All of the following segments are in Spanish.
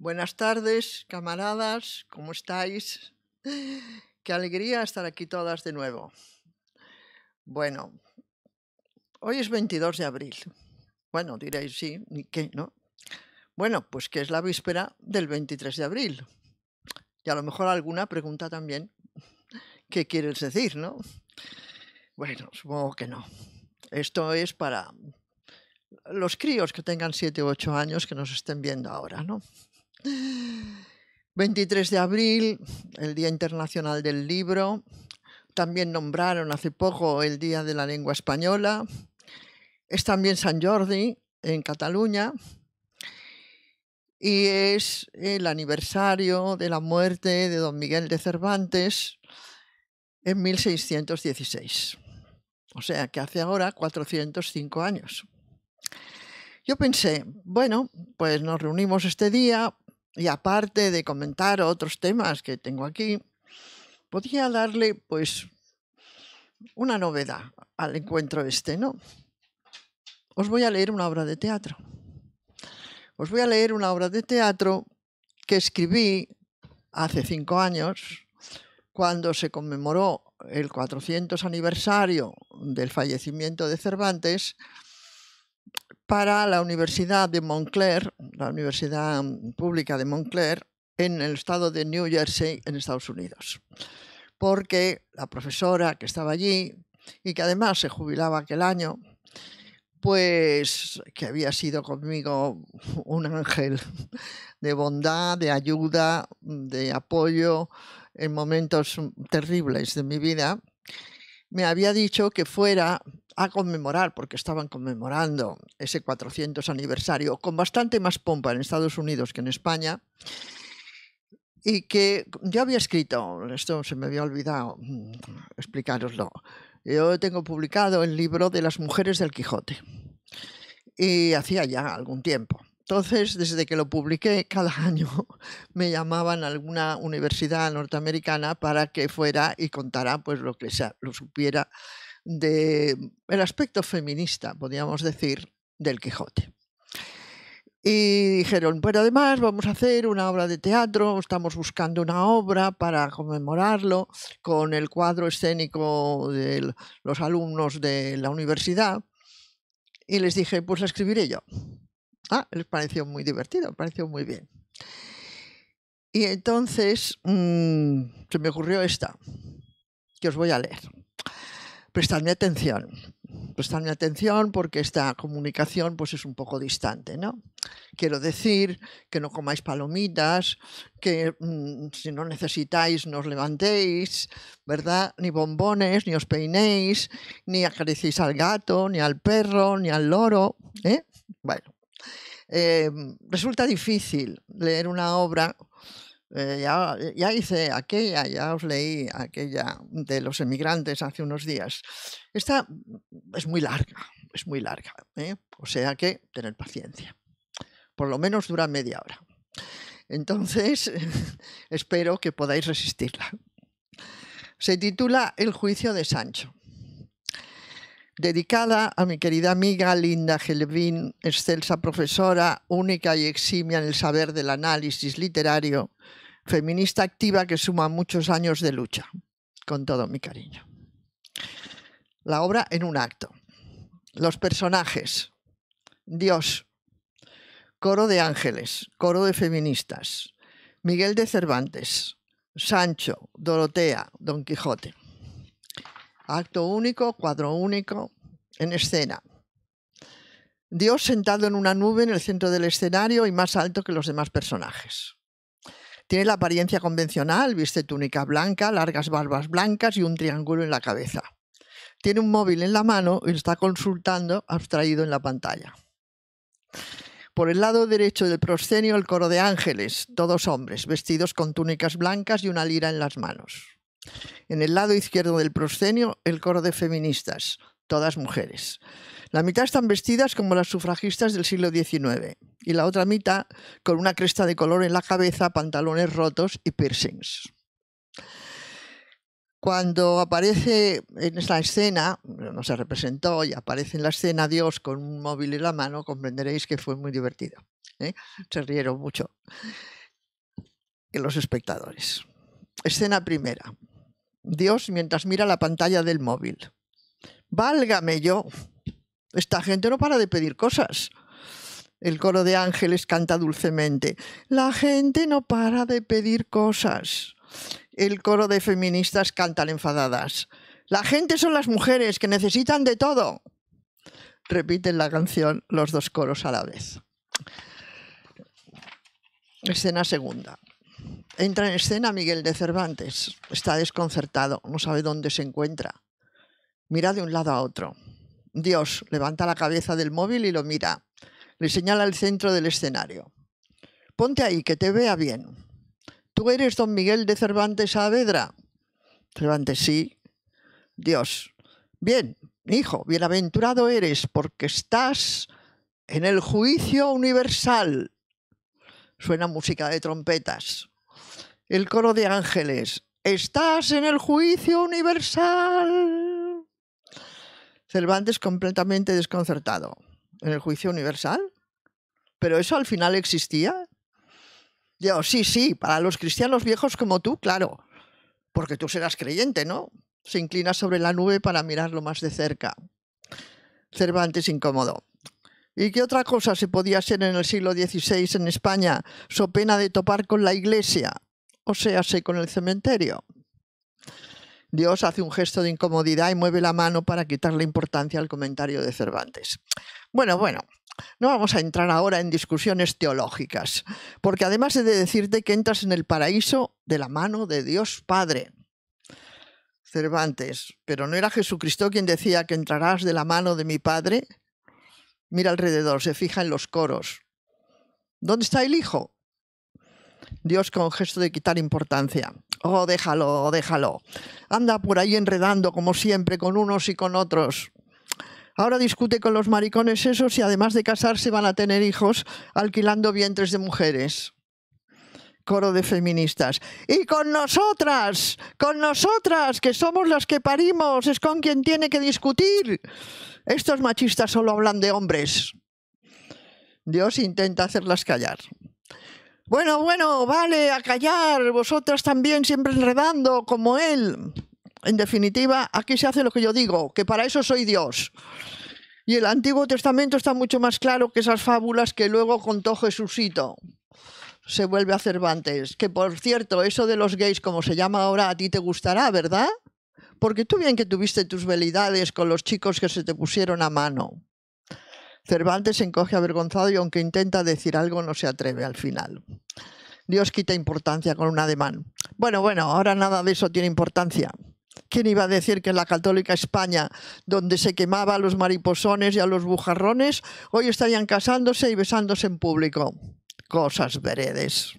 Buenas tardes, camaradas, ¿cómo estáis? Qué alegría estar aquí todas de nuevo. Bueno, hoy es 22 de abril. Bueno, diréis, sí, ni qué, ¿no? Bueno, pues que es la víspera del 23 de abril. Y a lo mejor alguna pregunta también, ¿qué quieres decir, no? Bueno, supongo que no. Esto es para los críos que tengan 7 u 8 años que nos estén viendo ahora, ¿no? 23 de abril, el Día Internacional del Libro. También nombraron hace poco el Día de la Lengua Española. Es también San Jordi en Cataluña. Y es el aniversario de la muerte de don Miguel de Cervantes en 1616. O sea que hace ahora 405 años. Yo pensé, bueno, pues nos reunimos este día y aparte de comentar otros temas que tengo aquí, podría darle pues una novedad al encuentro este, ¿no? Os voy a leer una obra de teatro. Os voy a leer una obra de teatro que escribí hace cinco años, cuando se conmemoró el 400 aniversario del fallecimiento de Cervantes, para la Universidad de Montclair, la Universidad Pública de Montclair, en el estado de New Jersey, en Estados Unidos. Porque la profesora que estaba allí y que además se jubilaba aquel año, pues que había sido conmigo un ángel de bondad, de ayuda, de apoyo en momentos terribles de mi vida, me había dicho que fuera a conmemorar, porque estaban conmemorando ese 400 aniversario con bastante más pompa en Estados Unidos que en España, y que yo había escrito, esto se me había olvidado mm, explicaroslo, yo tengo publicado el libro de las mujeres del Quijote, y hacía ya algún tiempo. Entonces, desde que lo publiqué, cada año me llamaban a alguna universidad norteamericana para que fuera y contara pues, lo que sea, lo supiera del aspecto feminista, podríamos decir, del Quijote. Y dijeron, bueno, además vamos a hacer una obra de teatro, estamos buscando una obra para conmemorarlo con el cuadro escénico de los alumnos de la universidad. Y les dije, pues la escribiré yo. Ah, les pareció muy divertido, pareció muy bien. Y entonces mm, se me ocurrió esta, que os voy a leer. Prestadme atención. prestadme atención porque esta comunicación pues, es un poco distante. ¿no? Quiero decir que no comáis palomitas, que mm, si no necesitáis no os levantéis, ¿verdad? Ni bombones, ni os peinéis, ni acaricéis al gato, ni al perro, ni al loro. ¿eh? Bueno, eh, resulta difícil leer una obra eh, ya, eh, ya, hice aquella, ya os leí aquella de los emigrantes hace unos días. Esta es muy larga, es muy larga. ¿eh? O sea que tener paciencia. Por lo menos dura media hora. Entonces, espero que podáis resistirla. Se titula El juicio de Sancho dedicada a mi querida amiga Linda Gelvin, excelsa profesora, única y eximia en el saber del análisis literario, feminista activa que suma muchos años de lucha, con todo mi cariño. La obra en un acto. Los personajes. Dios. Coro de ángeles. Coro de feministas. Miguel de Cervantes. Sancho. Dorotea. Don Quijote acto único, cuadro único, en escena. Dios sentado en una nube en el centro del escenario y más alto que los demás personajes. Tiene la apariencia convencional, viste túnica blanca, largas barbas blancas y un triángulo en la cabeza. Tiene un móvil en la mano y está consultando abstraído en la pantalla. Por el lado derecho del proscenio el coro de ángeles, todos hombres, vestidos con túnicas blancas y una lira en las manos. En el lado izquierdo del proscenio, el coro de feministas, todas mujeres. La mitad están vestidas como las sufragistas del siglo XIX y la otra mitad con una cresta de color en la cabeza, pantalones rotos y piercings. Cuando aparece en esa escena, no se representó y aparece en la escena Dios con un móvil en la mano, comprenderéis que fue muy divertido. ¿eh? Se rieron mucho los espectadores. Escena primera. Dios mientras mira la pantalla del móvil. Válgame yo. Esta gente no para de pedir cosas. El coro de ángeles canta dulcemente. La gente no para de pedir cosas. El coro de feministas cantan enfadadas. La gente son las mujeres que necesitan de todo. Repiten la canción los dos coros a la vez. Escena segunda. Entra en escena Miguel de Cervantes. Está desconcertado, no sabe dónde se encuentra. Mira de un lado a otro. Dios levanta la cabeza del móvil y lo mira. Le señala el centro del escenario. Ponte ahí, que te vea bien. ¿Tú eres don Miguel de Cervantes Saavedra? Cervantes, sí. Dios. Bien, hijo, bienaventurado eres porque estás en el juicio universal. Suena música de trompetas el coro de ángeles. Estás en el juicio universal. Cervantes completamente desconcertado. ¿En el juicio universal? ¿Pero eso al final existía? Yo, sí, sí, para los cristianos viejos como tú, claro. Porque tú serás creyente, ¿no? Se inclina sobre la nube para mirarlo más de cerca. Cervantes incómodo. ¿Y qué otra cosa se podía hacer en el siglo XVI en España, so pena de topar con la iglesia? o sea, sé con el cementerio. Dios hace un gesto de incomodidad y mueve la mano para quitarle importancia al comentario de Cervantes. Bueno, bueno, no vamos a entrar ahora en discusiones teológicas, porque además he de decirte que entras en el paraíso de la mano de Dios Padre. Cervantes, pero ¿no era Jesucristo quien decía que entrarás de la mano de mi Padre? Mira alrededor, se fija en los coros. ¿Dónde está el Hijo? Dios con gesto de quitar importancia. Oh, déjalo, oh, déjalo. Anda por ahí enredando, como siempre, con unos y con otros. Ahora discute con los maricones esos y además de casarse van a tener hijos alquilando vientres de mujeres. Coro de feministas. Y con nosotras, con nosotras, que somos las que parimos, es con quien tiene que discutir. Estos machistas solo hablan de hombres. Dios intenta hacerlas callar. Bueno, bueno, vale, a callar, vosotras también siempre enredando como él. En definitiva, aquí se hace lo que yo digo, que para eso soy Dios. Y el Antiguo Testamento está mucho más claro que esas fábulas que luego contó Jesucito. Se vuelve a Cervantes. Que por cierto, eso de los gays, como se llama ahora, a ti te gustará, ¿verdad? Porque tú bien que tuviste tus velidades con los chicos que se te pusieron a mano. Cervantes se encoge avergonzado y aunque intenta decir algo no se atreve al final. Dios quita importancia con un ademán. Bueno, bueno, ahora nada de eso tiene importancia. ¿Quién iba a decir que en la católica España, donde se quemaba a los mariposones y a los bujarrones, hoy estarían casándose y besándose en público? Cosas veredes.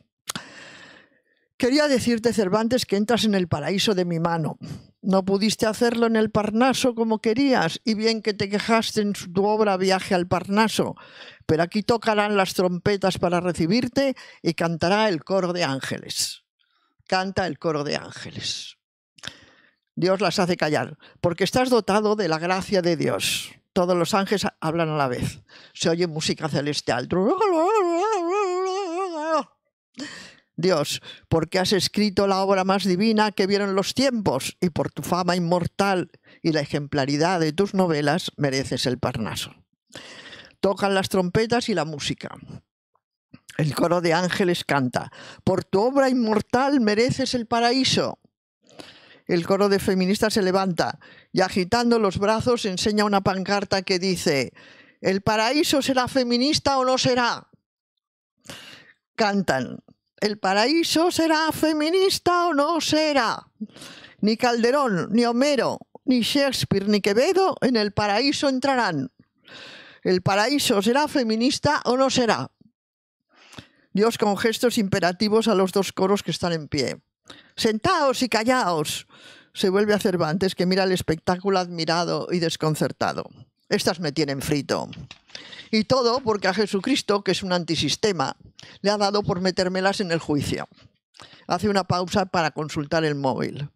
Quería decirte, Cervantes, que entras en el paraíso de mi mano. No pudiste hacerlo en el Parnaso como querías, y bien que te quejaste en tu obra Viaje al Parnaso, pero aquí tocarán las trompetas para recibirte y cantará el coro de ángeles. Canta el coro de ángeles. Dios las hace callar, porque estás dotado de la gracia de Dios. Todos los ángeles hablan a la vez. Se oye música celestial. Dios, porque has escrito la obra más divina que vieron los tiempos y por tu fama inmortal y la ejemplaridad de tus novelas mereces el Parnaso. Tocan las trompetas y la música. El coro de ángeles canta, por tu obra inmortal mereces el paraíso. El coro de feministas se levanta y agitando los brazos enseña una pancarta que dice, el paraíso será feminista o no será. Cantan, el paraíso será feminista o no será. Ni Calderón, ni Homero, ni Shakespeare, ni Quevedo en el paraíso entrarán. El paraíso será feminista o no será. Dios con gestos imperativos a los dos coros que están en pie. Sentaos y callaos. Se vuelve a Cervantes que mira el espectáculo admirado y desconcertado. Estas me tienen frito. Y todo porque a Jesucristo, que es un antisistema, le ha dado por metérmelas en el juicio. Hace una pausa para consultar el móvil.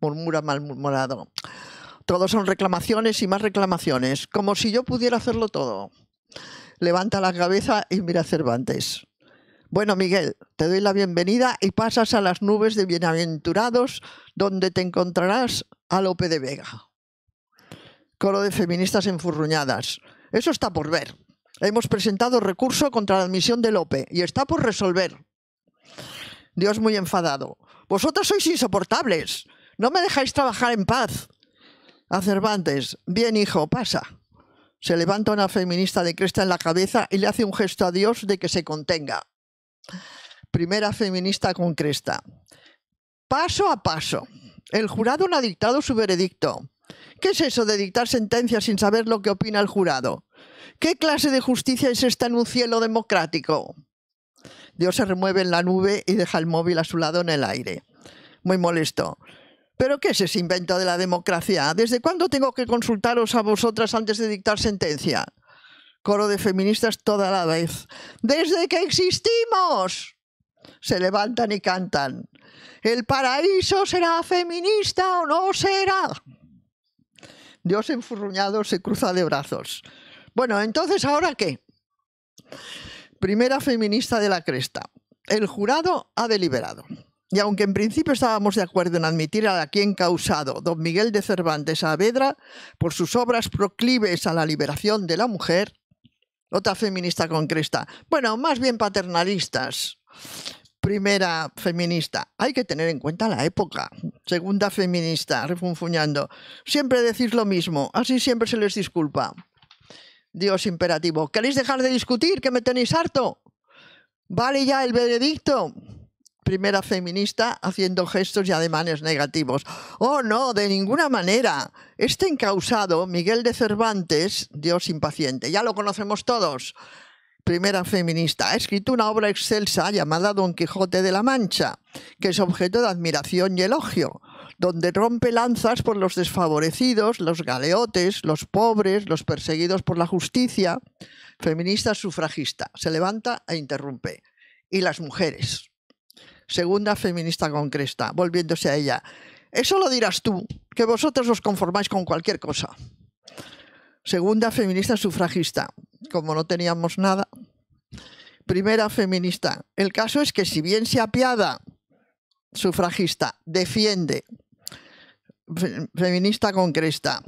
Murmura murmurado. Todos son reclamaciones y más reclamaciones, como si yo pudiera hacerlo todo. Levanta la cabeza y mira a Cervantes. Bueno, Miguel, te doy la bienvenida y pasas a las nubes de bienaventurados, donde te encontrarás a Lope de Vega. Coro de feministas enfurruñadas. Eso está por ver. Hemos presentado recurso contra la admisión de Lope y está por resolver. Dios muy enfadado. Vosotras sois insoportables. No me dejáis trabajar en paz. A Cervantes, bien hijo, pasa. Se levanta una feminista de cresta en la cabeza y le hace un gesto a Dios de que se contenga. Primera feminista con cresta. Paso a paso. El jurado no ha dictado su veredicto. ¿Qué es eso de dictar sentencias sin saber lo que opina el jurado? ¿Qué clase de justicia es esta en un cielo democrático? Dios se remueve en la nube y deja el móvil a su lado en el aire. Muy molesto. ¿Pero qué es ese invento de la democracia? ¿Desde cuándo tengo que consultaros a vosotras antes de dictar sentencia? Coro de feministas toda la vez. ¡Desde que existimos! Se levantan y cantan. ¿El paraíso será feminista o no será? Dios enfurruñado se cruza de brazos. Bueno, entonces, ¿ahora qué? Primera feminista de la cresta. El jurado ha deliberado. Y aunque en principio estábamos de acuerdo en admitir a quien causado, don Miguel de Cervantes Saavedra, por sus obras proclives a la liberación de la mujer, otra feminista con cresta, bueno, más bien paternalistas, primera feminista, hay que tener en cuenta la época, segunda feminista, refunfuñando, siempre decís lo mismo, así siempre se les disculpa. Dios imperativo. ¿Queréis dejar de discutir? ¿Que me tenéis harto? ¿Vale ya el veredicto? Primera feminista haciendo gestos y ademanes negativos. Oh, no, de ninguna manera. Este encausado, Miguel de Cervantes, Dios impaciente, ya lo conocemos todos. Primera feminista, ha escrito una obra excelsa llamada Don Quijote de la Mancha, que es objeto de admiración y elogio donde rompe lanzas por los desfavorecidos, los galeotes, los pobres, los perseguidos por la justicia, feminista sufragista, se levanta e interrumpe. Y las mujeres. Segunda feminista con volviéndose a ella. Eso lo dirás tú, que vosotros os conformáis con cualquier cosa. Segunda feminista sufragista, como no teníamos nada. Primera feminista. El caso es que si bien se apiada, sufragista, defiende feminista con cresta,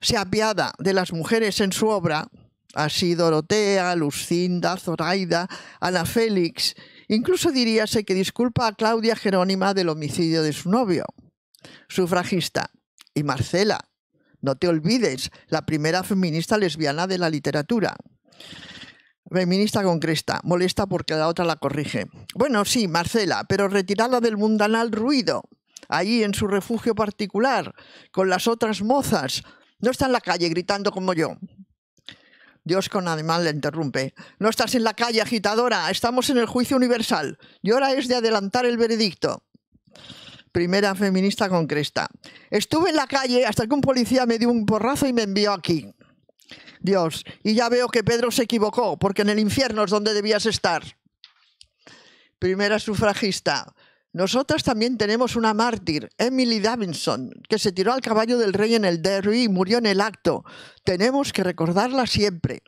se apiada de las mujeres en su obra, así Dorotea, Lucinda, Zoraida, Ana Félix, incluso diríase que disculpa a Claudia Jerónima del homicidio de su novio, sufragista, y Marcela, no te olvides, la primera feminista lesbiana de la literatura. Feminista con cresta, molesta porque la otra la corrige. Bueno, sí, Marcela, pero retirada del mundanal ruido, allí en su refugio particular, con las otras mozas. No está en la calle gritando como yo. Dios con ademán le interrumpe. No estás en la calle, agitadora. Estamos en el juicio universal. Y ahora es de adelantar el veredicto. Primera feminista con cresta. Estuve en la calle hasta que un policía me dio un porrazo y me envió aquí. Dios, y ya veo que Pedro se equivocó, porque en el infierno es donde debías estar. Primera sufragista. Nosotras también tenemos una mártir, Emily Davidson, que se tiró al caballo del rey en el Derby y murió en el acto. Tenemos que recordarla siempre.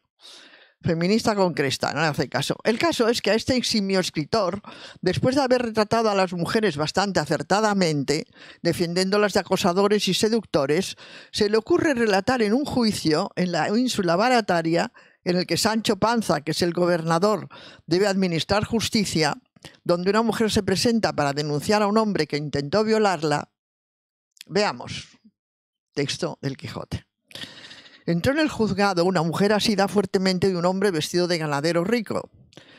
Feminista con cresta, no le hace caso. El caso es que a este eximio escritor, después de haber retratado a las mujeres bastante acertadamente, defendiéndolas de acosadores y seductores, se le ocurre relatar en un juicio en la ínsula barataria en el que Sancho Panza, que es el gobernador, debe administrar justicia, donde una mujer se presenta para denunciar a un hombre que intentó violarla, veamos, texto del Quijote. Entró en el juzgado una mujer asida fuertemente de un hombre vestido de ganadero rico.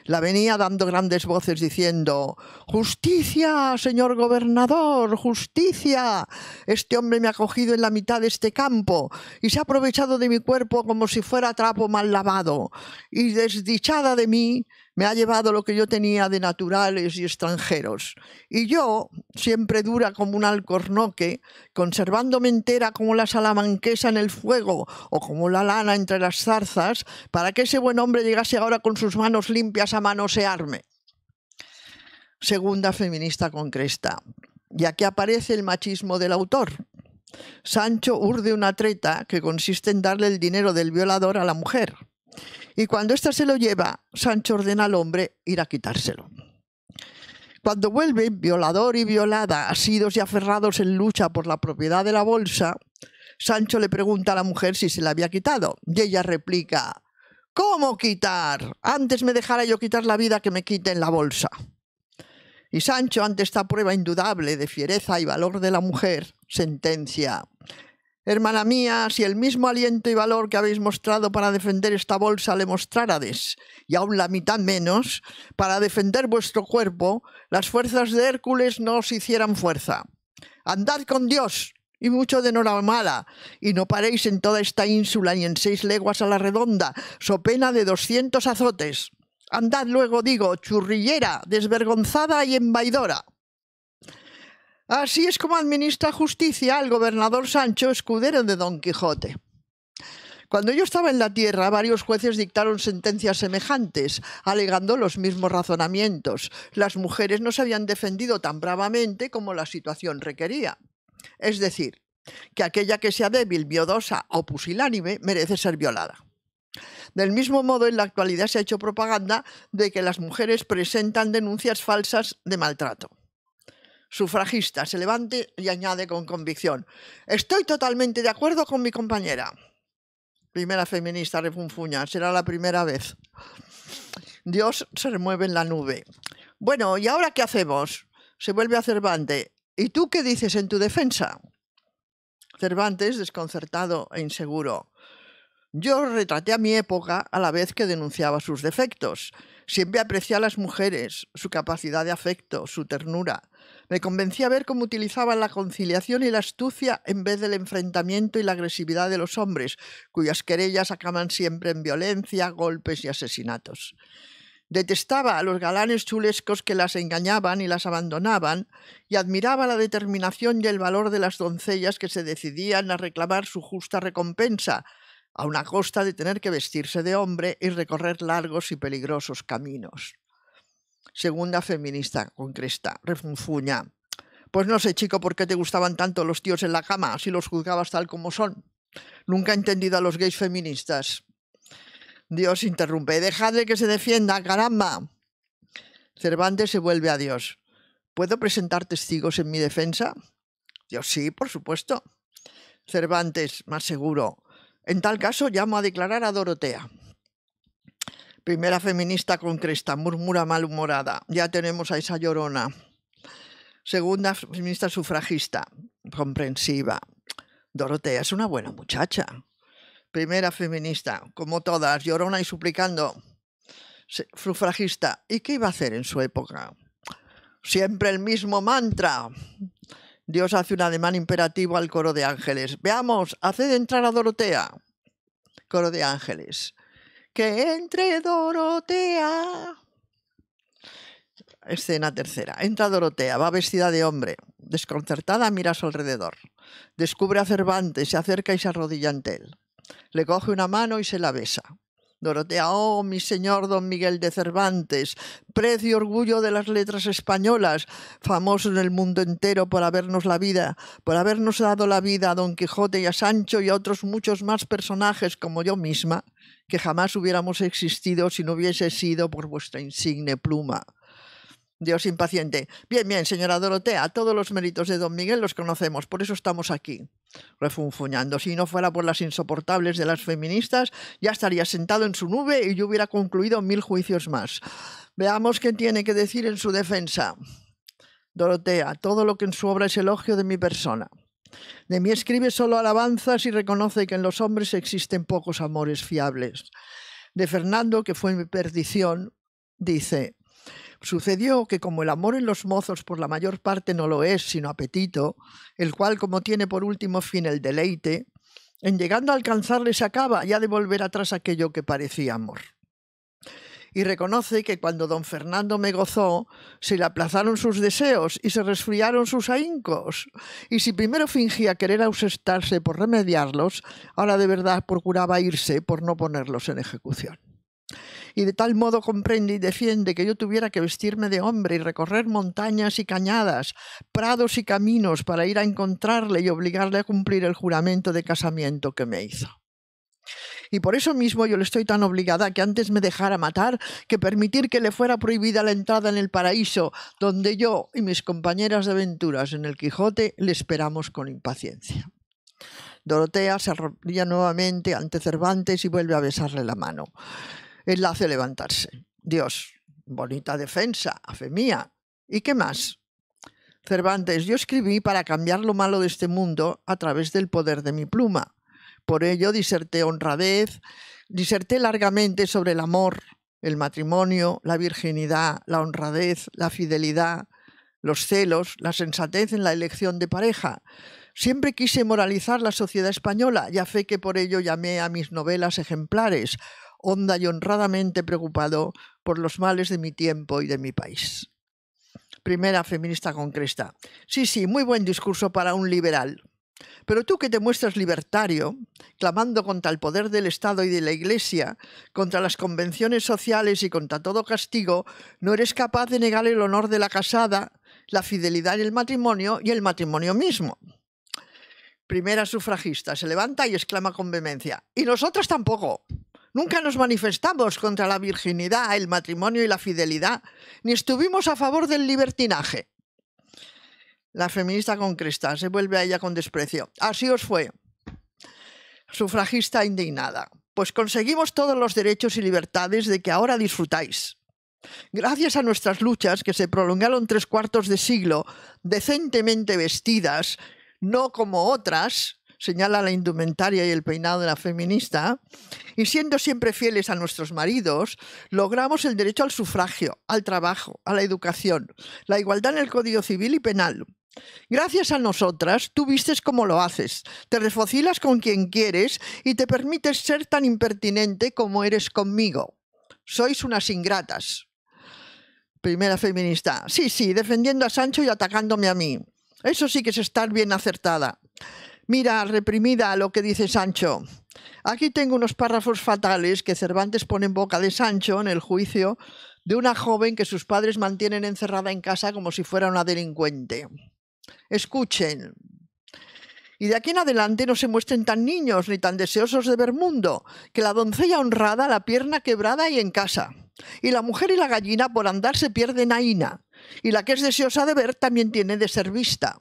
La venía dando grandes voces diciendo, Justicia, señor gobernador, justicia. Este hombre me ha cogido en la mitad de este campo y se ha aprovechado de mi cuerpo como si fuera trapo mal lavado. Y desdichada de mí, me ha llevado lo que yo tenía de naturales y extranjeros. Y yo, siempre dura como un alcornoque, conservándome entera como la salamanquesa en el fuego o como la lana entre las zarzas, para que ese buen hombre llegase ahora con sus manos limpias a manosearme. Segunda feminista con cresta. Y aquí aparece el machismo del autor. Sancho urde una treta que consiste en darle el dinero del violador a la mujer y cuando ésta se lo lleva, Sancho ordena al hombre ir a quitárselo. Cuando vuelve, violador y violada, asidos y aferrados en lucha por la propiedad de la bolsa, Sancho le pregunta a la mujer si se la había quitado. Y ella replica, ¿cómo quitar? Antes me dejara yo quitar la vida que me quiten la bolsa. Y Sancho, ante esta prueba indudable de fiereza y valor de la mujer, sentencia, Hermana mía, si el mismo aliento y valor que habéis mostrado para defender esta bolsa le mostrárades, y aún la mitad menos, para defender vuestro cuerpo, las fuerzas de Hércules no os hicieran fuerza. Andad con Dios, y mucho de mala, y no paréis en toda esta ínsula ni en seis leguas a la redonda, so pena de doscientos azotes. Andad luego, digo, churrillera, desvergonzada y envaidora. Así es como administra justicia el gobernador Sancho, escudero de Don Quijote. Cuando yo estaba en la tierra, varios jueces dictaron sentencias semejantes, alegando los mismos razonamientos. Las mujeres no se habían defendido tan bravamente como la situación requería. Es decir, que aquella que sea débil, miedosa o pusilánime merece ser violada. Del mismo modo, en la actualidad se ha hecho propaganda de que las mujeres presentan denuncias falsas de maltrato sufragista se levante y añade con convicción, estoy totalmente de acuerdo con mi compañera. Primera feminista refunfuña, será la primera vez. Dios se remueve en la nube. Bueno, ¿y ahora qué hacemos? Se vuelve a Cervantes. ¿Y tú qué dices en tu defensa? Cervantes, desconcertado e inseguro. Yo retraté a mi época a la vez que denunciaba sus defectos. Siempre aprecié a las mujeres, su capacidad de afecto, su ternura, me convencía ver cómo utilizaban la conciliación y la astucia en vez del enfrentamiento y la agresividad de los hombres, cuyas querellas acaban siempre en violencia, golpes y asesinatos. Detestaba a los galanes chulescos que las engañaban y las abandonaban, y admiraba la determinación y el valor de las doncellas que se decidían a reclamar su justa recompensa, a una costa de tener que vestirse de hombre y recorrer largos y peligrosos caminos. Segunda feminista, con cresta, refunfuña. Pues no sé, chico, ¿por qué te gustaban tanto los tíos en la cama si los juzgabas tal como son? Nunca he entendido a los gays feministas. Dios interrumpe. Dejadle que se defienda, caramba. Cervantes se vuelve a Dios. ¿Puedo presentar testigos en mi defensa? Dios, sí, por supuesto. Cervantes, más seguro. En tal caso, llamo a declarar a Dorotea. Primera feminista con cresta, murmura malhumorada. Ya tenemos a esa llorona. Segunda feminista sufragista, comprensiva. Dorotea es una buena muchacha. Primera feminista, como todas, llorona y suplicando. Sufragista, ¿y qué iba a hacer en su época? Siempre el mismo mantra. Dios hace un ademán imperativo al coro de ángeles. Veamos, haced entrar a Dorotea. Coro de ángeles que entre Dorotea. Escena tercera. Entra Dorotea, va vestida de hombre. Desconcertada mira a su alrededor. Descubre a Cervantes, se acerca y se arrodilla ante él. Le coge una mano y se la besa. Dorotea oh, mi señor don Miguel de Cervantes, precio y orgullo de las letras españolas, famoso en el mundo entero por habernos la vida, por habernos dado la vida a don Quijote y a Sancho y a otros muchos más personajes como yo misma, que jamás hubiéramos existido si no hubiese sido por vuestra insigne pluma. Dios impaciente. Bien, bien, señora Dorotea, todos los méritos de don Miguel los conocemos, por eso estamos aquí. Refunfuñando, si no fuera por las insoportables de las feministas, ya estaría sentado en su nube y yo hubiera concluido mil juicios más. Veamos qué tiene que decir en su defensa. Dorotea, todo lo que en su obra es elogio de mi persona. De mí escribe solo alabanzas y reconoce que en los hombres existen pocos amores fiables. De Fernando, que fue mi perdición, dice, Sucedió que como el amor en los mozos por la mayor parte no lo es, sino apetito, el cual como tiene por último fin el deleite, en llegando a alcanzarle se acaba ya de volver atrás aquello que parecía amor. Y reconoce que cuando don Fernando me gozó, se le aplazaron sus deseos y se resfriaron sus ahíncos. Y si primero fingía querer ausentarse por remediarlos, ahora de verdad procuraba irse por no ponerlos en ejecución y de tal modo comprende y defiende que yo tuviera que vestirme de hombre y recorrer montañas y cañadas, prados y caminos para ir a encontrarle y obligarle a cumplir el juramento de casamiento que me hizo. Y por eso mismo yo le estoy tan obligada que antes me dejara matar que permitir que le fuera prohibida la entrada en el paraíso, donde yo y mis compañeras de aventuras en el Quijote le esperamos con impaciencia. Dorotea se arrodilla nuevamente ante Cervantes y vuelve a besarle la mano él eh, la hace levantarse. Dios, bonita defensa, a fe mía. ¿Y qué más? Cervantes, yo escribí para cambiar lo malo de este mundo a través del poder de mi pluma. Por ello diserté honradez, diserté largamente sobre el amor, el matrimonio, la virginidad, la honradez, la fidelidad, los celos, la sensatez en la elección de pareja. Siempre quise moralizar la sociedad española, ya fe que por ello llamé a mis novelas ejemplares, honda y honradamente preocupado por los males de mi tiempo y de mi país. Primera feminista con cresta. Sí, sí, muy buen discurso para un liberal. Pero tú que te muestras libertario, clamando contra el poder del Estado y de la Iglesia, contra las convenciones sociales y contra todo castigo, no eres capaz de negar el honor de la casada, la fidelidad en el matrimonio y el matrimonio mismo. Primera sufragista se levanta y exclama con vehemencia, y nosotras tampoco. Nunca nos manifestamos contra la virginidad, el matrimonio y la fidelidad, ni estuvimos a favor del libertinaje. La feminista con cresta se vuelve a ella con desprecio. Así os fue. Sufragista indignada. Pues conseguimos todos los derechos y libertades de que ahora disfrutáis. Gracias a nuestras luchas, que se prolongaron tres cuartos de siglo, decentemente vestidas, no como otras, señala la indumentaria y el peinado de la feminista, y siendo siempre fieles a nuestros maridos, logramos el derecho al sufragio, al trabajo, a la educación, la igualdad en el Código Civil y Penal, Gracias a nosotras, tú vistes como lo haces, te refocilas con quien quieres y te permites ser tan impertinente como eres conmigo. Sois unas ingratas. Primera feminista. Sí, sí, defendiendo a Sancho y atacándome a mí. Eso sí que es estar bien acertada. Mira, reprimida, lo que dice Sancho. Aquí tengo unos párrafos fatales que Cervantes pone en boca de Sancho en el juicio de una joven que sus padres mantienen encerrada en casa como si fuera una delincuente. Escuchen. Y de aquí en adelante no se muestren tan niños ni tan deseosos de ver mundo, que la doncella honrada, la pierna quebrada y en casa. Y la mujer y la gallina por andar se pierden a Ina. Y la que es deseosa de ver también tiene de ser vista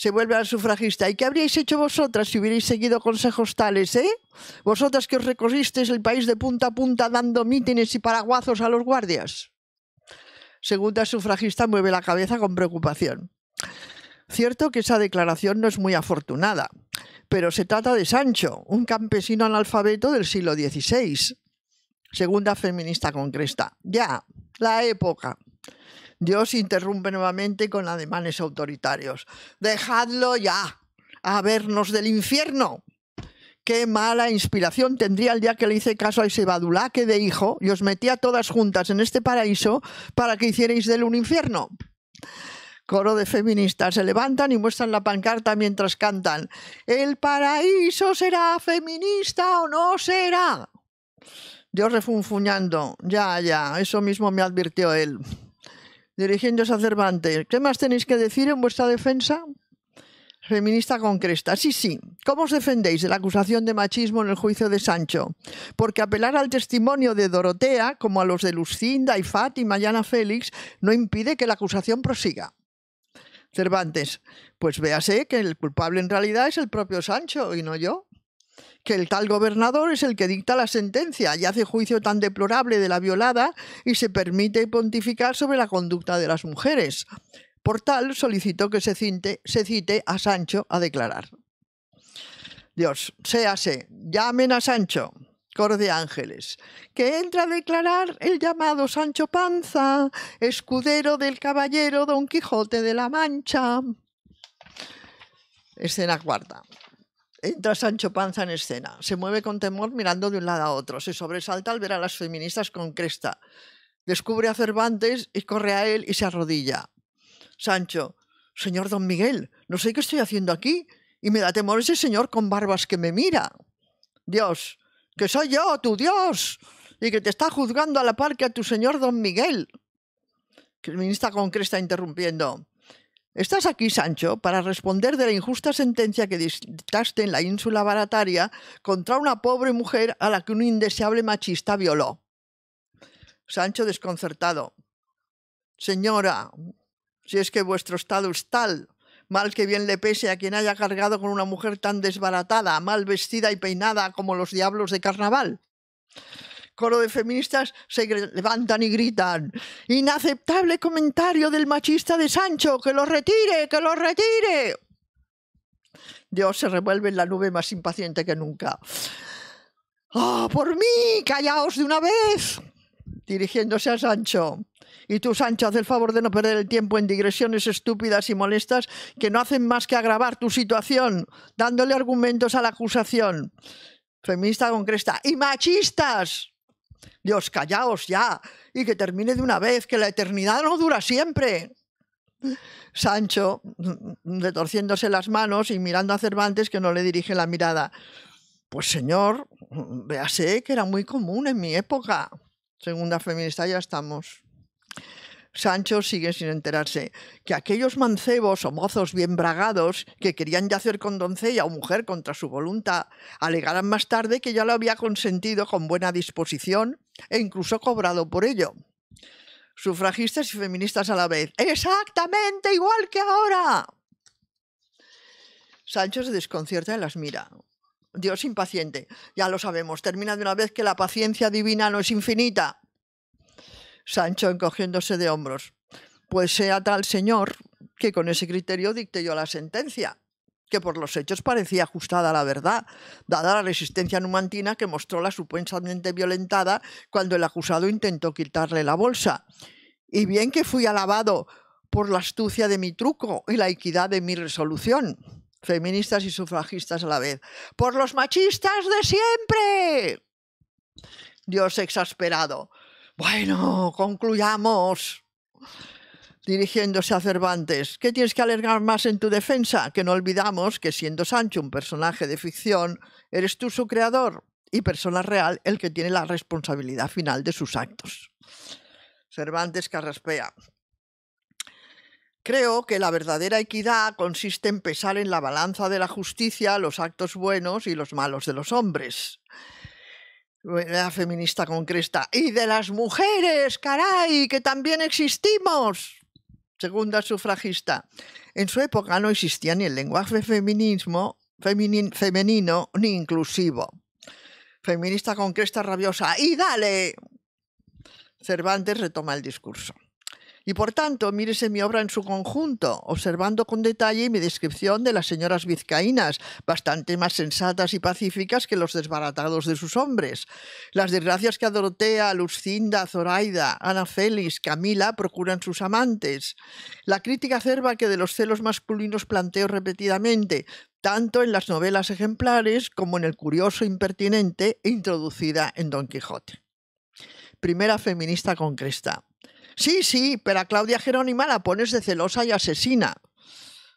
se vuelve al sufragista. ¿Y qué habríais hecho vosotras si hubierais seguido consejos tales, eh? Vosotras que os recorristeis el país de punta a punta dando mítines y paraguazos a los guardias. Segunda sufragista mueve la cabeza con preocupación. Cierto que esa declaración no es muy afortunada, pero se trata de Sancho, un campesino analfabeto del siglo XVI. Segunda feminista con cresta. Ya, la época. Dios interrumpe nuevamente con ademanes autoritarios. Dejadlo ya, a vernos del infierno. Qué mala inspiración tendría el día que le hice caso a ese badulaque de hijo y os metía todas juntas en este paraíso para que hicierais de él un infierno coro de feministas se levantan y muestran la pancarta mientras cantan. El paraíso será feminista o no será. Dios refunfuñando. Ya, ya, eso mismo me advirtió él dirigiéndose a Cervantes. ¿Qué más tenéis que decir en vuestra defensa? Feminista con cresta. Sí, sí. ¿Cómo os defendéis de la acusación de machismo en el juicio de Sancho? Porque apelar al testimonio de Dorotea, como a los de Lucinda y Fátima y Ana Félix, no impide que la acusación prosiga. Cervantes, pues véase que el culpable en realidad es el propio Sancho y no yo que el tal gobernador es el que dicta la sentencia y hace juicio tan deplorable de la violada y se permite pontificar sobre la conducta de las mujeres. Por tal solicitó que se cite, a Sancho a declarar. Dios, séase, llamen a Sancho, coro de ángeles, que entra a declarar el llamado Sancho Panza, escudero del caballero Don Quijote de la Mancha. Escena cuarta. Entra Sancho Panza en escena. Se mueve con temor mirando de un lado a otro. Se sobresalta al ver a las feministas con cresta. Descubre a Cervantes y corre a él y se arrodilla. Sancho, señor don Miguel, no sé qué estoy haciendo aquí y me da temor ese señor con barbas que me mira. Dios, que soy yo, tu Dios, y que te está juzgando a la par que a tu señor don Miguel. Feminista con cresta interrumpiendo. Estás aquí, Sancho, para responder de la injusta sentencia que dictaste en la ínsula barataria contra una pobre mujer a la que un indeseable machista violó. Sancho desconcertado. Señora, si es que vuestro estado es tal, mal que bien le pese a quien haya cargado con una mujer tan desbaratada, mal vestida y peinada como los diablos de carnaval coro de feministas se levantan y gritan, inaceptable comentario del machista de Sancho, que lo retire, que lo retire. Dios se revuelve en la nube más impaciente que nunca. ¡Oh, por mí! ¡Callaos de una vez! dirigiéndose a Sancho. Y tú, Sancho, haz el favor de no perder el tiempo en digresiones estúpidas y molestas que no hacen más que agravar tu situación, dándole argumentos a la acusación. Feminista con cresta. ¡Y machistas! Dios, callaos ya y que termine de una vez, que la eternidad no dura siempre. Sancho, mm, retorciéndose las manos y mirando a Cervantes que no le dirige la mirada. Pues señor, mm, véase que era muy común en mi época. Segunda feminista ya estamos. Sancho sigue sin enterarse, que aquellos mancebos o mozos bien bragados que querían yacer con doncella o mujer contra su voluntad, alegarán más tarde que ya lo había consentido con buena disposición e incluso cobrado por ello. Sufragistas y feministas a la vez. Exactamente igual que ahora. Sancho se desconcierta y las mira. Dios impaciente, ya lo sabemos, termina de una vez que la paciencia divina no es infinita. Sancho encogiéndose de hombros. Pues sea tal señor que con ese criterio dicte yo la sentencia, que por los hechos parecía ajustada a la verdad, dada la resistencia numantina que mostró la supuestamente violentada cuando el acusado intentó quitarle la bolsa. Y bien que fui alabado por la astucia de mi truco y la equidad de mi resolución, feministas y sufragistas a la vez, por los machistas de siempre. Dios exasperado, bueno, concluyamos. Dirigiéndose a Cervantes, ¿qué tienes que alergar más en tu defensa? Que no olvidamos que siendo Sancho un personaje de ficción, eres tú su creador y persona real el que tiene la responsabilidad final de sus actos. Cervantes carraspea. Creo que la verdadera equidad consiste en pesar en la balanza de la justicia los actos buenos y los malos de los hombres la feminista con cresta. Y de las mujeres, caray, que también existimos. Segunda sufragista. En su época no existía ni el lenguaje feminismo, femenino ni inclusivo. Feminista con cresta rabiosa. Y dale. Cervantes retoma el discurso y por tanto mírese mi obra en su conjunto, observando con detalle mi descripción de las señoras vizcaínas, bastante más sensatas y pacíficas que los desbaratados de sus hombres. Las desgracias que a Dorotea, Lucinda, Zoraida, Ana Félix, Camila procuran sus amantes. La crítica acerba que de los celos masculinos planteo repetidamente, tanto en las novelas ejemplares como en el curioso impertinente introducida en Don Quijote. Primera feminista con cresta. Sí, sí, pero a Claudia Jerónima la pones de celosa y asesina.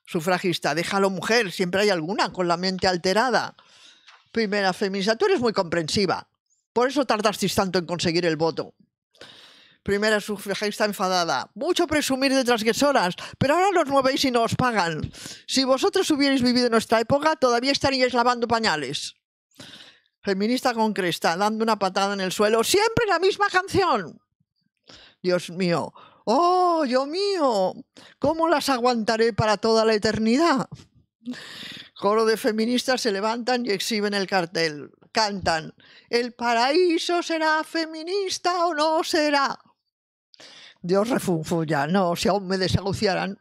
Sufragista, déjalo mujer, siempre hay alguna con la mente alterada. Primera feminista, tú eres muy comprensiva. Por eso tardasteis tanto en conseguir el voto. Primera sufragista enfadada. Mucho presumir de transgresoras, pero ahora los mueveis y no os pagan. Si vosotros hubierais vivido en nuestra época, todavía estaríais lavando pañales. Feminista con cresta, dando una patada en el suelo. Siempre la misma canción. Dios mío, oh, Dios mío, ¿cómo las aguantaré para toda la eternidad? Coro de feministas se levantan y exhiben el cartel. Cantan, ¿el paraíso será feminista o no será? Dios refunfuya. no, si aún me desaguciaran.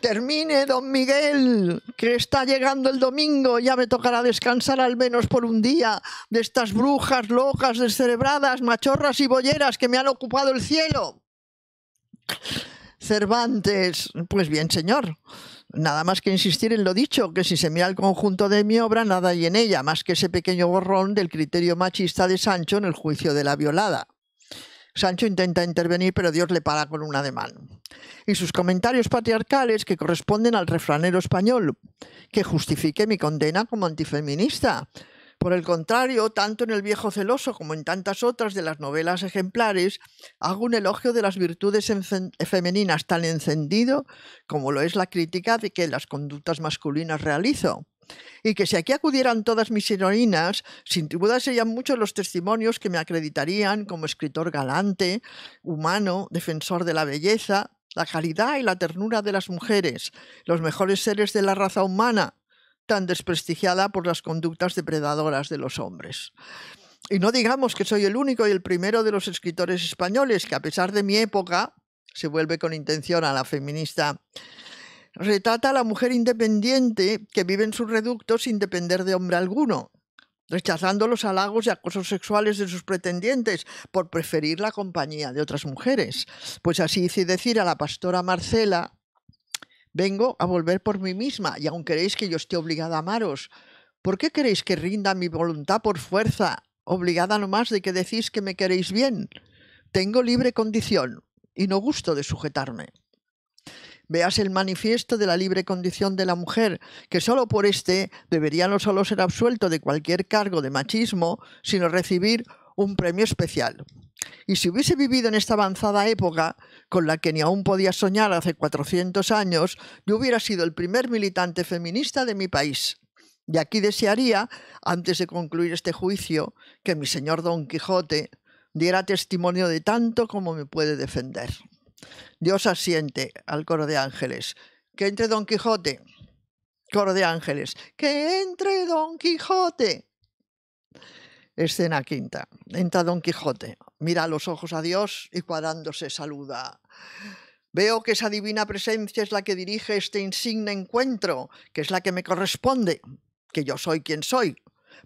Termine, don Miguel, que está llegando el domingo, ya me tocará descansar al menos por un día de estas brujas locas, descerebradas, machorras y bolleras que me han ocupado el cielo. Cervantes, pues bien, señor. Nada más que insistir en lo dicho, que si se mira el conjunto de mi obra, nada hay en ella, más que ese pequeño borrón del criterio machista de Sancho en el juicio de la violada. Sancho intenta intervenir, pero Dios le para con un ademán. Y sus comentarios patriarcales que corresponden al refranero español, que justifique mi condena como antifeminista. Por el contrario, tanto en El viejo celoso como en tantas otras de las novelas ejemplares, hago un elogio de las virtudes femeninas tan encendido como lo es la crítica de que las conductas masculinas realizo y que si aquí acudieran todas mis heroínas, sin duda serían muchos los testimonios que me acreditarían como escritor galante, humano, defensor de la belleza, la calidad y la ternura de las mujeres, los mejores seres de la raza humana, tan desprestigiada por las conductas depredadoras de los hombres. Y no digamos que soy el único y el primero de los escritores españoles que, a pesar de mi época, se vuelve con intención a la feminista Retrata a la mujer independiente que vive en su reducto sin depender de hombre alguno, rechazando los halagos y acosos sexuales de sus pretendientes por preferir la compañía de otras mujeres. Pues así hice decir a la pastora Marcela, vengo a volver por mí misma, y aun queréis que yo esté obligada a amaros, ¿por qué queréis que rinda mi voluntad por fuerza, obligada nomás de que decís que me queréis bien? Tengo libre condición y no gusto de sujetarme. Veas el manifiesto de la libre condición de la mujer, que solo por este debería no solo ser absuelto de cualquier cargo de machismo, sino recibir un premio especial. Y si hubiese vivido en esta avanzada época, con la que ni aún podía soñar hace 400 años, yo hubiera sido el primer militante feminista de mi país. Y aquí desearía, antes de concluir este juicio, que mi señor Don Quijote diera testimonio de tanto como me puede defender. Dios asiente al coro de ángeles. Que entre Don Quijote. Coro de ángeles. Que entre Don Quijote. Escena quinta. Entra Don Quijote. Mira los ojos a Dios y cuadrándose saluda. Veo que esa divina presencia es la que dirige este insigne encuentro, que es la que me corresponde, que yo soy quien soy,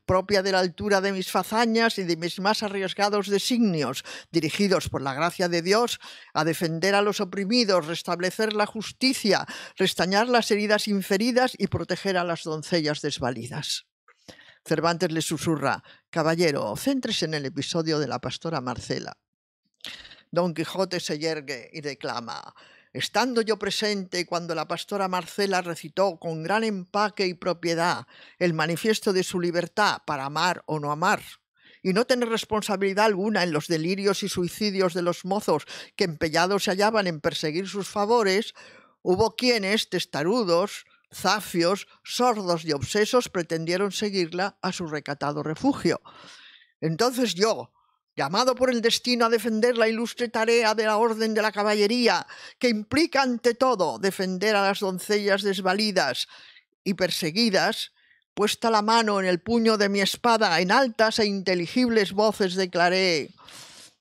propia de la altura de mis fazañas y de mis más arriesgados designios, dirigidos por la gracia de Dios a defender a los oprimidos, restablecer la justicia, restañar las heridas inferidas y proteger a las doncellas desvalidas. Cervantes le susurra, Caballero, céntrese en el episodio de la pastora Marcela. Don Quijote se yergue y declama, Estando yo presente cuando la pastora Marcela recitó con gran empaque y propiedad el manifiesto de su libertad para amar o no amar, y no tener responsabilidad alguna en los delirios y suicidios de los mozos que empellados se hallaban en perseguir sus favores, hubo quienes, testarudos, zafios, sordos y obsesos, pretendieron seguirla a su recatado refugio. Entonces yo, llamado por el destino a defender la ilustre tarea de la Orden de la Caballería, que implica ante todo defender a las doncellas desvalidas y perseguidas, puesta la mano en el puño de mi espada, en altas e inteligibles voces declaré,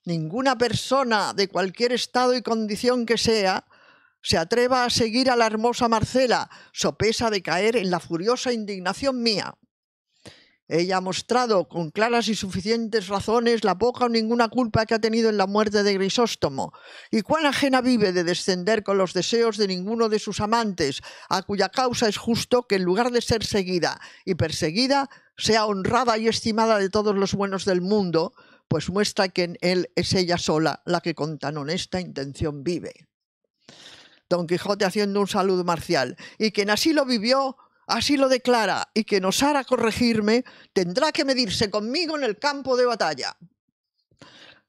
ninguna persona de cualquier estado y condición que sea, se atreva a seguir a la hermosa Marcela, sopesa de caer en la furiosa indignación mía. Ella ha mostrado con claras y suficientes razones la poca o ninguna culpa que ha tenido en la muerte de Grisóstomo, y cuán ajena vive de descender con los deseos de ninguno de sus amantes, a cuya causa es justo que en lugar de ser seguida y perseguida, sea honrada y estimada de todos los buenos del mundo, pues muestra que en él es ella sola la que con tan honesta intención vive. Don Quijote haciendo un saludo marcial, y quien así lo vivió, así lo declara, y que nos hará corregirme tendrá que medirse conmigo en el campo de batalla.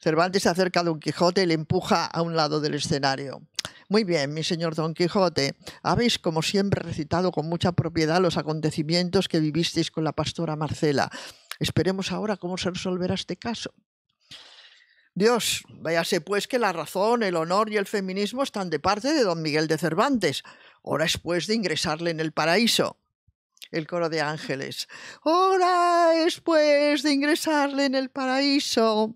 Cervantes se acerca a Don Quijote y le empuja a un lado del escenario. Muy bien, mi señor Don Quijote, habéis como siempre recitado con mucha propiedad los acontecimientos que vivisteis con la pastora Marcela. Esperemos ahora cómo se resolverá este caso. Dios, váyase pues que la razón, el honor y el feminismo están de parte de don Miguel de Cervantes. Hora es pues de ingresarle en el paraíso el coro de ángeles. Hora después de ingresarle en el paraíso.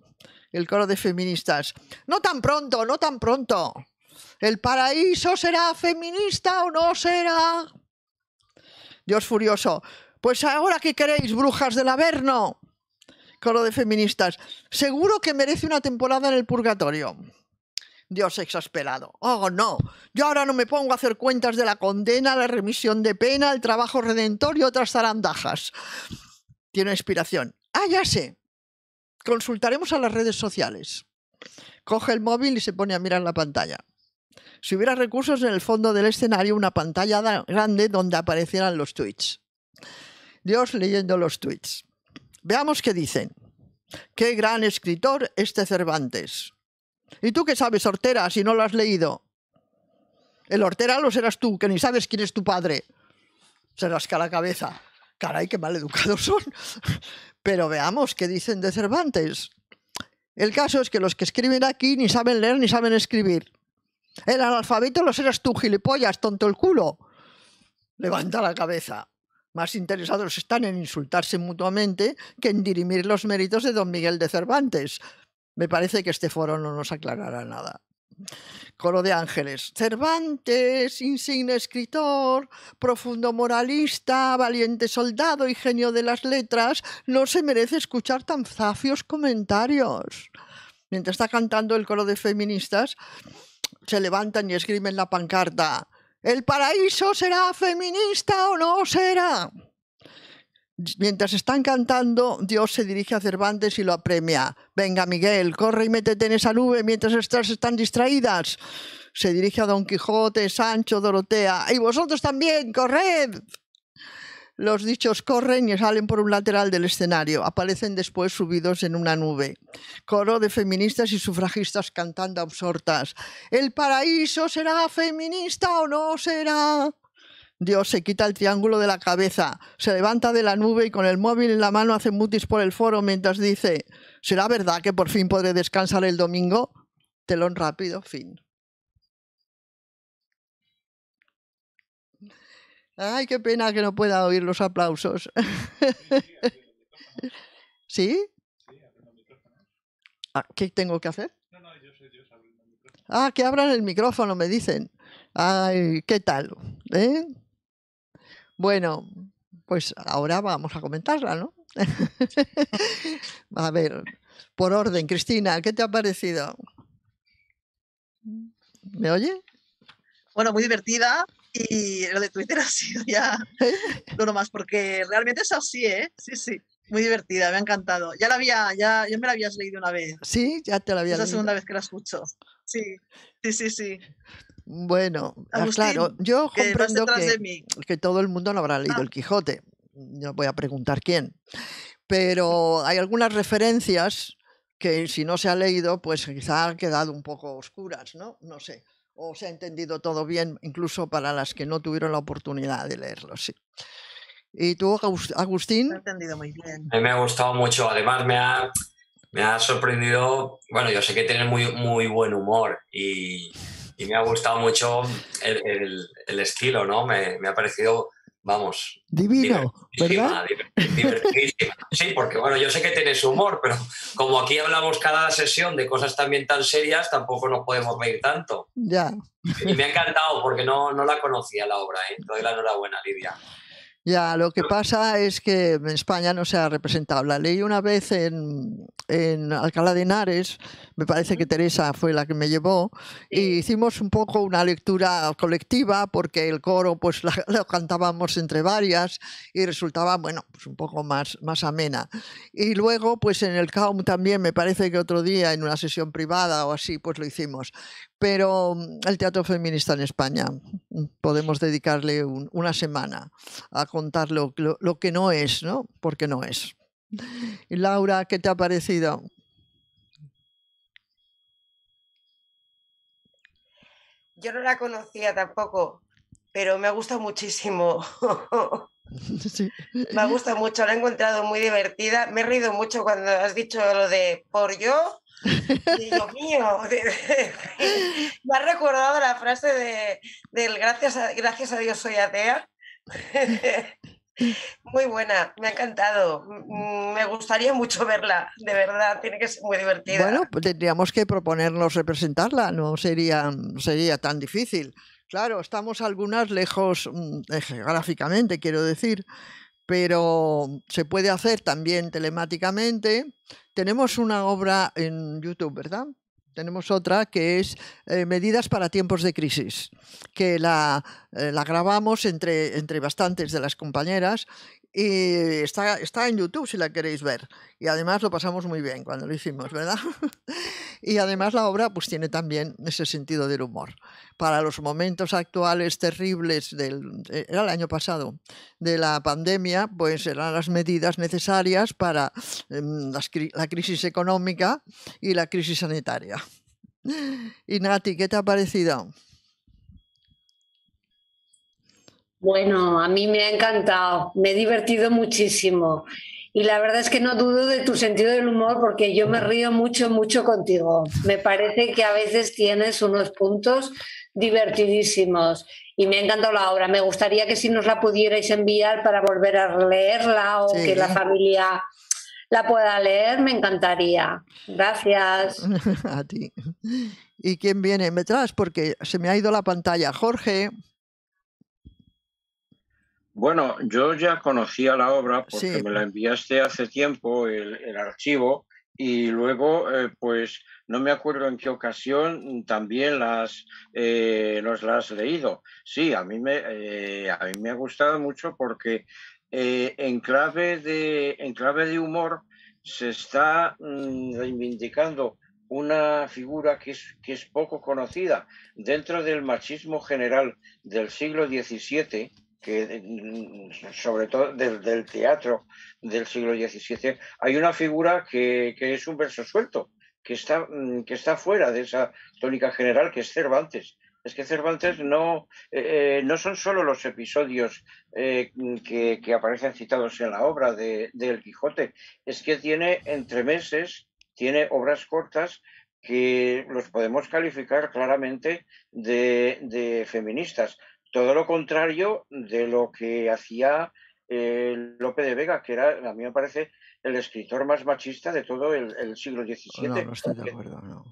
El coro de feministas. No tan pronto, no tan pronto. ¿El paraíso será feminista o no será? Dios furioso. Pues ahora que queréis, brujas del Averno. Coro de feministas. Seguro que merece una temporada en el purgatorio. Dios exasperado. Oh, no, yo ahora no me pongo a hacer cuentas de la condena, la remisión de pena, el trabajo redentor y otras zarandajas. Tiene inspiración. Ah, ya sé. Consultaremos a las redes sociales. Coge el móvil y se pone a mirar la pantalla. Si hubiera recursos en el fondo del escenario, una pantalla grande donde aparecieran los tweets. Dios leyendo los tweets. Veamos qué dicen. Qué gran escritor este Cervantes. ¿Y tú qué sabes, Hortera, si no lo has leído? El Hortera lo serás tú, que ni sabes quién es tu padre. Se rasca la cabeza. Caray, qué mal educados son. Pero veamos qué dicen de Cervantes. El caso es que los que escriben aquí ni saben leer ni saben escribir. El analfabeto lo serás tú, gilipollas, tonto el culo. Levanta la cabeza. Más interesados están en insultarse mutuamente que en dirimir los méritos de don Miguel de Cervantes, me parece que este foro no nos aclarará nada. Coro de Ángeles. Cervantes, insigne escritor, profundo moralista, valiente soldado y genio de las letras, no se merece escuchar tan zafios comentarios. Mientras está cantando el coro de feministas, se levantan y escriben la pancarta. El paraíso será feminista o no será. Mientras están cantando, Dios se dirige a Cervantes y lo apremia. Venga, Miguel, corre y métete en esa nube mientras estas están distraídas. Se dirige a Don Quijote, Sancho, Dorotea. Y vosotros también, corred. Los dichos corren y salen por un lateral del escenario. Aparecen después subidos en una nube. Coro de feministas y sufragistas cantando absortas. El paraíso será feminista o no será. Dios se quita el triángulo de la cabeza, se levanta de la nube y con el móvil en la mano hace mutis por el foro mientras dice, ¿será verdad que por fin podré descansar el domingo? Telón rápido, fin. Ay, qué pena que no pueda oír los aplausos. ¿Sí? Ah, ¿Qué tengo que hacer? Ah, que abran el micrófono, me dicen. Ay, ¿qué tal? ¿Eh? Bueno, pues ahora vamos a comentarla, ¿no? a ver, por orden, Cristina, ¿qué te ha parecido? ¿Me oye? Bueno, muy divertida y lo de Twitter ha sido ya lo más, porque realmente es así, ¿eh? Sí, sí. Muy divertida, me ha encantado. Ya la había, ya, yo me la habías leído una vez. Sí, ya te la había leído. Es la segunda vez que la escucho. Sí, sí, sí, sí. Bueno, ah, claro, yo comprendo que, todo el mundo no habrá leído ah. el Quijote. No voy a preguntar quién. Pero hay algunas referencias que si no se ha leído, pues quizá han quedado un poco oscuras, ¿no? No sé. O se ha entendido todo bien, incluso para las que no tuvieron la oportunidad de leerlo, sí. ¿Y tú, Agustín? Me A me ha gustado mucho. Además, me ha, me ha sorprendido. Bueno, yo sé que tiene muy, muy buen humor y y me ha gustado mucho el, estilo, ¿no? Me, ha parecido, vamos. Divino, ¿verdad? Sí, porque bueno, yo sé que tienes humor, pero como aquí hablamos cada sesión de cosas también tan serias, tampoco nos podemos reír tanto. Ya. Y me ha encantado porque no, no la conocía la obra, ¿eh? doy la enhorabuena, Lidia. Ya, lo que pasa es que en España no se ha representado. La leí una vez en, en Alcalá de Henares, me parece que Teresa fue la que me llevó, y hicimos un poco una lectura colectiva porque el coro pues lo cantábamos entre varias y resultaba, bueno, pues un poco más, más amena. Y luego pues en el CAUM también, me parece que otro día en una sesión privada o así, pues lo hicimos. Pero mm, el teatro feminista en España, mm, podemos dedicarle una semana a contar lo, lo que no es, ¿no? Porque no es. Laura, ¿qué te ha parecido? Yo no la conocía tampoco, pero me ha gustado muchísimo. Me ha gustado mucho, la he encontrado muy divertida. Me he reído mucho cuando has dicho lo de por yo. Dios mío, me ha recordado la frase de, del gracias a, gracias a Dios soy atea. Muy buena, me ha encantado. Mm, me gustaría mucho verla, de verdad, tiene que ser muy divertida. Bueno, pues tendríamos que proponernos representarla, no sería, sería tan difícil. Claro, estamos algunas lejos mm, eh, geográficamente, quiero decir, pero se puede hacer también telemáticamente. Tenemos una obra en YouTube, ¿verdad? tenemos otra que es eh, medidas para tiempos de crisis, que eh, la, grabamos entre, entre bastantes de las compañeras y está, está en YouTube si la queréis ver. Y además lo pasamos muy bien cuando lo hicimos, ¿verdad? y además la obra pues tiene también ese sentido del humor. Para los momentos actuales terribles del eh, el año pasado de la pandemia, pues eran las medidas necesarias para em, la crisis económica y la crisis sanitaria. Y Nati, ¿qué te ha parecido? Bueno, a mí me ha encantado, me he divertido muchísimo. Y la verdad es que no dudo de tu sentido del humor porque yo me río mucho, mucho contigo. Me parece que a veces tienes unos puntos divertidísimos y me ha encantado la obra. Me gustaría que si nos la pudierais enviar para volver a leerla o que la familia la pueda leer, me encantaría. Gracias. A ti. ¿Y quién viene detrás? Porque se me ha ido la pantalla. Jorge. Bueno, yo ya conocía la obra porque me la enviaste hace tiempo el, archivo y luego, eh, pues no me acuerdo en qué ocasión también las, eh, nos las has leído. Sí, a mí me, eh, a mí me ha gustado mucho porque en, clave de, en clave de humor se está mm, reivindicando una figura que es, que es poco conocida dentro del machismo general del siglo XVII que mm, sobre todo del, teatro del siglo XVII, hay una figura que, es un verso suelto, que está, mm, que está fuera de esa tónica general que es Cervantes. Es que Cervantes no, eh, eh, son solo los episodios eh, que, aparecen citados en la obra de, Quijote, es que tiene entremeses, tiene obras cortas que los podemos calificar claramente de feministas. Todo lo contrario de lo que hacía eh, Lope de Vega, que era, a mí me parece, el escritor más machista de todo el, siglo XVII. No, no estoy de acuerdo,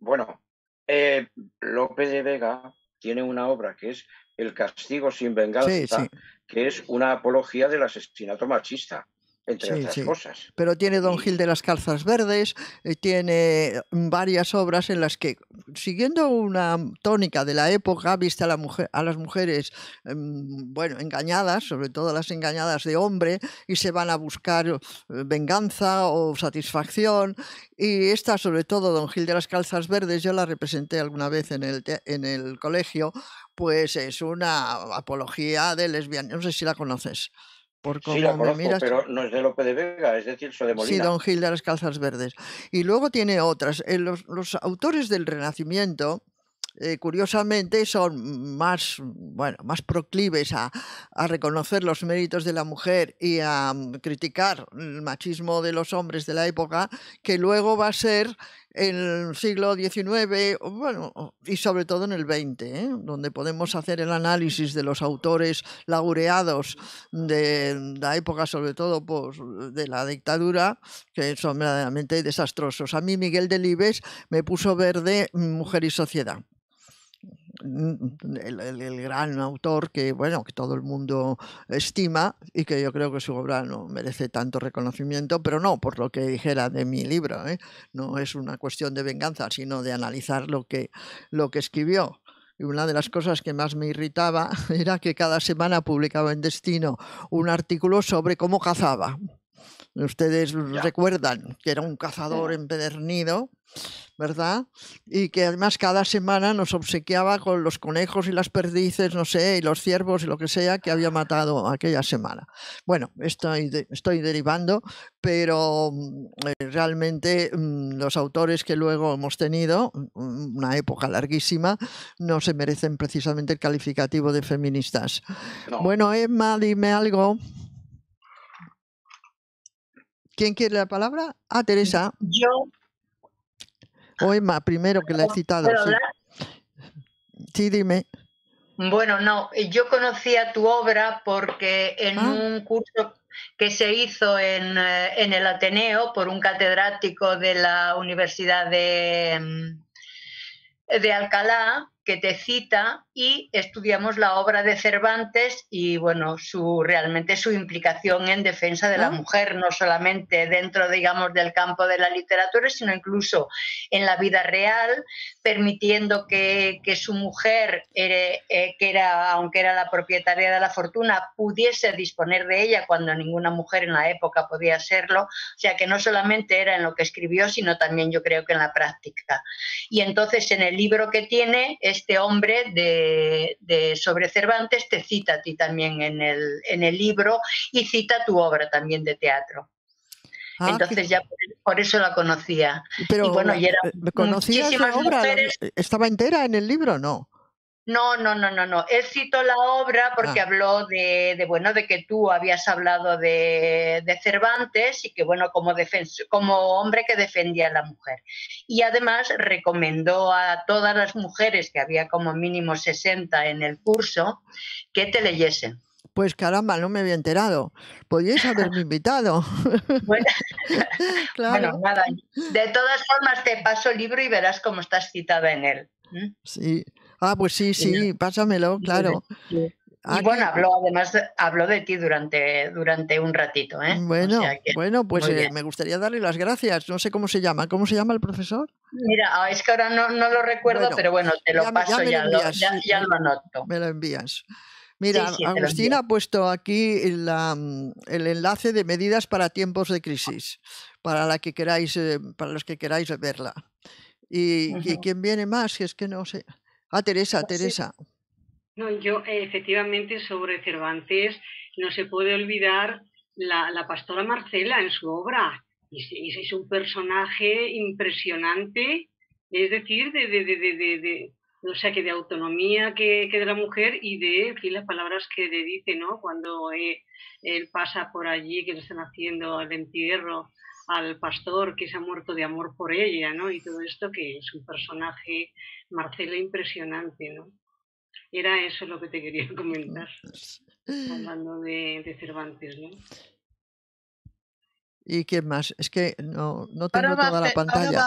Bueno, eh, Lope de Vega tiene una obra que es El castigo sin venganza, que es una apología del asesinato machista. Pero tiene Don Gil de las Calzas Verdes, eh, tiene mm, varias obras en las que, siguiendo una tónica de la época, viste a, a las mujeres, em, bueno, engañadas, sobre todo las engañadas de hombre, y se van a buscar eh, venganza o satisfacción. Y esta, sobre todo, Don Gil de las Calzas Verdes, yo la representé alguna vez en el, en el colegio, pues es una apología de lesbianismo. No sé si la conoces sí, pero no es de Lope de Vega, es decir, de Molina. Sí, Don Gil de las Calzas Verdes. Y luego tiene otras. Eh, los, autores del Renacimiento, eh, curiosamente son más, bueno, más proclives a, reconocer los méritos de la mujer y a mm, criticar el machismo de los hombres de la época, que luego va a ser en el siglo XIX, bueno, y sobre todo en el XX, ¿eh? donde podemos hacer el análisis de los autores laureados de la época, sobre todo de la dictadura, que son verdaderamente desastrosos. A mí Miguel Delibes me puso verde mm, Mujer y Sociedad el, el, gran autor que, bueno, que todo el mundo estima y que yo creo que su obra no merece tanto reconocimiento, pero no por lo que dijera de mi libro, ¿eh? no es una cuestión de venganza, sino de analizar lo que, lo que escribió. Y una de las cosas que más me irritaba era que cada semana publicaba en Destino un artículo sobre cómo cazaba. Ustedes recuerdan que era un cazador empedernido, ¿verdad? Y que además cada semana nos obsequiaba con los conejos y las perdices, no sé, y los ciervos y lo que sea que había matado aquella semana. Bueno, estoy, estoy derivando, pero mm, eh, realmente mm, los autores que luego hemos tenido, mm, una época larguísima, no se merecen precisamente el calificativo de feministas. Bueno, Emma, dime algo. ¿Quién quiere la palabra? Ah, Teresa. Yo, Emma, primero que la he citado. Sí. dime. Bueno, no, yo conocía tu obra porque en ah. un curso que se hizo en, eh, en, el Ateneo por un catedrático de la Universidad de, mm, de Alcalá, que te cita y estudiamos la obra de Cervantes y bueno, su realmente su implicación en defensa de la ah. mujer, no solamente dentro, digamos, del campo de la literatura, sino incluso en la vida real, permitiendo que, que su mujer, eh, que era, aunque era la propietaria de la fortuna, pudiese disponer de ella cuando ninguna mujer en la época podía serlo. O sea que no solamente era en lo que escribió, sino también yo creo que en la práctica. Y entonces en el libro que tiene este hombre de, sobre Cervantes te cita a ti también en el, en el libro y cita tu obra también de teatro. Ah, Entonces ya por, eso la conocía. Pero y bueno, ya era eh, la obra? ¿Estaba entera en el libro no? No, no, no, no, no. Él citó la obra porque ah. habló de, bueno, de que tú habías hablado de, Cervantes y que, bueno, como, como hombre que defendía a la mujer. Y además recomendó a todas las mujeres, que había como mínimo 60 en el curso, que te leyesen. Pues caramba, no me había enterado. Podíais haberme invitado. Bueno, nada. De todas formas, te paso el libro y verás cómo estás citada en él. ¿Mm? Sí. Ah, pues sí, sí, pásamelo, claro. Y ah, bueno, habló además, habló de ti durante, durante un ratito. ¿eh? Bueno, bueno, pues eh, me gustaría darle las gracias. No sé cómo se llama. ¿Cómo se llama el profesor? Mira, ah, es que ahora no, lo recuerdo, pero bueno, te lo paso, ya, ya, lo, Me lo envías. Mira, Agustín ha puesto aquí el enlace de medidas para tiempos de crisis, para, la que queráis, eh, para los que queráis verla. ¿Y quién viene más? Es que no sé. Ah, Teresa, pues Teresa. No, yo eh, efectivamente sobre Cervantes no se puede olvidar la, la pastora Marcela en su obra. Es, es, un personaje impresionante, es decir, de, de, de, de que de autonomía que, que, de la mujer y de, las palabras que le dice, ¿no? Cuando eh, él pasa por allí, que le están haciendo el entierro, al pastor que se ha muerto de amor por ella, ¿no? Y todo esto que es un personaje, Marcela, impresionante, ¿no? Era eso lo que te quería comentar, hablando de, de Cervantes, ¿no? ¿Y quién más? Es que no, no tengo toda la pantalla.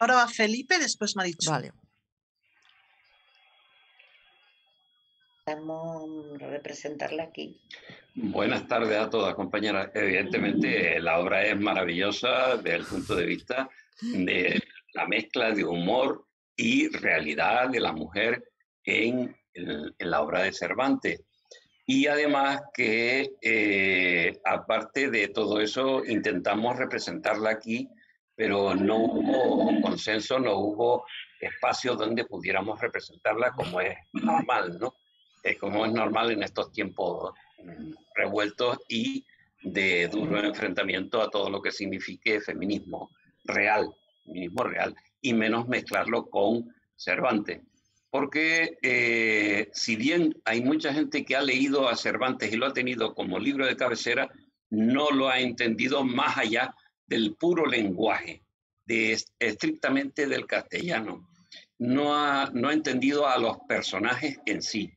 Ahora va, Felipe, después Marichu. Vale. Vamos a representarla aquí. Buenas tardes a todas, compañeras. Evidentemente, la obra es maravillosa desde el punto de vista de la mezcla de humor y realidad de la mujer en, la obra de Cervantes. Y además que, eh, aparte de todo eso, intentamos representarla aquí, pero no hubo consenso, no hubo espacio donde pudiéramos representarla como es normal, ¿no? como es normal en estos tiempos revueltos y de duro enfrentamiento a todo lo que signifique feminismo real, feminismo real, y menos mezclarlo con Cervantes. Porque eh, si bien hay mucha gente que ha leído a Cervantes y lo ha tenido como libro de cabecera, no lo ha entendido más allá del puro lenguaje, estrictamente del castellano. No no ha entendido a los personajes en sí.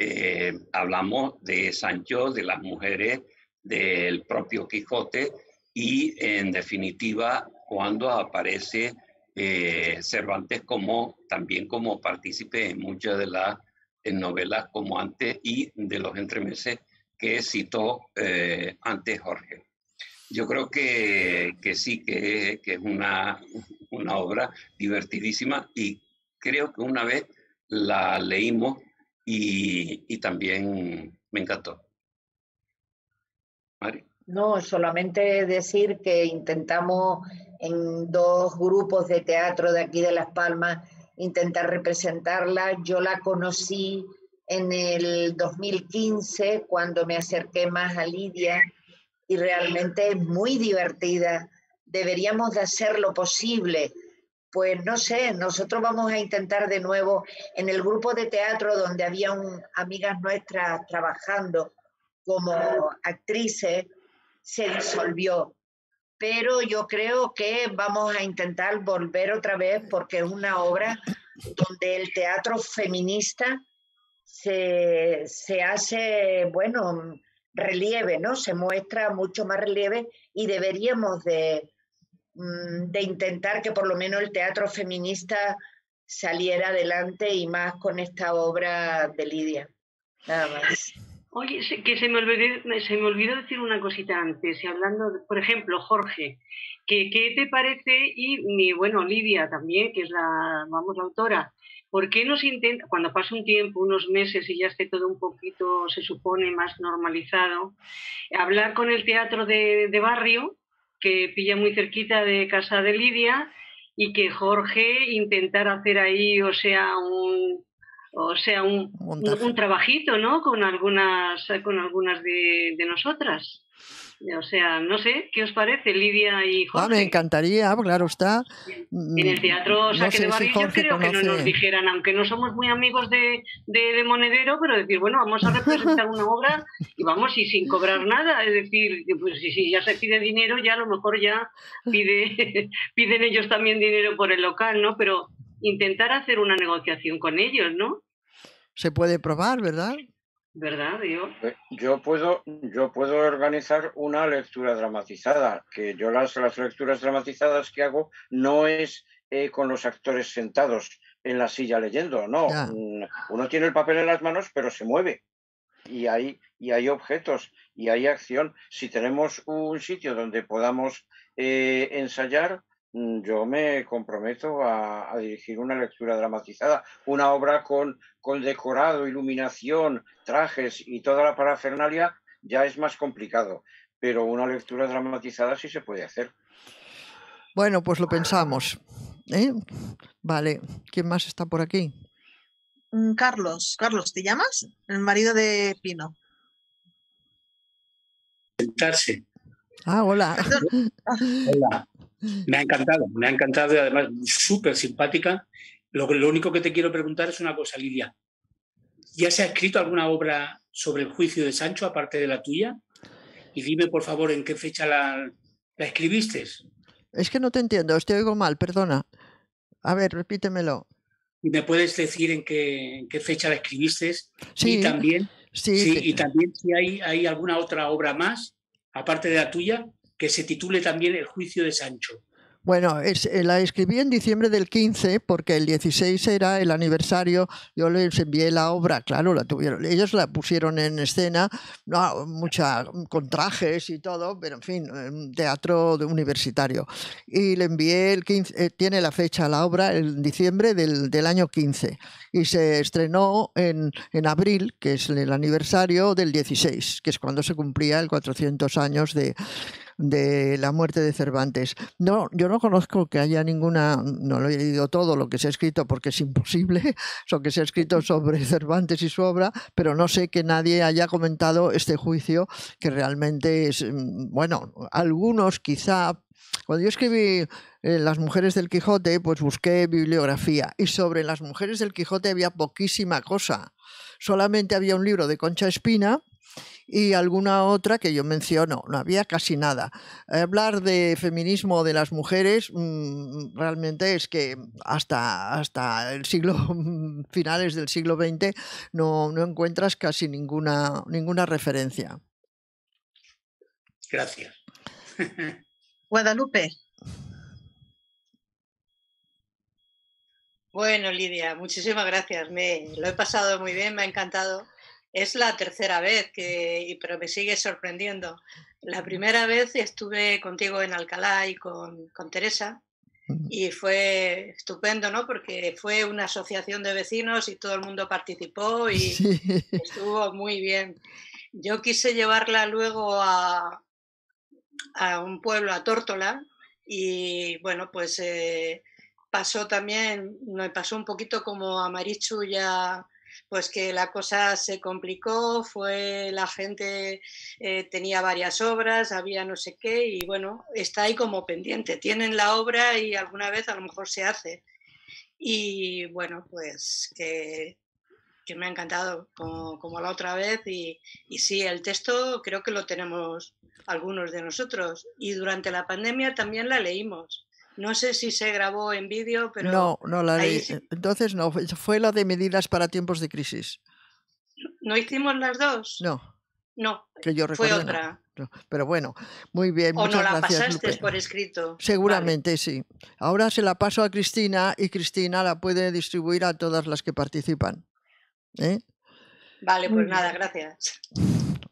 Eh, hablamos de Sancho, de las mujeres, del propio Quijote y en definitiva cuando aparece eh, Cervantes como también como partícipe en muchas de las novelas como antes y de los entremeses que citó eh, antes Jorge. Yo creo que, sí, que, es una, una obra divertidísima y creo que una vez la leímos y, también me encantó. No, solamente decir que intentamos en dos grupos de teatro de aquí de Las Palmas intentar representarla. Yo la conocí en el 2015 cuando me acerqué más a Lidia y realmente es muy divertida. Deberíamos de hacer lo posible pues no sé, nosotros vamos a intentar de nuevo en el grupo de teatro donde había amigas nuestras trabajando como actrices, se disolvió. Pero yo creo que vamos a intentar volver otra vez porque es una obra donde el teatro feminista se, se hace, bueno, relieve, ¿no? Se muestra mucho más relieve y deberíamos de, Mm, de intentar que por lo menos el teatro feminista saliera adelante y más con esta obra de Lidia. Nada más. Oye, que se me, olvidó, decir una cosita antes, y hablando, por ejemplo, Jorge, ¿qué, ¿qué, te parece? Y, bueno, Lidia también, que es la, vamos, la autora, ¿por qué nos intenta, cuando pasa un tiempo, unos meses y ya esté todo un poquito, se supone, más normalizado, hablar con el teatro de barrio que pilla muy cerquita de casa de Lidia y que Jorge intentara hacer ahí, o sea, un, o sea, un, trabajito, ¿no? Con algunas, con algunas de nosotras. O sea, no sé, ¿qué os parece, Lidia y Jorge? Ah, me encantaría, ah, claro está. En el teatro o Saque de Barrio creo que no nos dijeran, aunque no somos muy amigos de, Monedero, pero decir, bueno, vamos a representar una obra y vamos y sin cobrar nada. Es decir, pues si, si ya se pide dinero, ya a lo mejor ya pide, piden ellos también dinero por el local, ¿no? Pero intentar hacer una negociación con ellos, ¿no? Se puede probar, ¿verdad? ¿verdad, Dios? Eh, yo puedo, yo puedo organizar una lectura dramatizada, que yo las, las lecturas dramatizadas que hago no es eh, con los actores sentados en la silla leyendo, no. Mm, uno tiene el papel en las manos, pero se mueve. Y hay, y hay objetos, y hay acción. Si tenemos un sitio donde podamos eh, ensayar, mm, yo me comprometo a, dirigir una lectura dramatizada, una obra con con decorado, iluminación, trajes y toda la parafernalia, ya es más complicado. Pero una lectura dramatizada sí se puede hacer. Bueno, pues lo pensamos. ¿eh? Vale, ¿quién más está por aquí? Mm, Carlos, Carlos, ¿te llamas? El marido de Pino. Sentarse. Ah, hola. Hola. Me ha encantado, me ha encantado y además súper simpática lo, único que te quiero preguntar es una cosa, Lidia. ¿Ya se ha escrito alguna obra sobre el juicio de Sancho, aparte de la tuya? Y dime, por favor, en qué fecha la, escribiste. Es que no te entiendo, te oigo mal, perdona. A ver, repítemelo. ¿Me puedes decir en qué, qué fecha la escribiste? Sí, y también, sí, sí, y también si hay alguna otra obra más, aparte de la tuya, que se titule también El juicio de Sancho. Bueno, eh, la escribí en diciembre del 15 porque el 16 era el aniversario, yo les envié la obra, claro, la tuvieron, ellos la pusieron en escena, no, mucha, con trajes y todo, pero en fin, un teatro universitario. Y le envié el 15, eh, tiene la fecha la obra, en diciembre del, año 15, y se estrenó en abril, que es el aniversario del 16, que es cuando se cumplía el 400 años de de la muerte de Cervantes. No, yo no conozco que haya ninguna, no lo he leído todo lo que se ha escrito porque es imposible, lo que se ha escrito sobre Cervantes y su obra, pero no sé que nadie haya comentado este juicio que realmente es, mm, bueno, algunos quizá cuando yo escribí eh, Las mujeres del Quijote, pues busqué bibliografía y sobre las mujeres del Quijote había poquísima cosa. Solamente había un libro de Concha Espina y alguna otra que yo menciono. No había casi nada. Hablar de feminismo de las mujeres mm, realmente es que hasta, hasta el siglo, finales del siglo XX, no, no encuentras casi ninguna, ninguna referencia. Gracias. Guadalupe. Bueno, Lidia, muchísimas gracias. Me lo he pasado muy bien, me ha encantado. Es la tercera vez, que, pero me sigue sorprendiendo. La primera vez estuve contigo en Alcalá y con, Teresa y fue estupendo, ¿no? Porque fue una asociación de vecinos y todo el mundo participó y estuvo muy bien. Yo quise llevarla luego a, un pueblo, a Tórtola, y bueno, pues eh, pasó también, me pasó un poquito como a Marichu ya pues que la cosa se complicó, fue la gente eh, tenía varias obras, había no sé qué y bueno, está ahí como pendiente. Tienen la obra y alguna vez a lo mejor se hace. Y bueno, pues que, que me ha encantado como, la otra vez y, y sí, el texto creo que lo tenemos algunos de nosotros y durante la pandemia también la leímos. No sé si se grabó en vídeo, pero... No, no, la leí. entonces no, fue la de medidas para tiempos de crisis. ¿No hicimos las dos? No. No, fue otra. Pero bueno, muy bien. O no la pasaste por escrito. Seguramente, sí. Ahora se la paso a Cristina y Cristina la puede distribuir a todas las que participan. ¿eh? Vale, pues nada, gracias.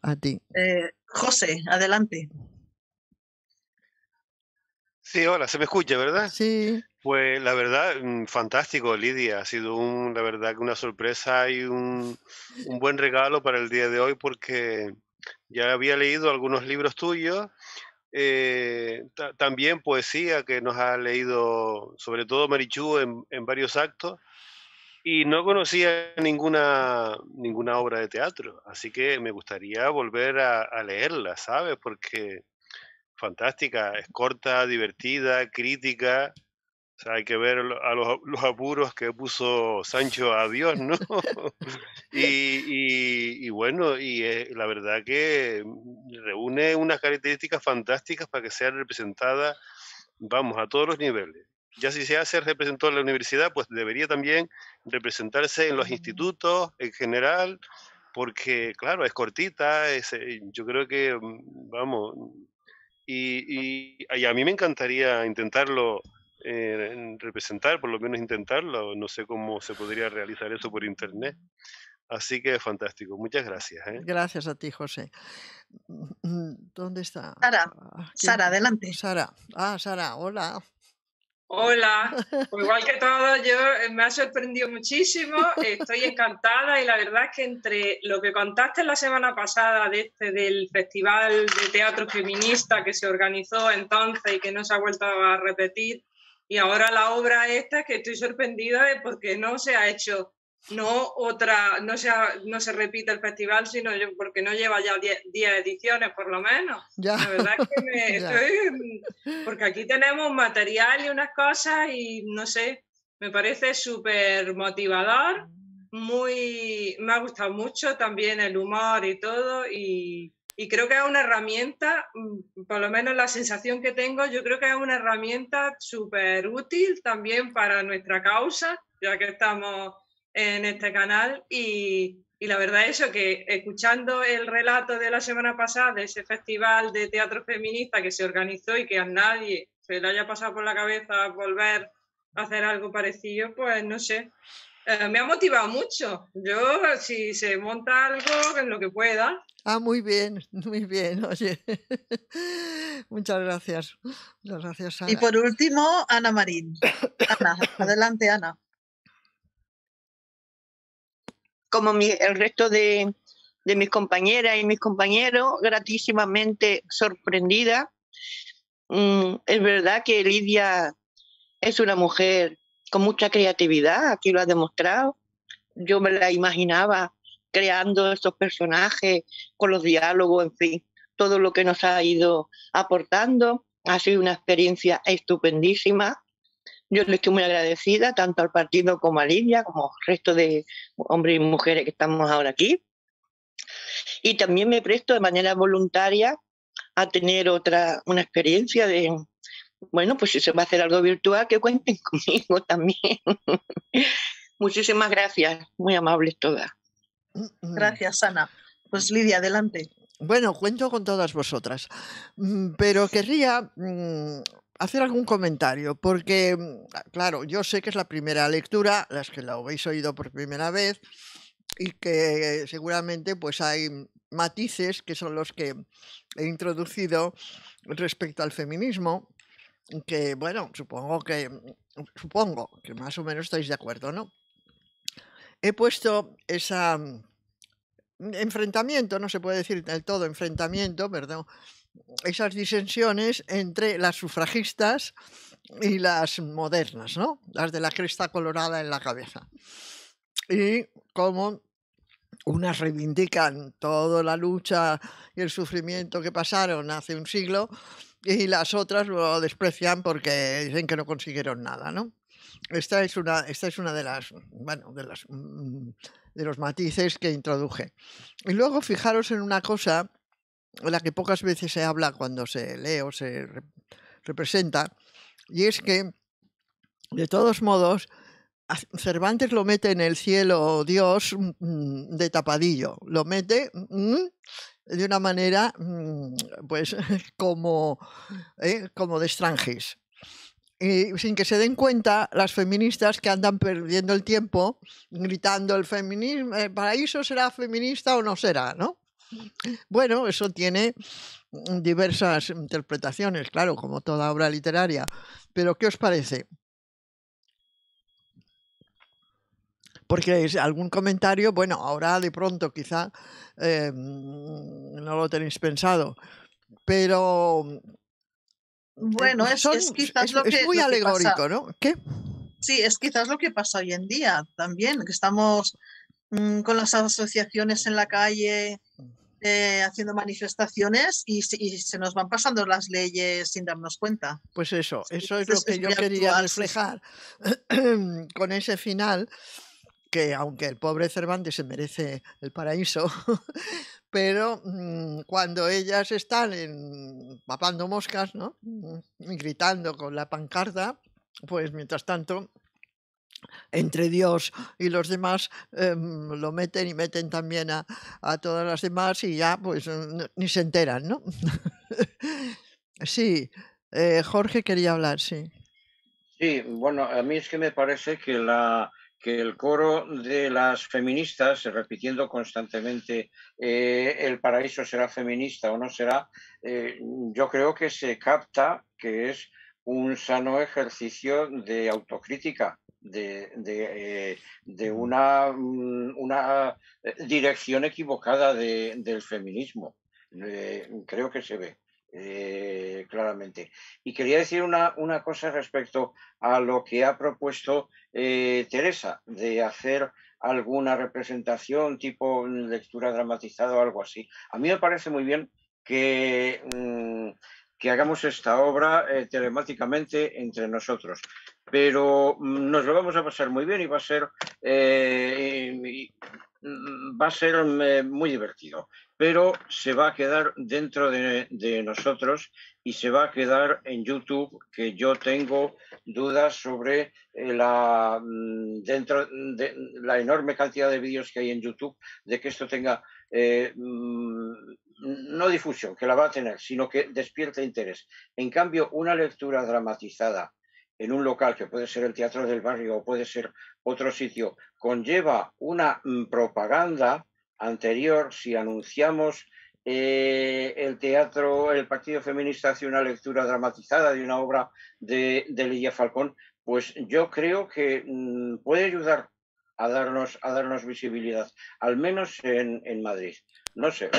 A ti. Eh, José, adelante. Sí, hola, se me escucha, ¿verdad? Sí. Pues la verdad, mm, fantástico, Lidia. Ha sido la verdad que una sorpresa y un, buen regalo para el día de hoy porque ya había leído algunos libros tuyos, eh, también poesía que nos ha leído, sobre todo Marichu en, varios actos, y no conocía ninguna, ninguna obra de teatro, así que me gustaría volver a, a leerla, ¿sabes? Porque fantástica, es corta, divertida, crítica. hay que ver a los, apuros que puso Sancho a Dios, ¿no? y, bueno, y eh, la verdad que reúne unas características fantásticas para que sea representada, vamos, a todos los niveles. Ya si se hace representado en la universidad, pues debería también representarse en los institutos en general, porque claro, es cortita, es, eh, yo creo que, mm, vamos, y, a mí me encantaría intentarlo, eh, representar, por lo menos intentarlo. No sé cómo se podría realizar eso por internet. Así que fantástico. Muchas gracias. ¿eh? Gracias a ti, José. Mm, mm, ¿Dónde está? Sara. Ah, Sara, adelante. Sara. Ah, Sara, hola. Hola, pues igual que todo yo eh, me ha sorprendido muchísimo, estoy encantada y la verdad es que entre lo que contaste la semana pasada de este, del Festival de Teatro Feminista que se organizó entonces y que no se ha vuelto a repetir, y ahora la obra esta que estoy sorprendida de porque no se ha hecho no otra, no, no se repite el festival, sino porque no lleva ya 10 ediciones por lo menos. La verdad que porque aquí tenemos material y unas cosas y no sé, me parece súper motivador, muy, me ha gustado mucho también el humor y todo y, y creo que es una herramienta, mm, por lo menos la sensación que tengo, yo creo que es una herramienta súper útil también para nuestra causa, ya que estamos en este canal y, la verdad eso, que escuchando el relato de la semana pasada de ese festival de teatro feminista que se organizó y que a nadie se le haya pasado por la cabeza volver a hacer algo parecido, pues no sé, eh, me ha motivado mucho. Yo, si se monta algo, en lo que pueda. Ah, muy bien, muy bien, oye. Muchas gracias. Muchas gracias, Y por último, Ana Marín. Ana, adelante, Ana como el resto de, mis compañeras y mis compañeros, gratísimamente sorprendida. Mm, es verdad que Lidia es una mujer con mucha creatividad, aquí lo ha demostrado. Yo me la imaginaba creando estos personajes, con los diálogos, en fin, todo lo que nos ha ido aportando. Ha sido una experiencia estupendísima. Yo le estoy muy agradecida tanto al partido como a Lidia, como al resto de hombres y mujeres que estamos ahora aquí. Y también me presto de manera voluntaria a tener otra, una experiencia de, bueno, pues si se va a hacer algo virtual, que cuenten conmigo también. Muchísimas gracias, muy amables todas. Gracias, Ana. Pues Lidia, adelante. Bueno, cuento con todas vosotras, mm, pero querría mm, hacer algún comentario, porque, mm, ah, claro, yo sé que es la primera lectura, las que la habéis oído por primera vez, y que seguramente pues hay matices que son los que he introducido respecto al feminismo, que bueno, supongo que mm, supongo que más o menos estáis de acuerdo, ¿no? He puesto ese mm, enfrentamiento, no se puede decir del todo enfrentamiento, perdón, esas disensiones entre las sufragistas y las modernas, ¿no? Las de la cresta colorada en la cabeza. Y como unas reivindican toda la lucha y el sufrimiento que pasaron hace un siglo y las otras lo desprecian porque dicen que no consiguieron nada, ¿no? Esta es una, esta es una de las, bueno, las mm, de los matices que introduje. Y luego fijaros en una cosa la que pocas veces se habla cuando se lee o se representa, y es que, de todos modos, Cervantes lo mete en el cielo Dios mm, mm, de tapadillo, lo mete mm, de una manera pues como, eh, como de extranjis. Y sin que se den cuenta las feministas que andan perdiendo el tiempo gritando el feminismo, el paraíso será feminista o no será, ¿no? Bueno, eso tiene diversas interpretaciones, claro, como toda obra literaria. Pero ¿qué os parece? Porque es algún comentario, bueno, ahora de pronto quizá eh, mm, no lo tenéis pensado, pero... Eh, bueno, eso es quizás lo que... Es muy alegórico, ¿no? ¿Qué? Sí, es quizás lo que pasa hoy en día también, que estamos mm, con las asociaciones en la calle, eh, haciendo manifestaciones y, se nos van pasando las leyes sin darnos cuenta. Pues eso, eso es lo que yo quería reflejar con ese final, que aunque el pobre Cervantes se merece el paraíso, pero mm, cuando ellas están en, papando moscas, ¿no? Mm, gritando con la pancarta, pues mientras tanto entre Dios y los demás, em, lo meten y meten también a, todas las demás y ya pues ni se enteran, ¿no? sí, eh, Jorge quería hablar, sí. Sí, bueno, a mí es que me parece que, la, que el coro de las feministas, repitiendo constantemente eh, el paraíso será feminista o no será, eh, yo creo que se capta que es un sano ejercicio de autocrítica de, eh, una, mm, eh, dirección equivocada del feminismo. Eh, creo que se ve claramente. Y quería decir una, cosa respecto a lo que ha propuesto Teresa, de hacer alguna representación tipo lectura dramatizada o algo así. A mí me parece muy bien que... Mm, que hagamos esta obra telemáticamente entre nosotros pero mm, nos lo vamos a pasar muy bien y va a ser, eh, va a ser eh, muy divertido. Pero se va a quedar dentro de, nosotros y se va a quedar en YouTube, que yo tengo dudas sobre eh, la, mm, dentro de, la enorme cantidad de vídeos que hay en YouTube, de que esto tenga mm, no difusión, que la va a tener, sino que despierta interés. En cambio, una lectura dramatizada en un local, que puede ser el teatro del barrio o puede ser otro sitio, conlleva una mm, propaganda anterior si anunciamos eh, el teatro, el Partido Feminista hace una lectura dramatizada de una obra de, de Lidia Falcón, pues yo creo que mm, puede ayudar a darnos, a darnos visibilidad, al menos en, en Madrid. No sé,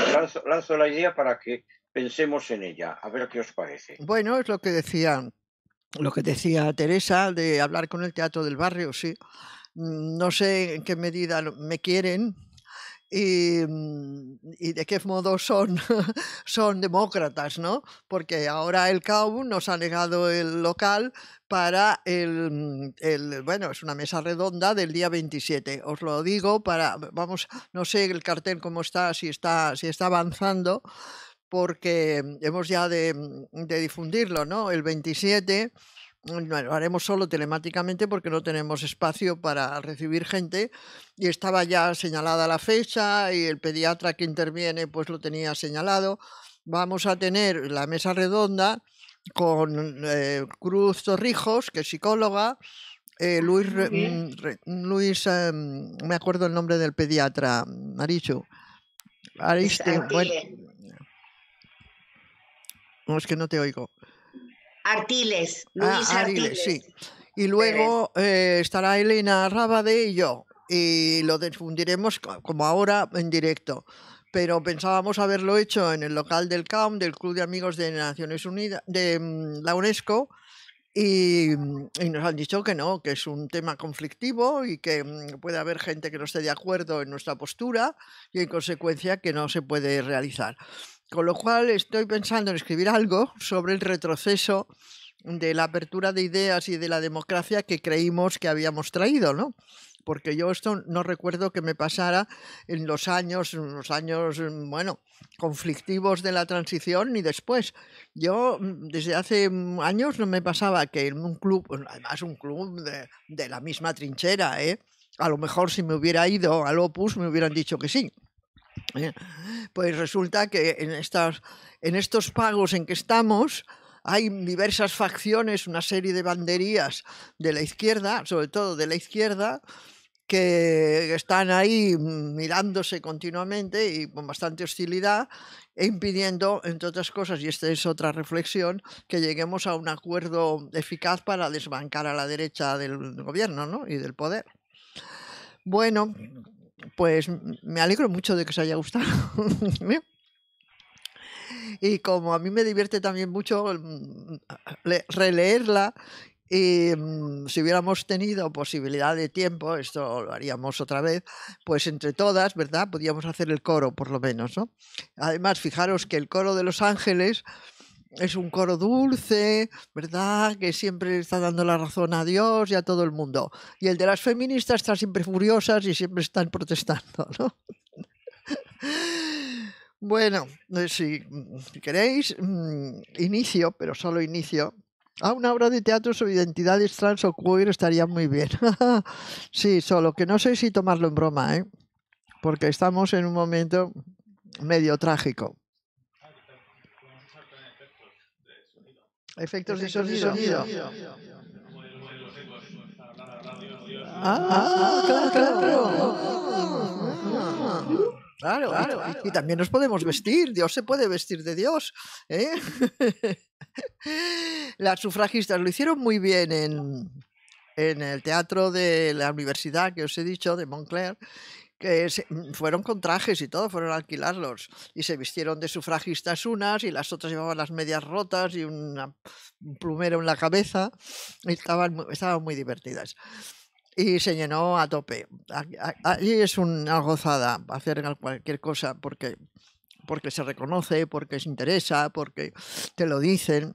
lanzo la idea para que pensemos en ella, a ver qué os parece. Bueno, es lo que decían lo que decía Teresa de hablar con el teatro del barrio, sí. Mm, no sé en qué medida me quieren, mm, y, de qué modo son, son demócratas, ¿no? Porque ahora el CAU nos ha negado el local para el, mm, bueno, es una mesa redonda del día 27. Os lo digo para, vamos, no sé el cartel cómo está, si está, si está avanzando, porque mm, hemos ya mm, de, difundirlo, ¿no? El 27 mm, lo haremos solo telemáticamente porque no tenemos espacio para recibir gente y estaba ya señalada la fecha y el pediatra que interviene pues lo tenía señalado. Vamos a tener la mesa redonda con eh, Cruz Torrijos, que es psicóloga, eh, ah, Luis, Luis eh, me acuerdo el nombre del pediatra, Marichu es que no te oigo. Artiles, Luis ah, Artiles. sí. Y luego eh, estará Elena Rábade y yo. Y lo difundiremos como ahora en directo. Pero pensábamos haberlo hecho en el local del CAUM, del Club de Amigos de Naciones Unidas, de mm, la UNESCO, y, mm, y, nos han dicho que no, que es un tema conflictivo y que mm, puede haber gente que no esté de acuerdo en nuestra postura y en consecuencia que no se puede realizar. Con lo cual estoy pensando en escribir algo sobre el retroceso de la apertura de ideas y de la democracia que creímos que habíamos traído, ¿no? Porque yo esto no recuerdo que me pasara en los años, en los años, bueno, conflictivos de la transición ni después. Yo mm, desde hace años no me pasaba que en un club, además un club de, de la misma trinchera, ¿eh? a lo mejor si me hubiera ido al Opus me hubieran dicho que sí. ¿eh? Pues resulta que en, estos pagos en que estamos, hay diversas facciones, una serie de banderías de la izquierda, sobre todo de la izquierda, que están ahí mirándose continuamente y con bastante hostilidad e impidiendo, entre otras cosas, y esta es otra reflexión, que lleguemos a un acuerdo eficaz para desbancar a la derecha del gobierno y del poder. Bueno, pues me alegro mucho de que os haya gustado. y como a mí me divierte también mucho mm, releerla y mm, si hubiéramos tenido posibilidad de tiempo, esto lo haríamos otra vez, pues entre todas, ¿verdad? Podríamos hacer el coro, por lo menos, ¿no? Además, fijaros que el coro de los ángeles es un coro dulce, ¿verdad? Que siempre está dando la razón a Dios y a todo el mundo. Y el de las feministas está siempre furiosas y siempre están protestando, ¿no? Bueno, eh, mm, si queréis, mm, inicio, pero solo inicio. A ah, una obra de teatro sobre identidades trans o queer estaría muy bien. sí, solo que no sé si tomarlo en broma, ¿eh? porque estamos en un momento medio trágico. Efectos, de sonido. Y, también nos podemos vestir, Dios se puede vestir de Dios. ¿eh? Las sufragistas lo hicieron muy bien en, en el teatro de la universidad que os he dicho, de Montclair, que mm, fueron con trajes y todo, fueron a alquilarlos. Y se vistieron de sufragistas unas y las otras llevaban las medias rotas y una, un plumero en la cabeza. Y estaban, estaban muy divertidas. Y se llenó a tope. Allí es una gozada hacer cualquier cosa porque, porque se reconoce, porque se interesa, porque te lo dicen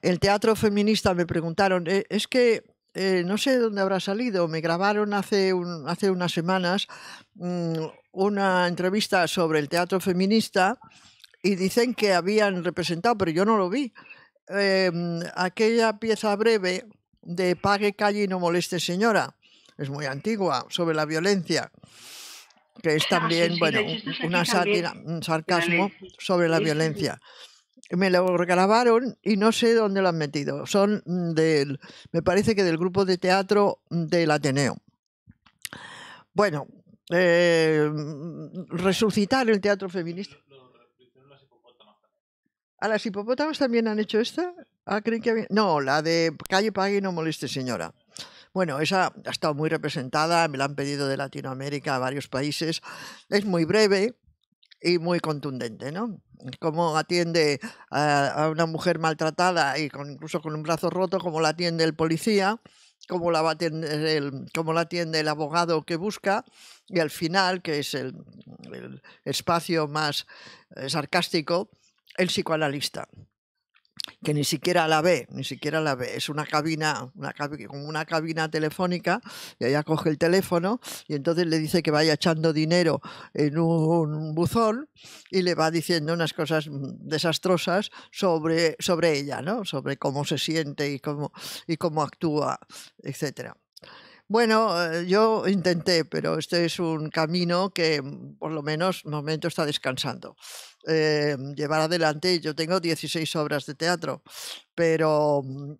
el teatro feminista me preguntaron, eh, es que eh, no sé dónde habrá salido, me grabaron hace, hace unas semanas mm, una entrevista sobre el teatro feminista y dicen que habían representado, pero yo no lo vi, eh, aquella pieza breve de Pague calle y no moleste señora, es muy antigua, sobre la violencia que es ah, también, bueno, un sarcasmo sobre la violencia me lo grabaron y no sé dónde lo han metido. Son mm, del, me parece que del grupo de teatro del Ateneo. Bueno, eh, resucitar el teatro feminista. ¿A las hipopótamas también han hecho esta? Ah, creen que No, la de calle pague no moleste señora. Bueno, esa ha estado muy representada, me la han pedido de Latinoamérica a varios países. Es muy breve, y muy contundente, ¿no? Cómo atiende a, una mujer maltratada y con, incluso con un brazo roto, cómo la atiende el policía, cómo la, va el, la atiende el abogado que busca y al final, que es el espacio más eh, sarcástico, el psicoanalista que ni siquiera la ve, ni siquiera la ve. Es una cabina, una cabina, como una cabina telefónica, y ella coge el teléfono y entonces le dice que vaya echando dinero en un buzón y le va diciendo unas cosas mm, desastrosas sobre, sobre ella, ¿no? sobre cómo se siente y cómo, y cómo actúa, etcétera. Bueno, eh, yo intenté, pero este es un camino que mm, por lo menos momento está descansando. Eh, llevar adelante, yo tengo 16 obras de teatro, pero mm,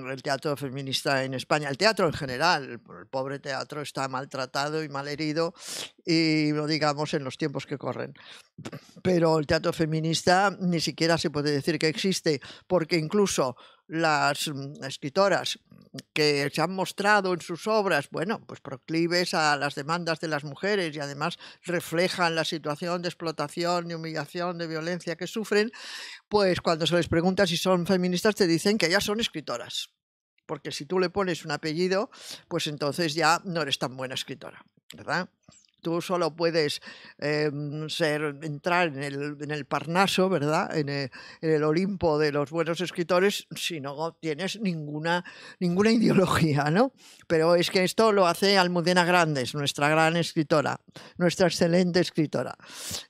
mm, el teatro feminista en España, el teatro en general, el pobre teatro está maltratado y malherido, y lo digamos en los tiempos que corren. Pero el teatro feminista ni siquiera se puede decir que existe, porque incluso las mm, escritoras que se han mostrado en sus obras, bueno, pues proclives a las demandas de las mujeres y además reflejan la situación de explotación, de humillación, de violencia que sufren, pues cuando se les pregunta si son feministas te dicen que ya son escritoras. Porque si tú le pones un apellido, pues entonces ya no eres tan buena escritora, ¿verdad? Tú solo puedes em, entrar en el, Parnaso, ¿verdad? Eh, en el, Olimpo de los buenos escritores si no tienes ninguna, ninguna ideología, ¿no? Pero es que esto lo hace Almudena Grandes, nuestra gran escritora, nuestra excelente escritora.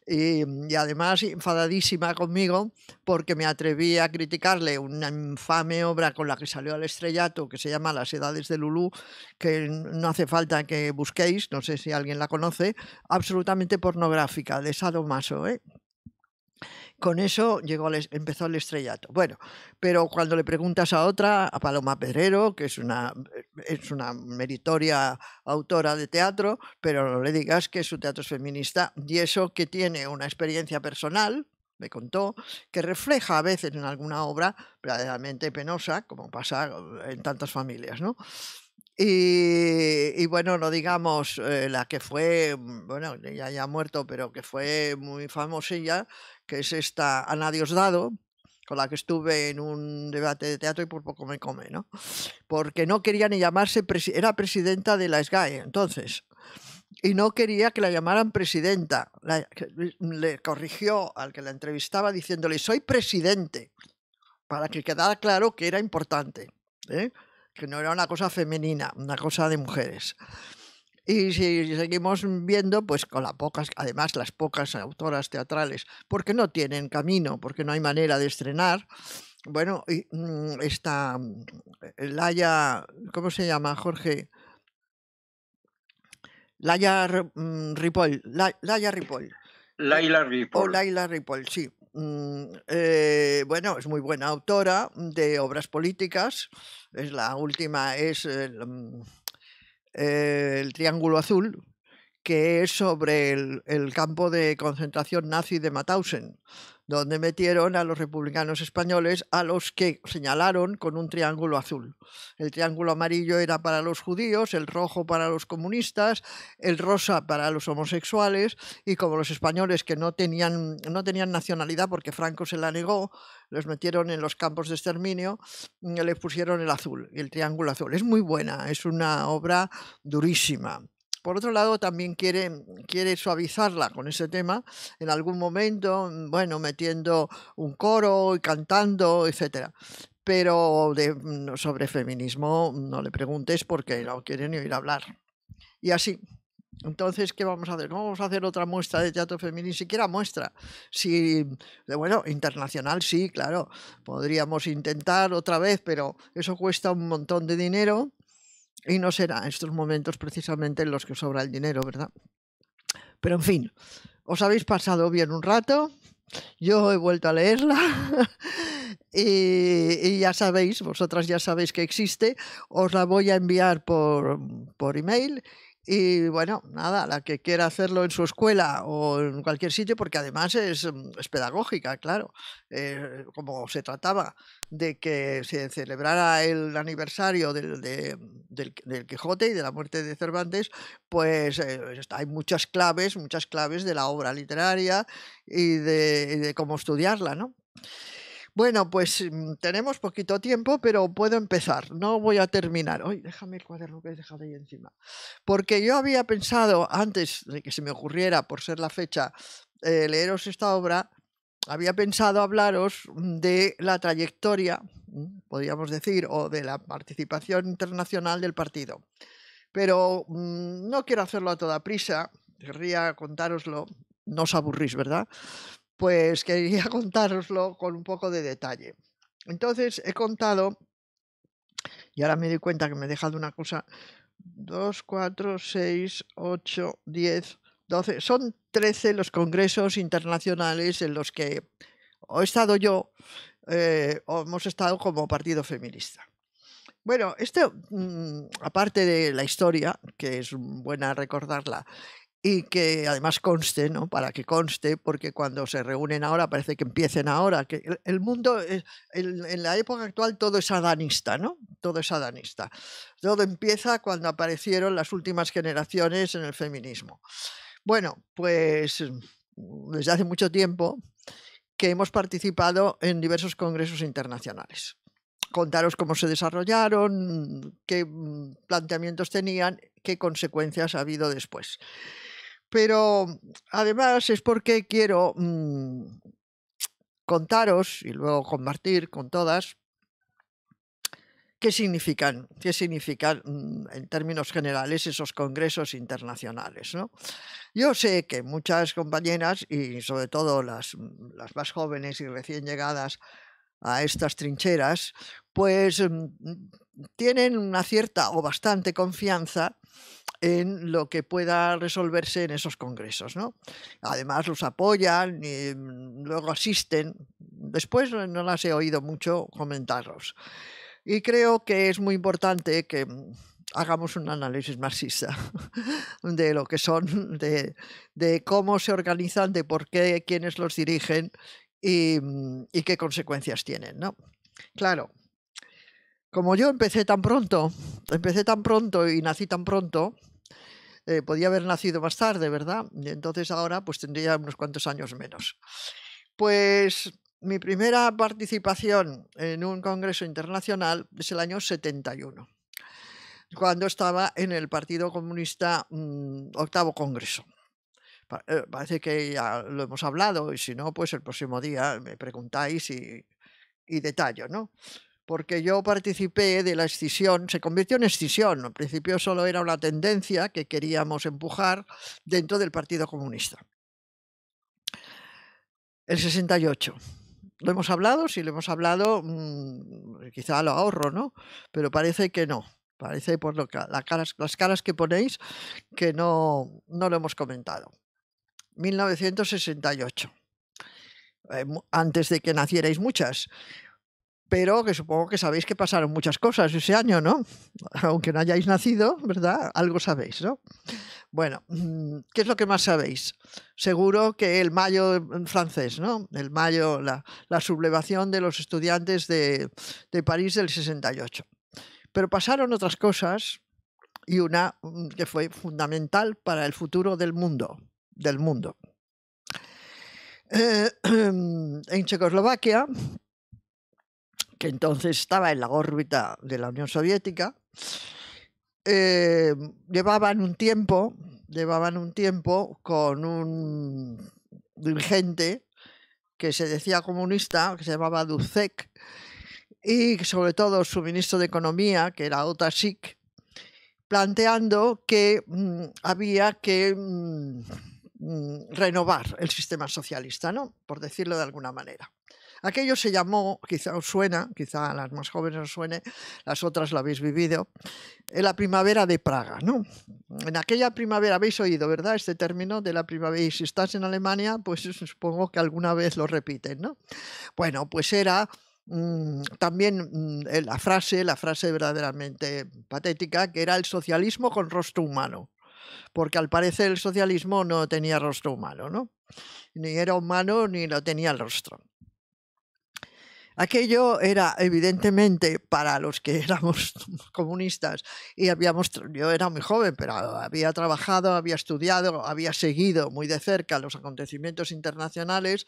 Y, y además enfadadísima conmigo porque me atreví a criticarle una infame obra con la que salió al estrellato que se llama Las edades de Lulú, que no hace falta que busquéis, no sé si alguien la conoce absolutamente pornográfica, de sadomaso. ¿eh? Con eso llegó empezó el estrellato. Bueno, pero cuando le preguntas a otra, a Paloma Pedrero, que es una, es una meritoria autora de teatro, pero no le digas que su teatro es feminista y eso que tiene una experiencia personal, me contó, que refleja a veces en alguna obra verdaderamente penosa, como pasa en tantas familias, ¿no? Y, bueno, no digamos eh, la que fue, mm, bueno, ella ya ha muerto, pero que fue muy famosilla, que es esta Ana Diosdado, con la que estuve en un debate de teatro y por poco me come, ¿no? Porque no quería ni llamarse, era presidenta de la SGAE entonces, y no quería que la llamaran presidenta. le corrigió al que la entrevistaba diciéndole, soy presidente, para que quedara claro que era importante. ¿eh? que no era una cosa femenina, una cosa de mujeres. Y si seguimos viendo, pues con las pocas, además las pocas autoras teatrales, porque no tienen camino, porque no hay manera de estrenar. Bueno, está mm, esta mm, Laia, ¿cómo se llama, Jorge? Laia mm, Ripoll, Laia Ripoll. Laila Ripoll. O Laila Ripoll, sí. Mm, eh, bueno, es muy buena autora de obras políticas. Es la última es mm, el, Triángulo Azul, que es sobre el, el, campo de concentración nazi de Mauthausen donde metieron a los republicanos españoles, a los que señalaron con un triángulo azul. El triángulo amarillo era para los judíos, el rojo para los comunistas, el rosa para los homosexuales, y como los españoles que no tenían, no tenían nacionalidad porque Franco se la negó, los metieron en los campos de exterminio, les pusieron el azul, el triángulo azul. Es muy buena, es una obra durísima por otro lado, también quiere, quiere suavizarla con ese tema en algún momento, mm, bueno, metiendo un coro y cantando, etcétera. Pero de, mm, sobre feminismo mm, no le preguntes porque no quiere ni oír hablar. Y así. Entonces, ¿qué vamos a hacer? ¿Cómo vamos a hacer otra muestra de teatro femenino? Ni siquiera muestra. Si, bueno, internacional sí, claro. Podríamos intentar otra vez, pero eso cuesta un montón de dinero y no será estos momentos precisamente en los que sobra el dinero, ¿verdad? Pero en fin, os habéis pasado bien un rato. Yo he vuelto a leerla y, ya sabéis, vosotras ya sabéis que existe. Os la voy a enviar por, por email y bueno, nada, la que quiera hacerlo en su escuela o en cualquier sitio, porque además es, mm, pedagógica, claro. Eh, como se trataba de que se celebrara el aniversario del, mm, Quijote y de la muerte de Cervantes, pues eh, hay muchas claves, muchas claves de la obra literaria y de, y de cómo estudiarla, ¿no? Bueno, pues mm, tenemos poquito tiempo, pero puedo empezar. No voy a terminar. Hoy déjame el cuaderno que he dejado ahí encima. Porque yo había pensado, antes de que se me ocurriera, por ser la fecha, eh, leeros esta obra, había pensado hablaros mm, de la trayectoria, mm, podríamos decir, o de la participación internacional del partido. Pero no quiero hacerlo a toda prisa, querría contároslo, no os aburrís, ¿verdad? pues quería contároslo con un poco de detalle. Entonces he contado, y ahora me doy cuenta que me he dejado una cosa, 2, 4, 6, 8, 10, 12, son 13 los congresos internacionales en los que he estado yo eh, o hemos estado como partido feminista. Bueno, esto, mm, aparte de la historia, que es buena recordarla, y que además conste, ¿no? Para que conste, porque cuando se reúnen ahora parece que empiecen ahora. Que el, mundo, en la época actual todo es adanista, ¿no? Todo es adanista. Todo empieza cuando aparecieron las últimas generaciones en el feminismo. Bueno, pues mm, desde hace mucho tiempo que hemos participado en diversos congresos internacionales. Contaros cómo se desarrollaron, qué mm, planteamientos tenían, qué consecuencias ha habido después. Pero además es porque quiero mm, contaros y luego compartir con todas qué significan, qué significan mm, en términos generales esos congresos internacionales. ¿no? Yo sé que muchas compañeras, y sobre todo las, mm, las, más jóvenes y recién llegadas a estas trincheras, pues tienen una cierta o bastante confianza en lo que pueda resolverse en esos congresos. ¿no? Además, los apoyan y mm, luego asisten. Después eh, no las he oído mucho comentarlos. Y creo que es muy importante que mm, hagamos un análisis marxista de lo que son, de, cómo se organizan, de por qué, quiénes los dirigen y, mm, qué consecuencias tienen. Claro, como yo empecé tan pronto, empecé tan pronto y nací tan pronto, eh, podía haber nacido más tarde, ¿verdad? entonces ahora pues tendría unos cuantos años menos. Pues mi primera participación en un congreso internacional es el año 71, cuando estaba en el Partido Comunista mm, octavo congreso. Eh, parece que ya lo hemos hablado y si no, pues el próximo día me preguntáis y, y detallo, ¿no? porque yo participé de la escisión, se convirtió en escisión, al principio solo era una tendencia que queríamos empujar dentro del Partido Comunista. El 68. Lo hemos hablado, sí, lo hemos hablado, mm, quizá lo ahorro, ¿no? Pero parece que no. Parece por lo que, las caras que ponéis que no, lo hemos comentado. 1968. Eh, antes de que nacierais muchas pero que supongo que sabéis que pasaron muchas cosas ese año, ¿no? Aunque no hayáis nacido, ¿verdad? Algo sabéis, ¿no? Bueno, mm, ¿qué es lo que más sabéis? Seguro que el mayo francés, ¿no? El mayo, la, sublevación de los estudiantes de, París del 68. Pero pasaron otras cosas y una mm, que fue fundamental para el futuro del mundo, del mundo. Eh, en Checoslovaquia, que entonces estaba en la órbita de la Unión Soviética, eh, llevaban un tiempo, llevaban un tiempo con un dirigente que se decía comunista, que se llamaba Ducek, y sobre todo su ministro de Economía, que era Otasik, planteando que mm, había que mm, mm, renovar el sistema socialista, por decirlo de alguna manera. Aquello se llamó, quizá os suena, quizá a las más jóvenes os suene, las otras lo habéis vivido, en la primavera de Praga, ¿no? En aquella primavera, habéis oído, ¿verdad? Este término de la primavera, y si estás en Alemania, pues supongo que alguna vez lo repiten, Bueno, pues era mm, también mm, eh, la frase, la frase verdaderamente patética, que era el socialismo con rostro humano, porque al parecer el socialismo no tenía rostro humano, ¿no? Ni era humano ni lo tenía el rostro. Aquello era evidentemente para los que éramos comunistas y habíamos, yo era muy joven, pero había trabajado, había estudiado, había seguido muy de cerca los acontecimientos internacionales,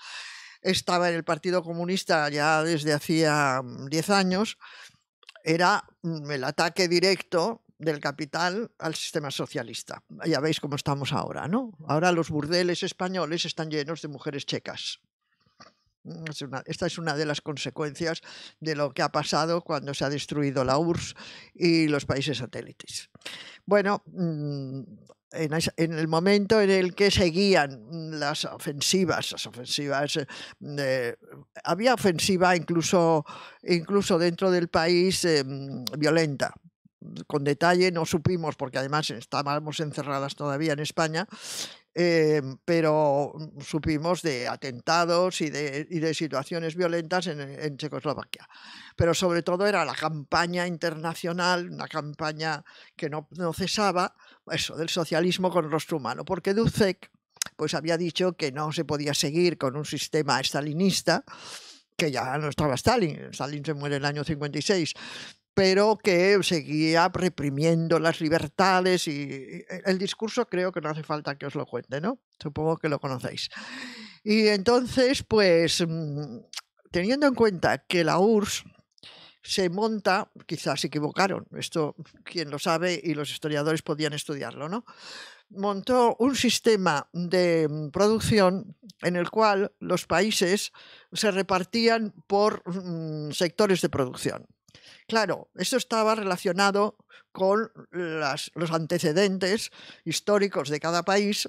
estaba en el Partido Comunista ya desde hacía 10 mm, años, era mm, el ataque directo del capital al sistema socialista. Ya veis cómo estamos ahora, ¿no? Ahora los burdeles españoles están llenos de mujeres checas. Mm, esta es una de las consecuencias de lo que ha pasado cuando se ha destruido la URSS y los países satélites. Bueno, mm, en, el momento en el que seguían las ofensivas, las ofensivas, eh, había ofensiva incluso, incluso dentro del país eh, mm, violenta. Con detalle no supimos, porque además estábamos encerradas todavía en España, eh, pero supimos de atentados y de, y de situaciones violentas en, Checoslovaquia. Pero sobre todo era la campaña internacional, una campaña que no, cesaba, eso, del socialismo con rostro humano, porque Ducek pues había dicho que no se podía seguir con un sistema estalinista, que ya no estaba Stalin, Stalin se muere en el año 56, pero que seguía reprimiendo las libertades y eh, el discurso creo que no hace falta que os lo cuente, ¿no? Supongo que lo conocéis. Y entonces, pues, mm, teniendo en cuenta que la URSS se monta, quizás se equivocaron, esto quien lo sabe y los historiadores podían estudiarlo, ¿no? Montó un sistema de mm, producción en el cual los países se repartían por mm, sectores de producción. Claro, esto estaba relacionado con los antecedentes históricos de cada país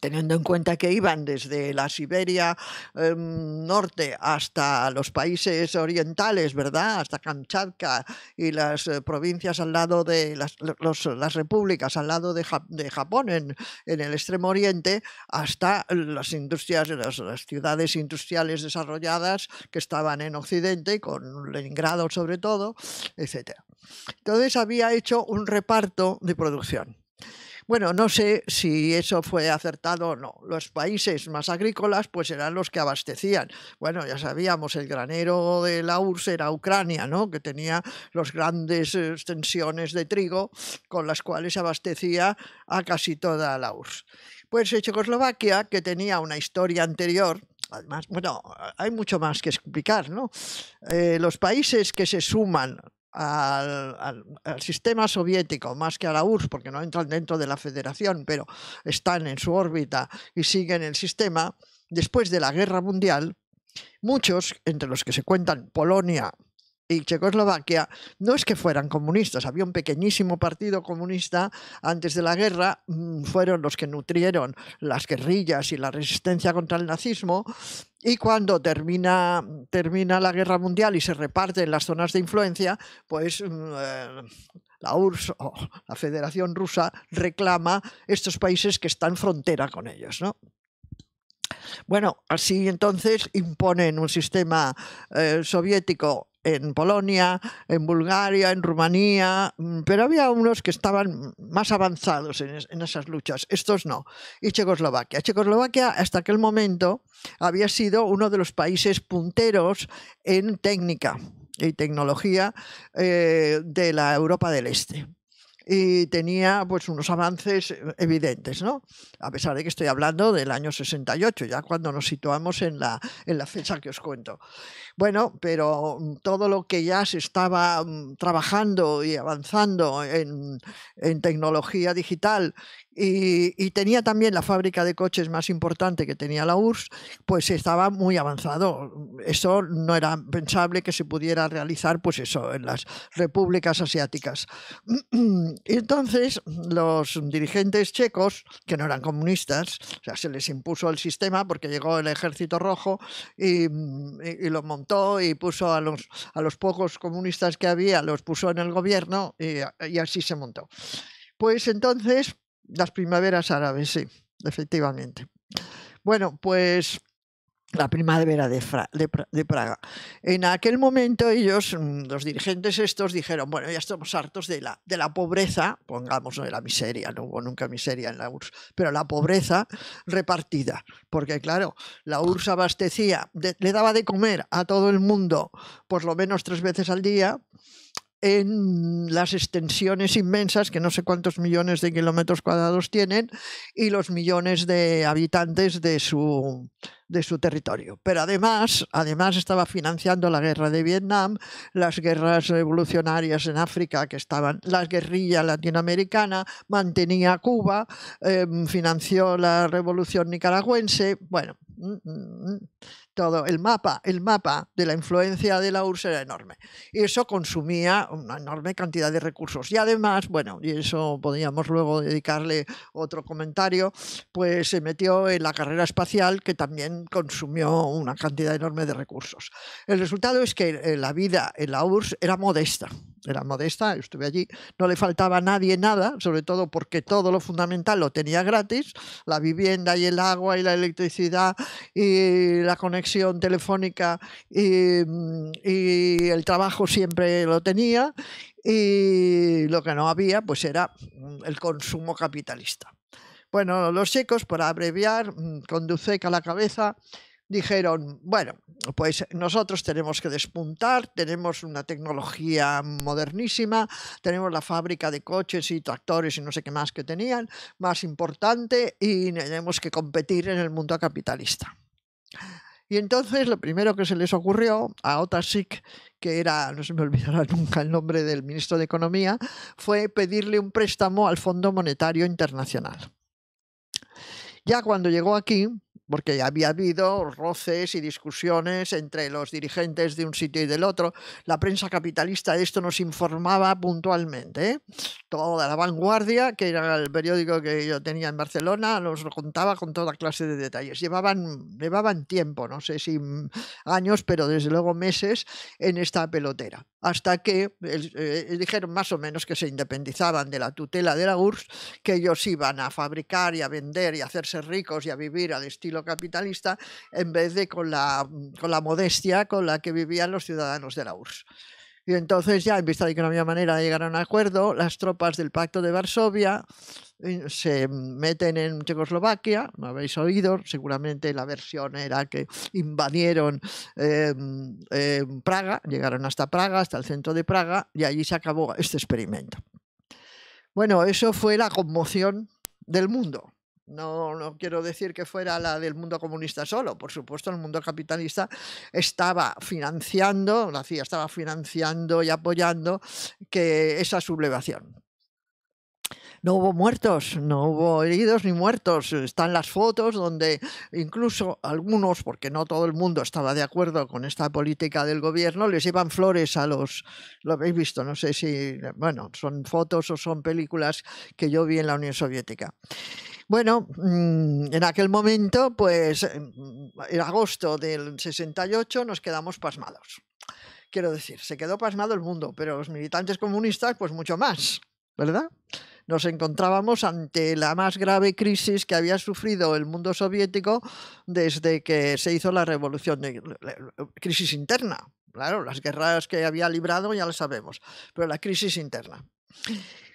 teniendo en cuenta que iban desde la Siberia em, norte hasta los países orientales, ¿verdad? Hasta Kamchatka y las eh, provincias al lado de las, repúblicas al lado de, Japón en, el extremo oriente, hasta las industrias, las, ciudades industriales desarrolladas que estaban en occidente, con Leningrado sobre todo, etc. Entonces había hecho un reparto de producción. Bueno, no sé si eso fue acertado o no. Los países más agrícolas pues eran los que abastecían. Bueno, ya sabíamos, el granero de la URSS era Ucrania, ¿no? que tenía las grandes extensiones de trigo con las cuales abastecía a casi toda la URSS. Pues Checoslovaquia, que tenía una historia anterior, además, bueno, hay mucho más que explicar, ¿no? Eh, los países que se suman al, sistema soviético más que a la URSS, porque no entran dentro de la federación, pero están en su órbita y siguen el sistema, después de la guerra mundial, muchos, entre los que se cuentan Polonia, y Checoslovaquia no es que fueran comunistas, había un pequeñísimo partido comunista antes de la guerra, mm, fueron los que nutrieron las guerrillas y la resistencia contra el nazismo, y cuando termina, termina la guerra mundial y se reparten las zonas de influencia, pues mm, eh, la URSS o la Federación Rusa reclama estos países que están frontera con ellos, Bueno, así entonces imponen un sistema eh, soviético en Polonia, en Bulgaria, en Rumanía, mm, pero había unos que estaban más avanzados en, esas luchas, estos no, y Checoslovaquia. Checoslovaquia hasta aquel momento había sido uno de los países punteros en técnica y tecnología eh, de la Europa del Este y tenía pues unos avances eh, evidentes, ¿no? A pesar de que estoy hablando del año 68, ya cuando nos situamos en la, fecha que os cuento. Bueno, pero mm, todo lo que ya se estaba mm, trabajando y avanzando en, en tecnología digital y, tenía también la fábrica de coches más importante que tenía la URSS, pues estaba muy avanzado. Eso no era pensable que se pudiera realizar, pues eso, en las repúblicas asiáticas. Y entonces los dirigentes checos, que no eran comunistas, o sea, se les impuso el sistema porque llegó el ejército rojo y, lo montó y puso a los, a los pocos comunistas que había, los puso en el gobierno y así se montó. Pues entonces las primaveras árabes, sí, efectivamente. Bueno, pues la primavera de, Praga. En aquel momento ellos, mm, los dirigentes estos, dijeron, bueno, ya estamos hartos de la, de la pobreza, pongámoslo de la miseria, no hubo nunca miseria en la URSS, pero la pobreza repartida, porque claro, la URSS abastecía, le daba de comer a todo el mundo por lo menos tres veces al día, en las extensiones inmensas, que no sé cuántos millones de kilómetros cuadrados tienen, y los millones de habitantes de su, de su territorio. Pero además, además estaba financiando la guerra de Vietnam, las guerras revolucionarias en África que estaban, las guerrillas latinoamericana, mantenía Cuba, em, financió la revolución nicaragüense, bueno, mm, mm, mm, todo el mapa, el mapa de la influencia de la URSS era enorme. Y eso consumía una enorme cantidad de recursos. Y además, bueno, y eso podríamos luego dedicarle otro comentario, pues se metió en la carrera espacial, que también consumió una cantidad enorme de recursos. El resultado es que eh, la vida en la URSS era modesta, era modesta, estuve allí, no le faltaba a nadie nada, sobre todo porque todo lo fundamental lo tenía gratis, la vivienda y el agua y la electricidad y la conexión telefónica y, mm, y el trabajo siempre lo tenía y lo que no había pues era mm, el consumo capitalista. Bueno, los checos, por abreviar, mm, con Ducek a la cabeza, dijeron, bueno, pues nosotros tenemos que despuntar, tenemos una tecnología modernísima, tenemos la fábrica de coches y tractores y no sé qué más que tenían, más importante, y tenemos que competir en el mundo capitalista. Y entonces lo primero que se les ocurrió a Otasik, que era, no se me olvidará nunca el nombre del ministro de Economía, fue pedirle un préstamo al Fondo Monetario Internacional. Ya cuando llegó aquí, porque había habido roces y discusiones entre los dirigentes de un sitio y del otro. La prensa capitalista de esto nos informaba puntualmente. ¿eh? Toda la vanguardia, que era el periódico que yo tenía en Barcelona, nos contaba con toda clase de detalles. Llevaban, llevaban tiempo, no sé si años, pero desde luego meses en esta pelotera, hasta que eh, dijeron más o menos que se independizaban de la tutela de la URSS, que ellos iban a fabricar y a vender y a hacerse ricos y a vivir al estilo capitalista en vez de con la, mm, con la modestia con la que vivían los ciudadanos de la URSS. Y entonces ya, en vista de que no había manera de llegar a un acuerdo, las tropas del Pacto de Varsovia eh, se meten en Checoslovaquia, no habéis oído, seguramente la versión era que invadieron em, em, Praga, llegaron hasta Praga, hasta el centro de Praga, y allí se acabó este experimento. Bueno, eso fue la conmoción del mundo, no, no quiero decir que fuera la del mundo comunista solo, por supuesto el mundo capitalista estaba financiando, la CIA estaba financiando y apoyando que esa sublevación no hubo muertos, no hubo heridos ni muertos. Están las fotos donde incluso algunos, porque no todo el mundo estaba de acuerdo con esta política del gobierno, les llevan flores a los, lo habéis visto, no sé si, bueno, son fotos o son películas que yo vi en la Unión Soviética. Bueno, mm, en aquel momento, pues mm, en agosto del 68 nos quedamos pasmados. Quiero decir, se quedó pasmado el mundo, pero los militantes comunistas, pues mucho más, ¿verdad? nos encontrábamos ante la más grave crisis que había sufrido el mundo soviético desde que se hizo la revolución, crisis interna. Claro, las guerras que había librado ya lo sabemos, pero la crisis interna.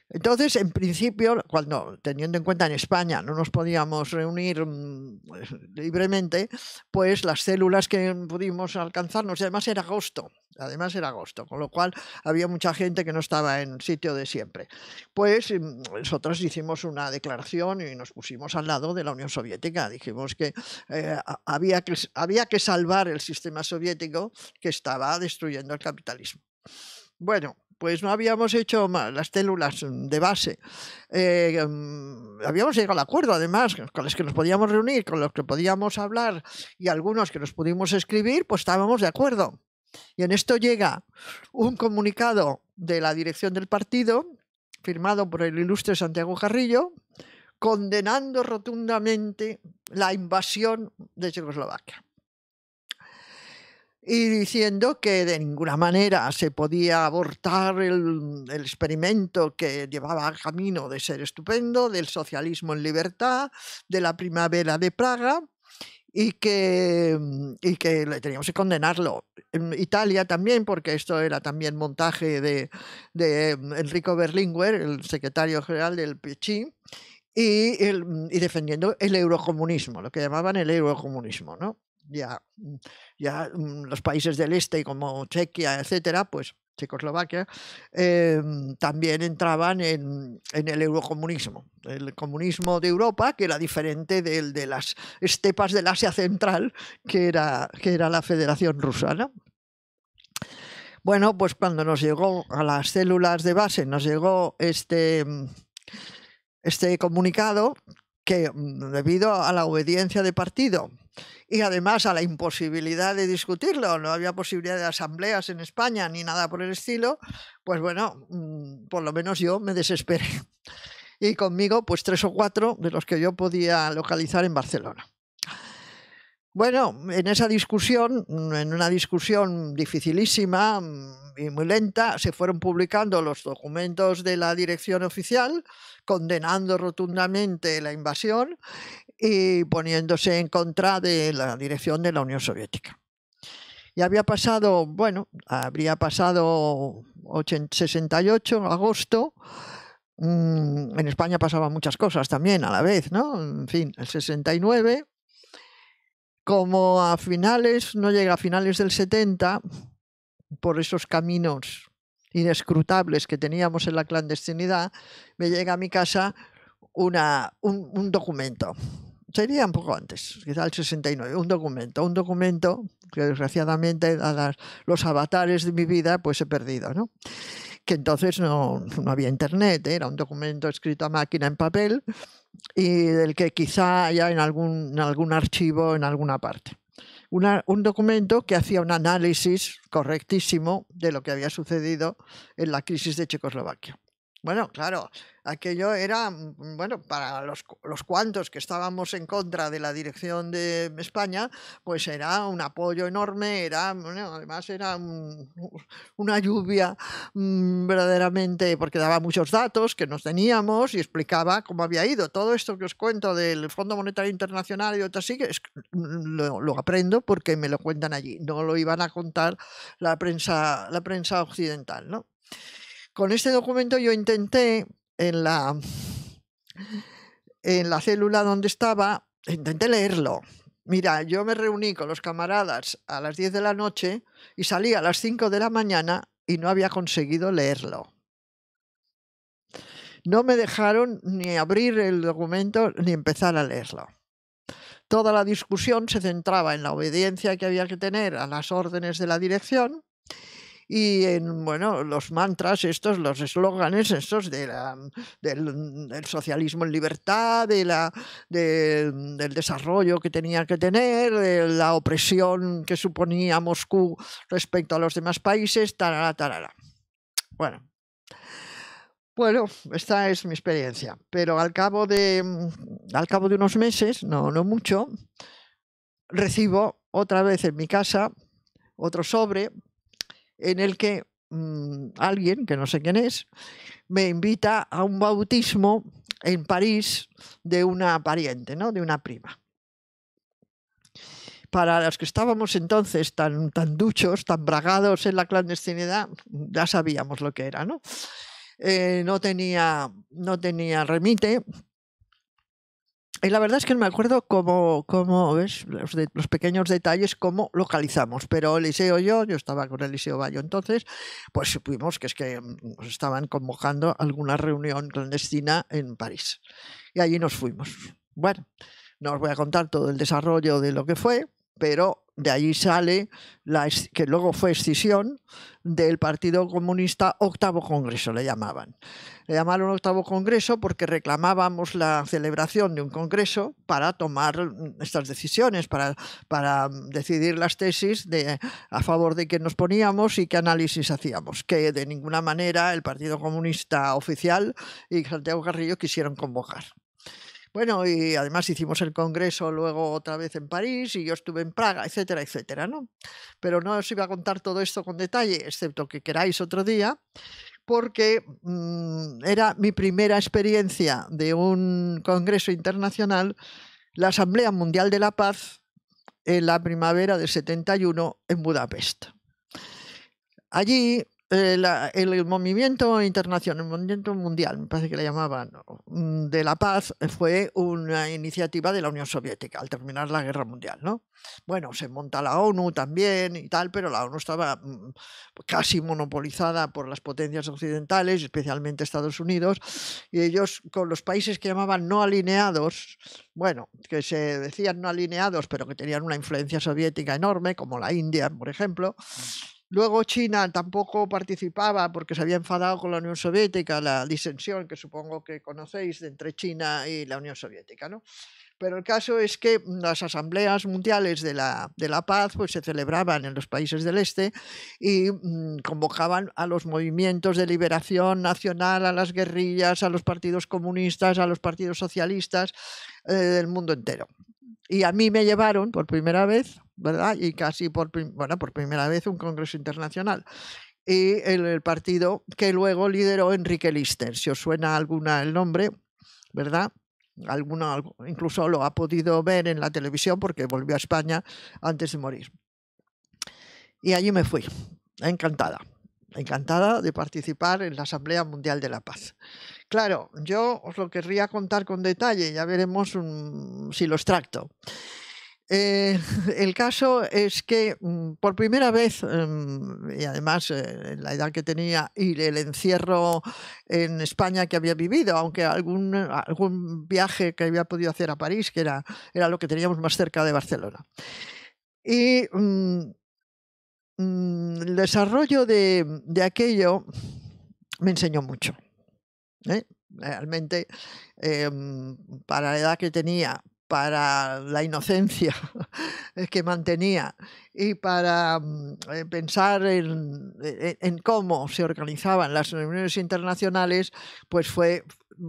Entonces, en principio, cuando teniendo en cuenta en España no nos podíamos reunir mm, pues, libremente, pues las células que pudimos alcanzarnos, y además era agosto, Además era agosto, con lo cual había mucha gente que no estaba en el sitio de siempre. Pues mm, nosotros hicimos una declaración y nos pusimos al lado de la Unión Soviética. Dijimos que, eh, había, que salvar el sistema soviético que estaba destruyendo el capitalismo. Bueno, pues no habíamos hecho más, las células mm, de base. Eh, mm, habíamos llegado al acuerdo, además, con los que nos podíamos reunir, con los que podíamos hablar y algunos que nos pudimos escribir, pues estábamos de acuerdo. Y en esto llega un comunicado de la dirección del partido, firmado por el ilustre Santiago Carrillo, condenando rotundamente la invasión de Checoslovaquia. Y diciendo que de ninguna manera se podía abortar el, el experimento que llevaba camino de ser estupendo, del socialismo en libertad, de la primavera de Praga, y que, mm, y que le teníamos que condenarlo. En Italia también, porque esto era también montaje de, de mm, Enrico Berlinguer, el secretario general del PCI, y, mm, y defendiendo el eurocomunismo, lo que llamaban el eurocomunismo, ¿no? ya, mm, ya mm, los países del este como Chequia, etcétera, pues Checoslovaquia, em, también entraban en, el eurocomunismo. El comunismo de Europa, que era diferente del de las estepas del Asia Central, que era, que era la Federación Rusa. Bueno, pues cuando nos llegó a las células de base, nos llegó este, mm, este comunicado que debido a la obediencia de partido y además a la imposibilidad de discutirlo, no había posibilidad de asambleas en España ni nada por el estilo, pues bueno, mm, por lo menos yo me desesperé. Y conmigo, pues tres o cuatro de los que yo podía localizar en Barcelona. Bueno, en esa discusión, en una discusión dificilísima mm, y muy lenta, se fueron publicando los documentos de la dirección oficial condenando rotundamente la invasión y poniéndose en contra de la dirección de la Unión Soviética. Y había pasado, bueno, habría pasado 68, agosto, mm, en España pasaban muchas cosas también a la vez, ¿no? En fin, el 69 como a finales, no llega a finales del 70, por esos caminos inescrutables que teníamos en la clandestinidad, me llega a mi casa una, un, un documento. Sería un poco antes, quizá el 69, un documento, un documento que desgraciadamente a los avatares de mi vida pues he perdido, ¿no? Que entonces no, no había internet, ¿eh? era un documento escrito a máquina en papel y del que quizá haya en algún, archivo, en alguna parte. un documento que hacía un análisis correctísimo de lo que había sucedido en la crisis de Checoslovaquia. Bueno, claro, aquello era, mm, bueno, para los, cuantos que estábamos en contra de la dirección de España, pues era un apoyo enorme, era, además era una lluvia mm, verdaderamente, porque daba muchos datos que nos teníamos y explicaba cómo había ido. Todo esto que os cuento del Fondo Monetario Internacional y otras siglas, mm, lo, lo, aprendo porque me lo cuentan allí, no lo iban a contar la prensa, la prensa occidental, ¿no? Con este documento yo intenté en la, en la célula donde estaba, intenté leerlo. Mira, yo me reuní con los camaradas a las 10 de la noche y salí a las 5 de la mañana y no había conseguido leerlo. No me dejaron ni abrir el documento ni empezar a leerlo. Toda la discusión se centraba en la obediencia que había que tener a las órdenes de la dirección y en, bueno, los mantras estos, los eslóganes estos de del, socialismo en libertad, de la, del desarrollo que tenía que tener, de la opresión que suponía Moscú respecto a los demás países, tarara, tarara. Bueno, bueno, esta es mi experiencia, pero al cabo de, al cabo de unos meses, no, no mucho, recibo otra vez en mi casa otro sobre en el que mm, alguien, que no sé quién es, me invita a un bautismo en París de una pariente, ¿no? de una prima. Para los que estábamos entonces tan, tan duchos, tan bragados en la clandestinidad, ya sabíamos lo que era, ¿no? Eh, no, tenía, no tenía remite, y la verdad es que no me acuerdo cómo, cómo ves, los, los pequeños detalles, cómo localizamos. Pero Eliseo y yo, yo estaba con Eliseo Bayo entonces, pues supimos que es que mm, nos estaban convocando alguna reunión clandestina en París. Y allí nos fuimos. Bueno, no os voy a contar todo el desarrollo de lo que fue, pero de allí sale que luego fue escisión del Partido Comunista Octavo Congreso, le llamaban. Le llamaron Octavo Congreso porque reclamábamos la celebración de un congreso para tomar estas decisiones, para, para decidir las tesis a favor de qué nos poníamos y qué análisis hacíamos, que de ninguna manera el Partido Comunista oficial y Santiago Carrillo quisieron convocar. Bueno, y además hicimos el congreso luego otra vez en París y yo estuve en Praga, etcétera, etcétera, ¿no? Pero no os iba a contar todo esto con detalle, excepto que queráis otro día, porque mm, era mi primera experiencia de un congreso internacional, la Asamblea Mundial de la Paz, en la primavera del 71 en Budapest. Allí eh, el movimiento internacional, el movimiento mundial, me parece que le llamaban, mm, de la paz, eh, fue una iniciativa de la Unión Soviética al terminar la guerra mundial, ¿no? Bueno, se monta la ONU también y tal, pero la ONU estaba mm, casi monopolizada por las potencias occidentales, especialmente Estados Unidos, y ellos con los países que llamaban no alineados, bueno, que se decían no alineados, pero que tenían una influencia soviética enorme, como la India, por ejemplo, Luego China tampoco participaba porque se había enfadado con la Unión Soviética, la disensión que supongo que conocéis entre China y la Unión Soviética. ¿no? Pero el caso es que mm, las asambleas mundiales de la, paz pues, se celebraban en los países del este y mm, convocaban a los movimientos de liberación nacional, a las guerrillas, a los partidos comunistas, a los partidos socialistas eh, del mundo entero. Y a mí me llevaron por primera vez y casi por, primera vez un Congreso Internacional. Y el, partido que luego lideró Enrique Lister, si os suena alguna el nombre, ¿verdad? Alguna, incluso lo ha podido ver en la televisión porque volvió a España antes de morir. Y allí me fui, encantada, encantada de participar en la Asamblea Mundial de la Paz. Claro, yo os lo querría contar con detalle, ya veremos si lo extracto. Eh, el caso es que mm, por primera vez, em, y además eh, en la edad que tenía y el encierro en España que había vivido, aunque algún, viaje que había podido hacer a París, que era, lo que teníamos más cerca de Barcelona. Y mm, mm, el desarrollo de, aquello me enseñó mucho ¿eh? realmente em, para la edad que tenía, para la inocencia que mantenía y para mm, eh, pensar e-, e-, en, cómo se organizaban las reuniones internacionales, pues fue,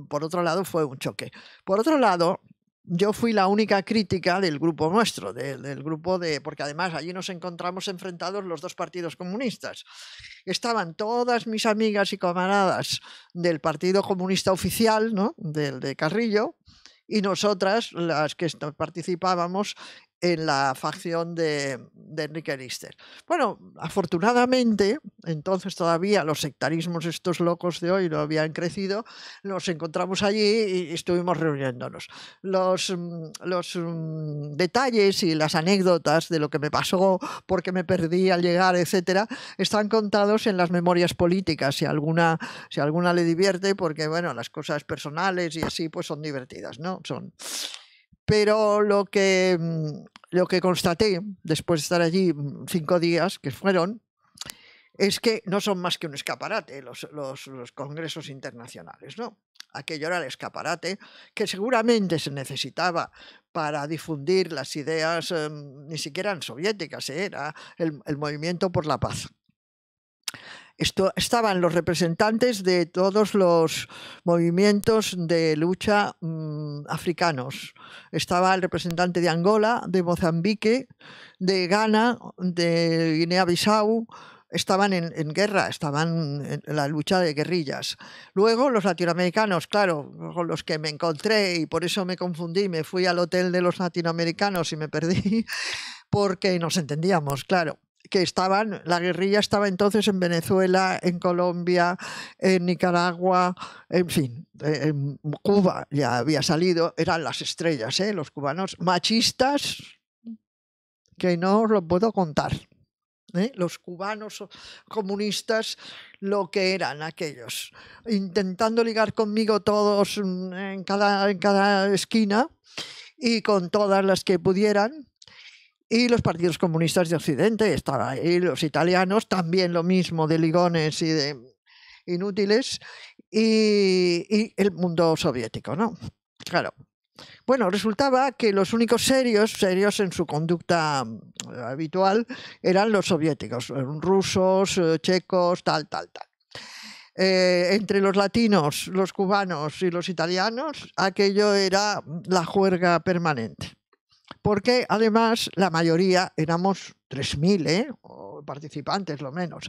por otro lado, fue un choque. Por otro lado, yo fui la única crítica del grupo nuestro, del grupo de, porque además allí nos encontramos enfrentados los dos partidos comunistas. Estaban todas mis amigas y camaradas del Partido Comunista Oficial, ¿no? del de Carrillo, y nosotras, las que participábamos, en la facción de, Enrique Lister. Bueno, afortunadamente, entonces todavía los sectarismos estos locos de hoy no habían crecido, nos encontramos allí y estuvimos reuniéndonos. Los, mm, los mm, detalles y las anécdotas de lo que me pasó, por qué me perdí al llegar, etcétera, están contados en las memorias políticas, si alguna, si alguna le divierte, porque bueno, las cosas personales y así pues son divertidas, ¿no? Son pero lo que mm, lo que constaté después de estar allí mm, cinco días, que fueron, es que no son más que un escaparate los, congresos internacionales, ¿no? Aquello era el escaparate que seguramente se necesitaba para difundir las ideas, em, ni siquiera en soviéticas, ¿eh? era el movimiento por la paz estaban los representantes de todos los movimientos de lucha mm, africanos. Estaba el representante de Angola, de Mozambique, de Ghana, de Guinea-Bissau, estaban en, en, guerra, estaban en la lucha de guerrillas. Luego los latinoamericanos, claro, con los que me encontré y por eso me confundí, me fui al hotel de los latinoamericanos y me perdí, porque nos entendíamos, claro que estaban, la guerrilla estaba entonces en Venezuela, en Colombia, en Nicaragua, en fin, eh, en Cuba ya había salido, eran las estrellas, eh, los cubanos, machistas, que no os lo puedo contar. Eh, los cubanos comunistas, lo que eran aquellos, intentando ligar conmigo todos mm, en cada, en cada esquina y con todas las que pudieran y los partidos comunistas de Occidente están ahí, los italianos también lo mismo, de ligones y de inútiles, y, el mundo soviético, ¿no? Claro. Bueno, resultaba que los únicos serios, serios en su conducta eh, habitual, eran los soviéticos, eh, rusos, eh, checos, tal, tal, tal. entre los latinos, los cubanos y los italianos, aquello era la juerga permanente porque además la mayoría, éramos 3.000 ¿eh? participantes lo menos,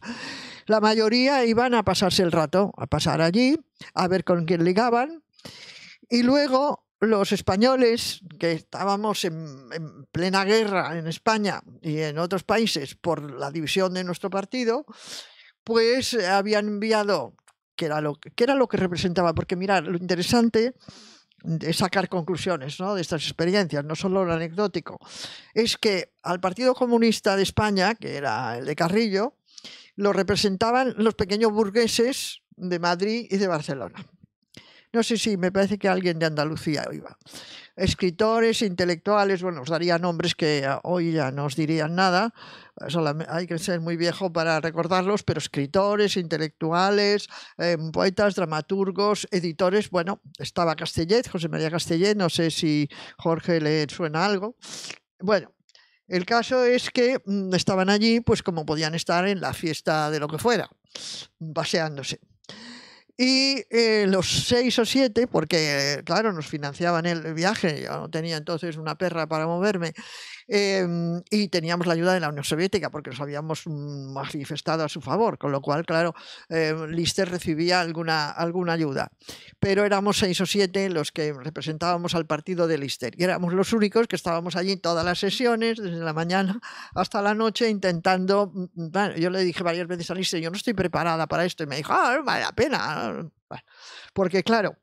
la mayoría iban a pasarse el rato, a pasar allí, a ver con quién ligaban, y luego los españoles, que estábamos en, plena guerra en España y en otros países por la división de nuestro partido, pues eh, habían enviado, que era lo que, era lo que representaba, porque mirad, lo interesante de sacar conclusiones de estas experiencias, no solo lo anecdótico, es que al Partido Comunista de España, que era el de Carrillo, lo representaban los pequeños burgueses de Madrid y de Barcelona. No sé si me parece que alguien de Andalucía iba. Escritores, intelectuales, bueno, os daría nombres que hoy ya no os dirían nada, hay que ser muy viejo para recordarlos, pero escritores, intelectuales, em, poetas, dramaturgos, editores. Bueno, estaba Castellet, José María Castellet, no sé si Jorge le suena algo. Bueno, el caso es que mm, estaban allí, pues como podían estar en la fiesta de lo que fuera, paseándose. Y eh, los seis o siete, porque claro, nos financiaban el viaje, yo no tenía entonces una perra para moverme, Em, y teníamos la ayuda de la Unión Soviética porque nos habíamos mm, manifestado a su favor, con lo cual, claro, em, Lister recibía alguna, alguna ayuda. Pero éramos seis o siete los que representábamos al partido de Lister y éramos los únicos que estábamos allí todas las sesiones, desde la mañana hasta la noche, intentando. Mm, mm, bueno, yo le dije varias veces a Lister, yo no estoy preparada para esto y me dijo, ah, vale la pena. Ah, porque claro,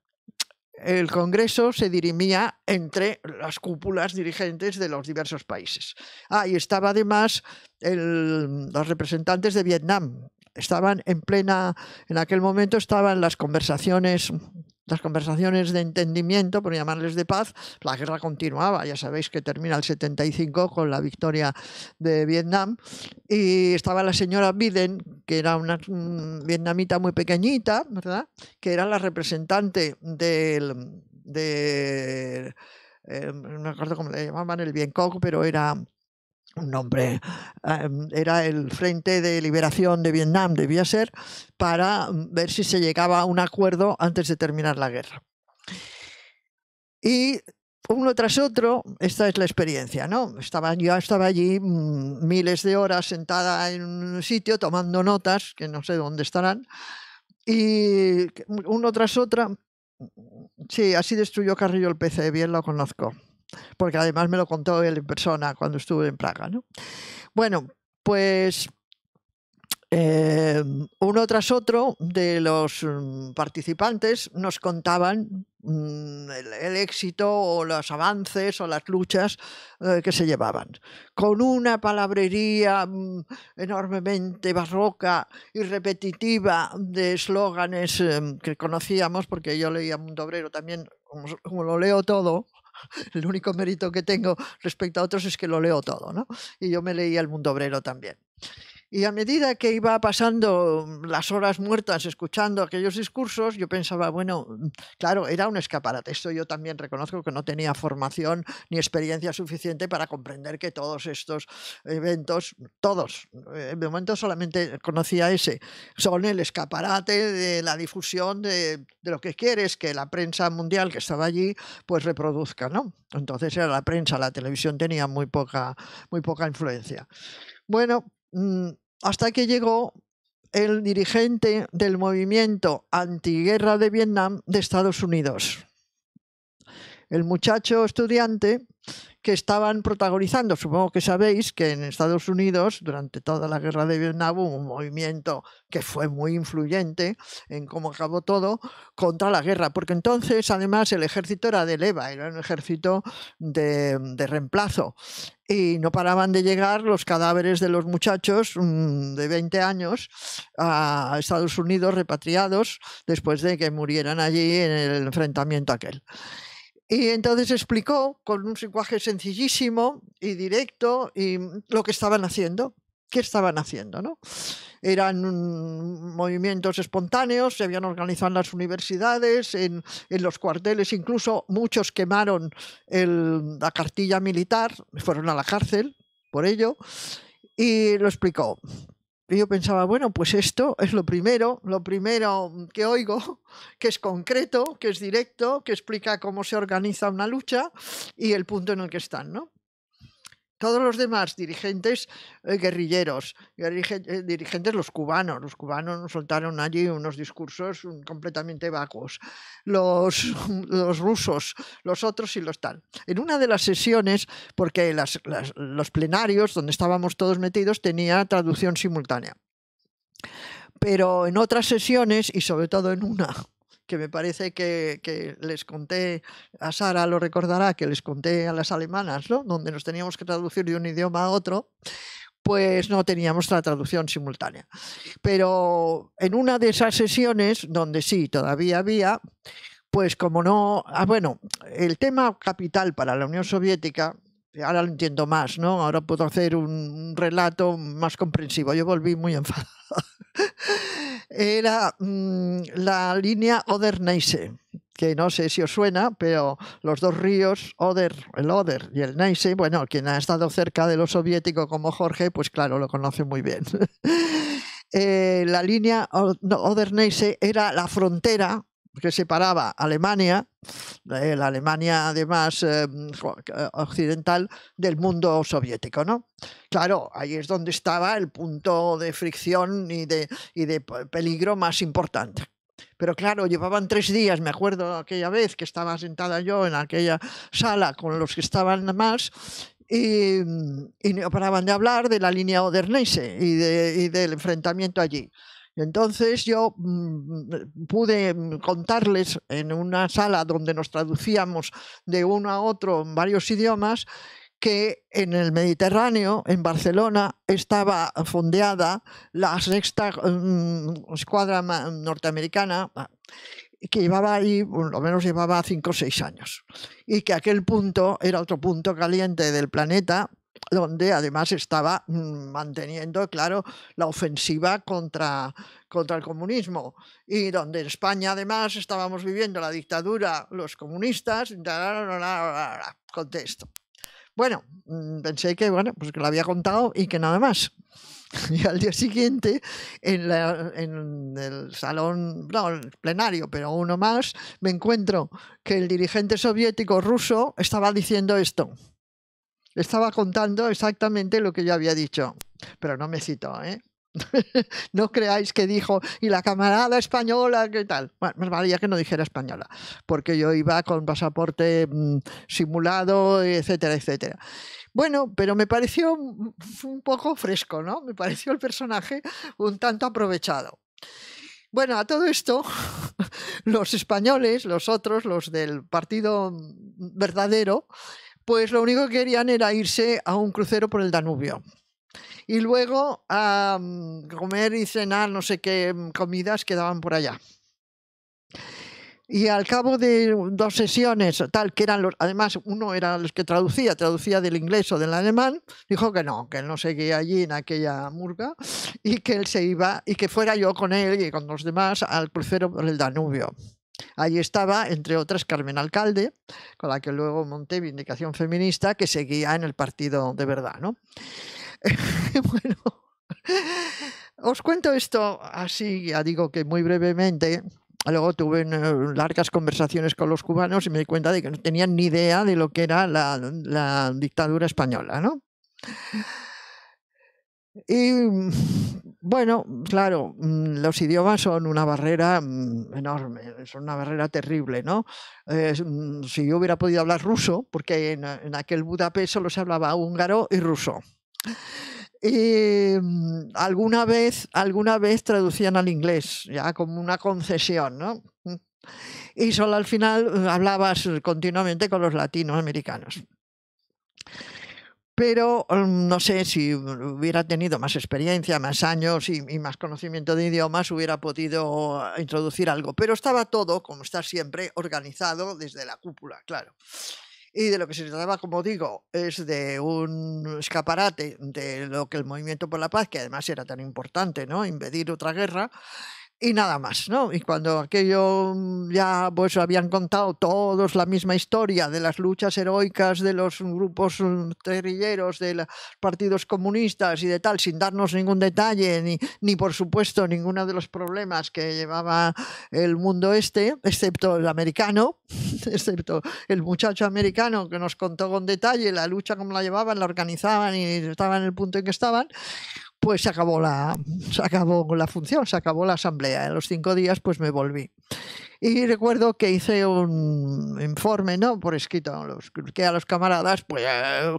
el Congreso se dirimía entre las cúpulas dirigentes de los diversos países. Ah, y estaba además los representantes de Vietnam. Estaban en plena, en aquel momento estaban las conversaciones las conversaciones de entendimiento, por llamarles de paz, la guerra continuaba. Ya sabéis que termina el 75 con la victoria de Vietnam. Y estaba la señora Biden, que era una mm, vietnamita muy pequeñita, ¿verdad? Que era la representante del. Em, no me acuerdo cómo le llamaban, el pero era un nombre, em, era el Frente de Liberación de Vietnam, debía ser, para mm, ver si se llegaba a un acuerdo antes de terminar la guerra. Y uno tras otro, esta es la experiencia, ¿no? Estaba, yo estaba allí mm, miles de horas sentada en un sitio tomando notas, que no sé dónde estarán, y mm, uno tras otra, sí, así destruyó Carrillo el PC, bien lo conozco porque además me lo contó él en persona cuando estuve en Praga. ¿no? Bueno, pues em, uno tras otro de los mm, participantes nos contaban mm, el, éxito o los avances o las luchas eh, que se llevaban, con una palabrería mm, enormemente barroca y repetitiva de eslóganes em, que conocíamos, porque yo leía Mundo Obrero también, como lo leo todo, el único mérito que tengo respecto a otros es que lo leo todo, ¿no? Y yo me leía El Mundo Obrero también. Y a medida que iba pasando las horas muertas escuchando aquellos discursos, yo pensaba, bueno, claro, era un escaparate. Esto yo también reconozco que no tenía formación ni experiencia suficiente para comprender que todos estos eventos, todos, en eh, mi momento solamente conocía ese, son el escaparate de la difusión de, de lo que quieres que la prensa mundial que estaba allí pues reproduzca, ¿no? Entonces era la prensa, la televisión tenía muy poca, muy poca influencia. Bueno, Mm, hasta que llegó el dirigente del movimiento antiguerra de Vietnam de Estados Unidos. El muchacho estudiante que estaban protagonizando, supongo que sabéis que en Estados Unidos, durante toda la guerra de Vietnam, hubo un movimiento que fue muy influyente en cómo acabó todo, contra la guerra, porque entonces además el ejército era de leva, era un ejército de, de reemplazo, y no paraban de llegar los cadáveres de los muchachos mm, de 20 años a Estados Unidos repatriados después de que murieran allí en el enfrentamiento aquel. Y entonces explicó con un lenguaje sencillísimo y directo lo que estaban haciendo. ¿Qué estaban haciendo? ¿no? Eran movimientos espontáneos, se habían organizado en las universidades, en, los cuarteles, incluso muchos quemaron la cartilla militar, fueron a la cárcel por ello, y lo explicó yo pensaba, bueno, pues esto es lo primero, lo primero que oigo, que es concreto, que es directo, que explica cómo se organiza una lucha y el punto en el que están, ¿no? todos los demás dirigentes eh, guerrilleros, eh, dirigentes los cubanos, los cubanos nos soltaron allí unos discursos mm, completamente vagos, los, rusos, los otros y los tal. En una de las sesiones, porque los plenarios donde estábamos todos metidos tenía traducción simultánea, pero en otras sesiones y sobre todo en una que me parece que, que, les conté, a Sara lo recordará, que les conté a las alemanas, donde nos teníamos que traducir de un idioma a otro, pues no teníamos la traducción simultánea. Pero en una de esas sesiones, donde sí, todavía había, pues como no, ah, bueno, el tema capital para la Unión Soviética, ahora lo entiendo más, ¿no? Ahora puedo hacer un relato más comprensivo. Yo volví muy enfadada era mm, la línea Oder-Neisse que no sé si os suena, pero los dos ríos, Oder, el Oder y el Neisse, bueno, quien ha estado cerca de lo soviético como Jorge, pues claro, lo conoce muy bien. Eh, la línea Oder-Neisse era la frontera que separaba Alemania, eh, la Alemania además eh, eh, occidental, del mundo soviético, ¿no? Claro, ahí es donde estaba el punto de fricción y de, y de peligro más importante. Pero claro, llevaban tres días, me acuerdo aquella vez que estaba sentada yo en aquella sala con los que estaban más, y, y no paraban de hablar de la línea Odernese y, de, y del enfrentamiento allí. Entonces yo mm, pude mm, contarles en una sala donde nos traducíamos de uno a otro en varios idiomas que en el Mediterráneo, en Barcelona, estaba fondeada la sexta mm, escuadra norteamericana ah, que llevaba ahí, por lo menos llevaba cinco o seis años, y que aquel punto era otro punto caliente del planeta donde además estaba mm, manteniendo, claro, la ofensiva contra, el comunismo. Y donde en España, además, estábamos viviendo la dictadura, los comunistas, contesto. Bueno, mm, pensé que, bueno, pues que lo había contado y que nada más. Y al día siguiente, en, en, el salón, no, el plenario, pero uno más, me encuentro que el dirigente soviético ruso estaba diciendo esto estaba contando exactamente lo que yo había dicho, pero no me citó, ¿eh? no creáis que dijo, y la camarada española, ¿qué tal? Bueno, me valía que no dijera española, porque yo iba con pasaporte mm, simulado, etcétera, etcétera. Bueno, pero me pareció un poco fresco, ¿no? Me pareció el personaje un tanto aprovechado. Bueno, a todo esto, los españoles, los otros, los del partido mm, verdadero, pues lo único que querían era irse a un crucero por el Danubio. Y luego a comer y cenar no sé qué mm, comidas quedaban por allá. Y al cabo de dos sesiones, tal, que eran los, además uno era los que traducía, traducía del inglés o del alemán, dijo que no, que él no seguía allí en aquella murga y que él se iba y que fuera yo con él y con los demás al crucero por el Danubio. Allí estaba, entre otras, Carmen Alcalde, con la que luego monté Vindicación Feminista, que seguía en el partido de verdad, ¿no? bueno, os cuento esto así, ya digo que muy brevemente, Luego tuve eh, largas conversaciones con los cubanos y me di cuenta de que no tenían ni idea de lo que era la, la dictadura española, ¿no? Y bueno, claro, mm, los idiomas son una barrera mm, enorme, son una barrera terrible, ¿no? Mm, si yo hubiera podido hablar ruso, porque en, en aquel Budapest solo se hablaba húngaro y ruso. Y alguna vez, alguna vez traducían al inglés, ya como una concesión, ¿no? Y solo al final eh, hablabas continuamente con los latinoamericanos pero mm, no sé si hubiera tenido más experiencia, más años y, más conocimiento de idiomas, hubiera podido introducir algo. Pero estaba todo, como está siempre, organizado desde la cúpula, claro. Y de lo que se trataba, como digo, es de un escaparate de lo que el movimiento por la paz, que además era tan importante, ¿no? impedir otra guerra, y nada más, ¿no? Y cuando aquello mm, ya pues habían contado todos la misma historia de las luchas heroicas de los grupos mm, guerrilleros, de los partidos comunistas y de tal, sin darnos ningún detalle, ni, ni por supuesto ninguno de los problemas que llevaba el mundo este, excepto el americano, excepto el muchacho americano que nos contó con detalle la lucha como la llevaban, la organizaban y estaban en el punto en que estaban, pues se acabó la, se acabó la función, se acabó la asamblea. En los cinco días pues me volví. Y recuerdo que hice un informe, ¿no? Por escrito, a los, que a los camaradas, pues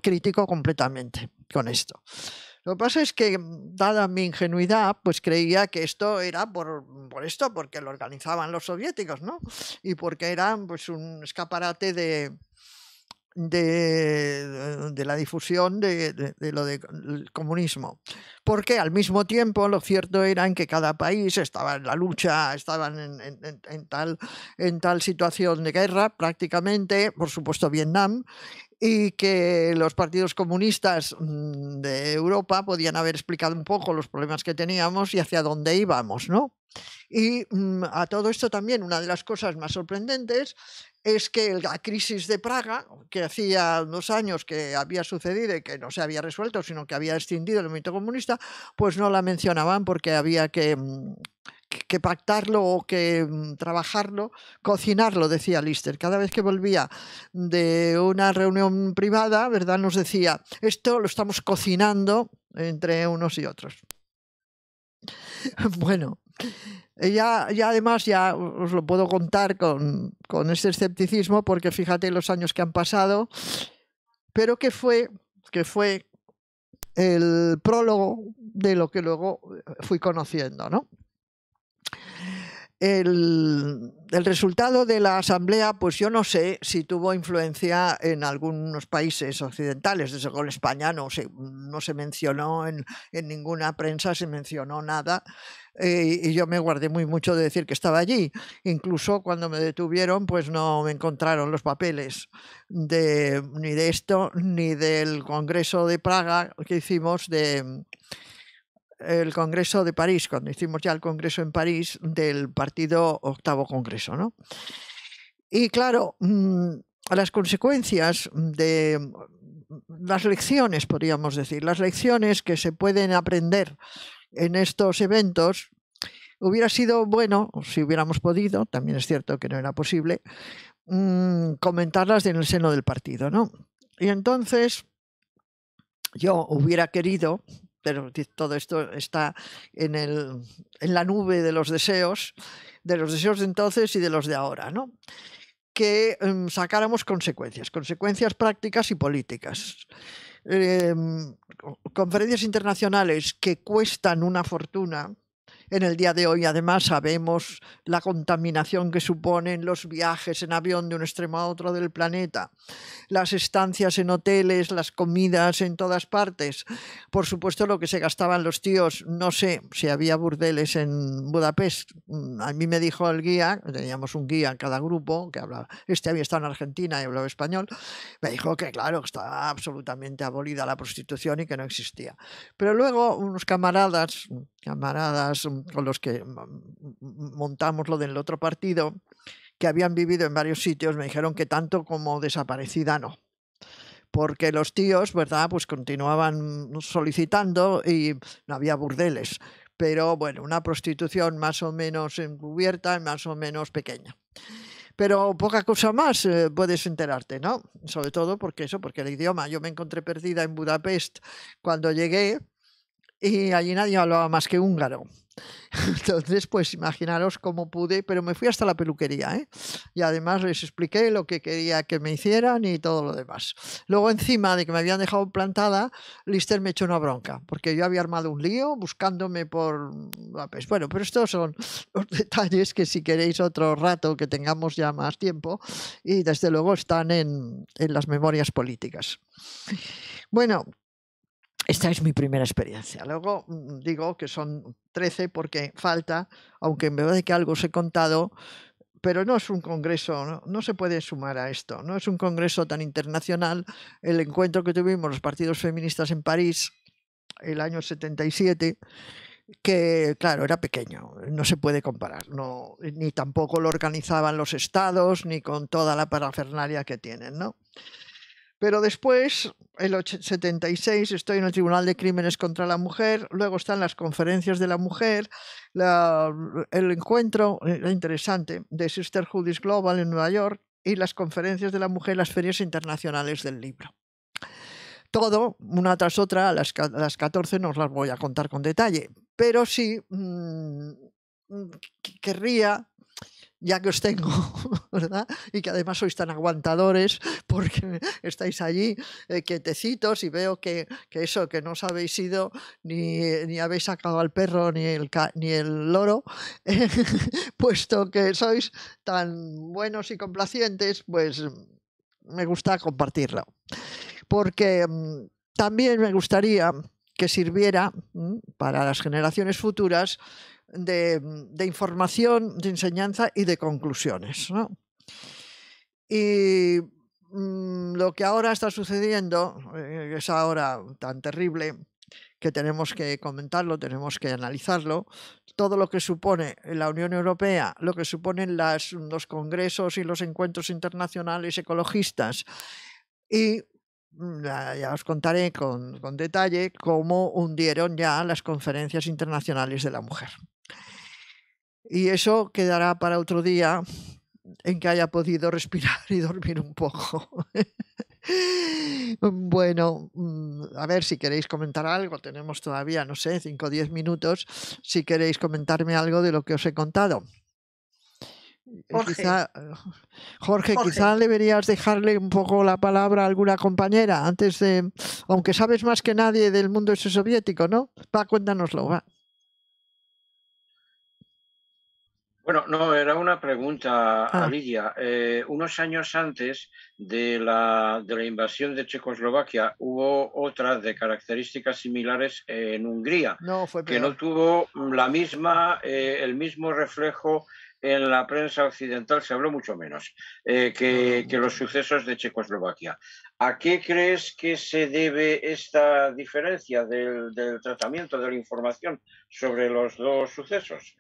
critico completamente con esto. Lo que pasa es que, dada mi ingenuidad, pues creía que esto era por, por esto, porque lo organizaban los soviéticos, ¿no? Y porque era pues, un escaparate de, de, la difusión de, lo del comunismo. Porque al mismo tiempo lo cierto era en que cada país estaba en la lucha, estaban en, tal, en tal situación de guerra prácticamente, por supuesto Vietnam, y que los partidos comunistas mm, de Europa podían haber explicado un poco los problemas que teníamos y hacia dónde íbamos, ¿no? Y mm, a todo esto también una de las cosas más sorprendentes es que la crisis de Praga, que hacía unos años que había sucedido y que no se había resuelto, sino que había extendido el movimiento comunista, pues no la mencionaban porque había que, mm, que pactarlo o que mm, trabajarlo, cocinarlo, decía Lister. Cada vez que volvía de una reunión privada, ¿verdad? Nos decía, esto lo estamos cocinando entre unos y otros. Bueno, eh, ya, ya, además, ya os lo puedo contar con, con este escepticismo, porque fíjate los años que han pasado, pero que fue, que fue el prólogo de lo que luego fui conociendo, ¿no? el, resultado de la asamblea, pues yo no sé si tuvo influencia en algunos países occidentales, desde en España no se, no se mencionó en, ninguna prensa, se mencionó nada, eh, y yo me guardé muy mucho de decir que estaba allí. Incluso cuando me detuvieron, pues no me encontraron los papeles de, ni de esto, ni del Congreso de Praga que hicimos de el Congreso de París, cuando hicimos ya el Congreso en París del partido octavo Congreso. ¿no? Y claro, mm, las consecuencias de mm, las lecciones, podríamos decir, las lecciones que se pueden aprender en estos eventos, hubiera sido bueno, si hubiéramos podido, también es cierto que no era posible, mm, comentarlas en el seno del partido. ¿no? Y entonces yo hubiera querido pero todo esto está en, la nube de los deseos, de los deseos de entonces y de los de ahora, ¿no? que em, sacáramos consecuencias, consecuencias prácticas y políticas. Em, conferencias internacionales que cuestan una fortuna, en el día de hoy además sabemos la contaminación que suponen los viajes en avión de un extremo a otro del planeta, las estancias en hoteles, las comidas en todas partes. Por supuesto lo que se gastaban los tíos, no sé si había burdeles en Budapest. Mm, a mí me dijo el guía, teníamos un guía en cada grupo que hablaba, este había estado en Argentina y hablaba español, me dijo que claro, estaba absolutamente abolida la prostitución y que no existía. Pero luego unos camaradas camaradas mm, con los que mm, mm, montamos lo del otro partido, que habían vivido en varios sitios, me dijeron que tanto como desaparecida no. Porque los tíos, ¿verdad? Pues continuaban solicitando y no había burdeles. Pero bueno, una prostitución más o menos encubierta más o menos pequeña pero poca cosa más eh, puedes enterarte, ¿no? Sobre todo porque eso, porque el idioma. Yo me encontré perdida en Budapest cuando llegué y allí nadie hablaba más que húngaro. Entonces, pues imaginaros cómo pude, pero me fui hasta la peluquería, ¿eh? Y además les expliqué lo que quería que me hicieran y todo lo demás. Luego, encima de que me habían dejado plantada, Lister me echó una bronca, porque yo había armado un lío buscándome por... Mm, pues, bueno, pero estos son los detalles que si queréis otro rato, que tengamos ya más tiempo, y desde luego están en, en las memorias políticas. Bueno, esta es mi primera experiencia. Luego mm, digo que son 13 porque falta, aunque vez de que algo os he contado, pero no es un congreso, no, se puede sumar a esto, no es un congreso tan internacional. El encuentro que tuvimos los partidos feministas en París el año 77, que claro, era pequeño, no se puede comparar, no, ni tampoco lo organizaban los estados, ni con toda la parafernalia que tienen, ¿no? Pero después, el 76, estoy en el Tribunal de Crímenes contra la Mujer, luego están las conferencias de la mujer, el encuentro eh, interesante de Sister judith Global en Nueva York y las conferencias de la mujer, las ferias internacionales del libro. Todo, una tras otra, las, las 14 no las voy a contar con detalle, pero sí mm, mm, querría ya que os tengo, ¿verdad? Y que además sois tan aguantadores porque estáis allí eh, quietecitos y veo que, eso, que no os habéis ido ni, ni habéis sacado al perro ni el, ni el loro, puesto que sois tan buenos y complacientes, pues me gusta compartirlo. Porque mm, también me gustaría que sirviera mm, para las generaciones futuras Mm, de, información, de enseñanza y de conclusiones. Y mm, lo que ahora está sucediendo, eh, es ahora tan terrible, que tenemos que comentarlo, tenemos que analizarlo, todo lo que supone la Unión Europea, lo que suponen los congresos y los encuentros internacionales ecologistas. Y mm, ya os contaré con detalle cómo hundieron ya las conferencias internacionales de la mujer. Y eso quedará para otro día en que haya podido respirar y dormir un poco. bueno, mm, a ver si queréis comentar algo. Tenemos todavía, no sé, cinco o diez minutos si queréis comentarme algo de lo que os he contado. Eh, Jorge. Quizá, eh, Jorge, deberías dejarle un poco la palabra a alguna compañera antes de, aunque sabes más que nadie del mundo ese soviético, ¿no? Va, cuéntanoslo, va. Bueno, no, era una pregunta a ah. Lidia. Eh, unos años antes de la, de la, invasión de Checoslovaquia hubo otras de características similares en Hungría, no, fue que no tuvo la misma, eh, el mismo reflejo en la prensa occidental, se habló mucho menos eh, que, los sucesos de Checoslovaquia. ¿A qué crees que se debe esta diferencia del, tratamiento de la información sobre los dos sucesos?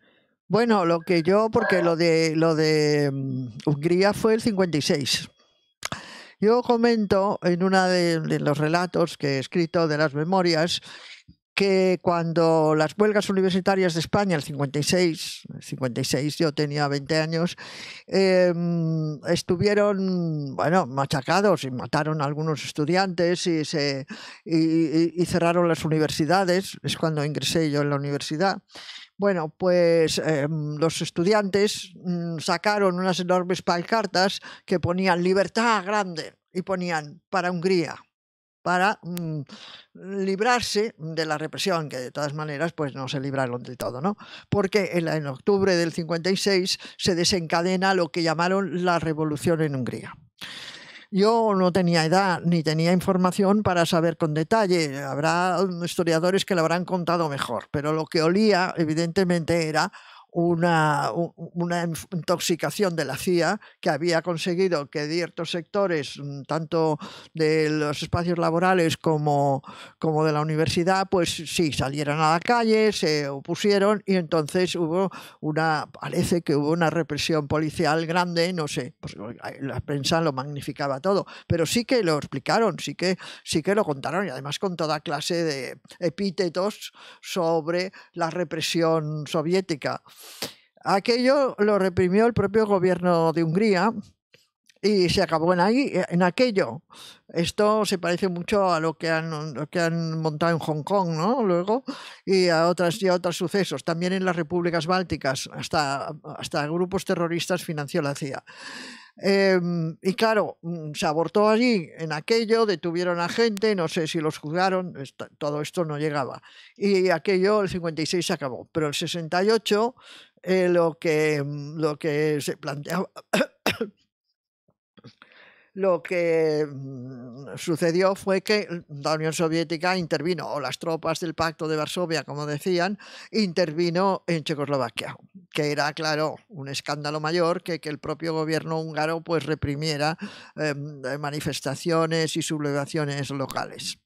Bueno, lo que yo, porque lo de, lo mm, Hungría fue el 56. Yo comento en uno de, los relatos que he escrito de las memorias que cuando las huelgas universitarias de España, el 56, 56 yo tenía 20 años, em, estuvieron bueno, machacados y mataron a algunos estudiantes y cerraron las universidades, es cuando ingresé yo en la universidad bueno, pues em, los estudiantes mm, sacaron unas enormes pancartas que ponían libertad grande y ponían para Hungría para mm, librarse de la represión, que de todas maneras pues no se libraron del todo, ¿no? Porque en, octubre del 56 se desencadena lo que llamaron la revolución en Hungría. Yo no tenía edad ni tenía información para saber con detalle. Habrá mm, historiadores que lo habrán contado mejor, pero lo que olía evidentemente era una, intoxicación de la CIA que había conseguido que ciertos sectores, mm, tanto de los espacios laborales como, como de la universidad, pues sí, salieron a la calle, se opusieron y entonces hubo una, parece que hubo una represión policial grande, no sé, pues eh, la prensa lo magnificaba todo, pero sí que lo explicaron, sí que, sí que lo contaron y además con toda clase de epítetos sobre la represión soviética. Aquello lo reprimió el propio gobierno de Hungría y se acabó en eh, en aquello. Esto se parece mucho a lo que han, que han montado en Hong Kong, ¿no? Luego, y a, otras, y a otros sucesos. También en las repúblicas bálticas, hasta, hasta grupos terroristas financió la CIA. Em, y claro, mm, se abortó allí en aquello, detuvieron a gente, no sé si los juzgaron, todo esto no llegaba. Y aquello, el 56 se acabó, pero el 68 eh, lo, que, mm, lo que se planteaba lo que mm, sucedió fue que la Unión Soviética intervino, o las tropas del Pacto de Varsovia, como decían, intervino en Checoslovaquia, que era, claro, un escándalo mayor que, que el propio gobierno húngaro pues, reprimiera em, manifestaciones y sublevaciones locales.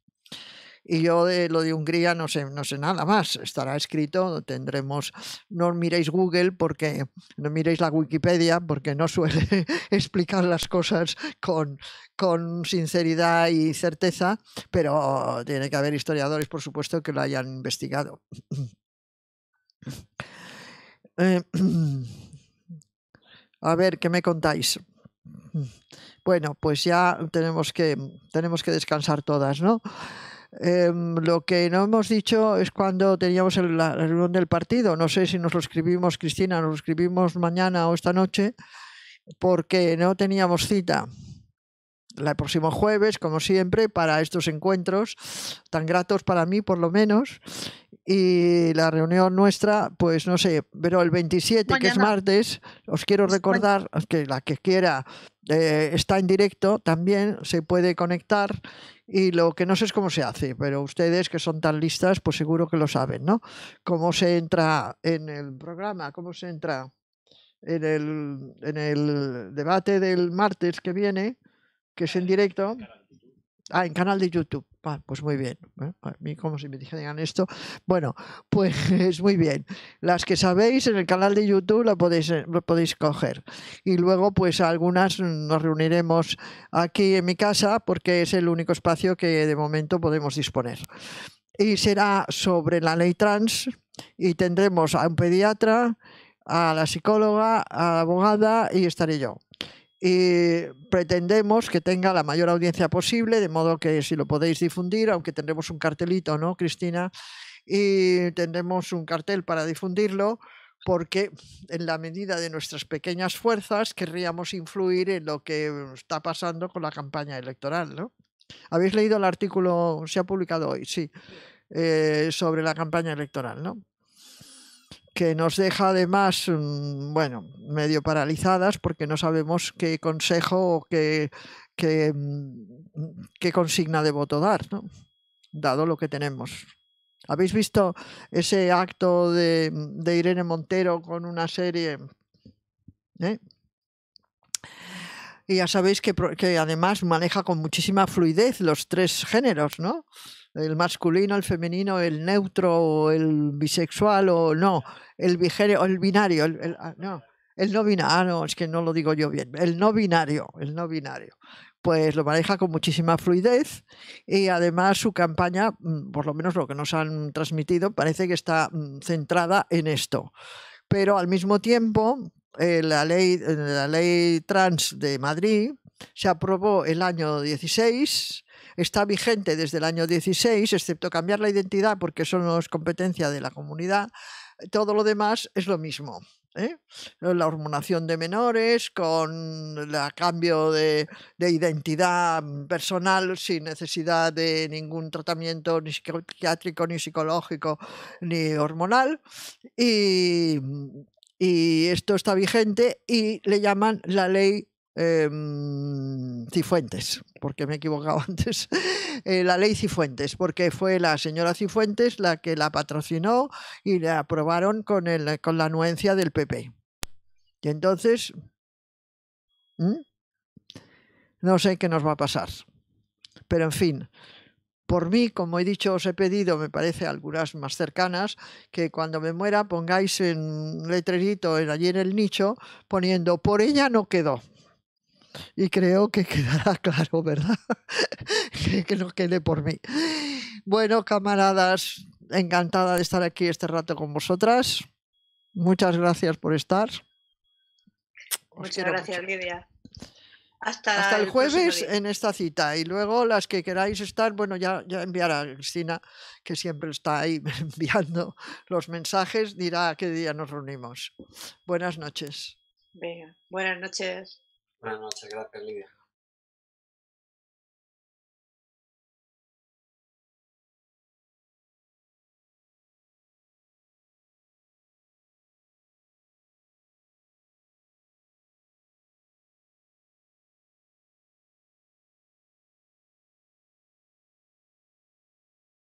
Y yo de lo de Hungría no sé, no sé nada más. Estará escrito, tendremos. No miréis Google porque no miréis la Wikipedia porque no suele explicar las cosas con, con sinceridad y certeza, pero tiene que haber historiadores, por supuesto, que lo hayan investigado. Eh, a ver, ¿qué me contáis? Bueno, pues ya tenemos que, tenemos que descansar todas, ¿no? Em, lo que no hemos dicho es cuando teníamos el, la reunión del partido. No sé si nos lo escribimos, Cristina, nos lo escribimos mañana o esta noche, porque no teníamos cita. El próximo jueves, como siempre, para estos encuentros, tan gratos para mí por lo menos y la reunión nuestra, pues no sé, pero el 27, que es martes, os quiero recordar que la que quiera eh, está en directo, también se puede conectar y lo que no sé es cómo se hace, pero ustedes que son tan listas, pues seguro que lo saben, ¿no? ¿Cómo se entra en el programa? ¿Cómo se entra en el, en el debate del martes que viene, que es en directo? Ah, en canal de YouTube. Ah, pues muy bien. ¿eh? A mí como si me dijeran esto. Bueno, pues muy bien. Las que sabéis en el canal de YouTube lo podéis, eh, lo podéis coger. Y luego pues algunas nos reuniremos aquí en mi casa porque es el único espacio que de momento podemos disponer. Y será sobre la ley trans y tendremos a un pediatra, a la psicóloga, a la abogada y estaré yo y eh, pretendemos que tenga la mayor audiencia posible, de modo que si lo podéis difundir, aunque tendremos un cartelito, ¿no, Cristina? Y tendremos un cartel para difundirlo, porque en la medida de nuestras pequeñas fuerzas querríamos influir en lo que está pasando con la campaña electoral, ¿no? Habéis leído el artículo, se ha publicado hoy, sí, eh, sobre la campaña electoral, ¿no? que nos deja además, mm, bueno, medio paralizadas porque no sabemos qué consejo o qué, mm, consigna de voto dar, dado lo que tenemos. ¿Habéis visto ese acto de, Irene Montero con una serie? Eh? Y ya sabéis que, que además maneja con muchísima fluidez los tres géneros, ¿no? el masculino, el femenino, el neutro, el bisexual, o no, el, el binario, el, ah, no, el no binario, ah, es que no lo digo yo bien, el no binario, el no binario. Pues lo maneja con muchísima fluidez y además su campaña, mm, por lo menos lo que nos han transmitido, parece que está mm, centrada en esto. Pero al mismo tiempo, eh, la, ley, la ley trans de Madrid se aprobó el año 16 está vigente desde el año 16, excepto cambiar la identidad porque eso no es competencia de la comunidad, todo lo demás es lo mismo. ¿eh? La hormonación de menores, con el cambio de, identidad personal sin necesidad de ningún tratamiento ni psiquiátrico, ni psicológico, ni hormonal. Y, y esto está vigente y le llaman la ley Em, Cifuentes, porque me he equivocado antes, eh, la ley Cifuentes, porque fue la señora Cifuentes la que la patrocinó y la aprobaron con, el, con la anuencia del PP. Y entonces, no sé qué nos va a pasar. Pero en fin, por mí, como he dicho, os he pedido, me parece, algunas más cercanas, que cuando me muera pongáis en letrerito allí en el nicho poniendo por ella no quedó y creo que quedará claro, ¿verdad? que, no quede por mí. Bueno, camaradas, encantada de estar aquí este rato con vosotras. Muchas gracias por estar. Muchas gracias, Lidia. Hasta, el, jueves en esta cita. Y luego las que queráis estar, bueno, ya, ya enviará a Cristina, que siempre está ahí enviando los mensajes, dirá a qué día nos reunimos. Buenas noches. Venga, buenas noches. Buenas noches, gracias Lidia.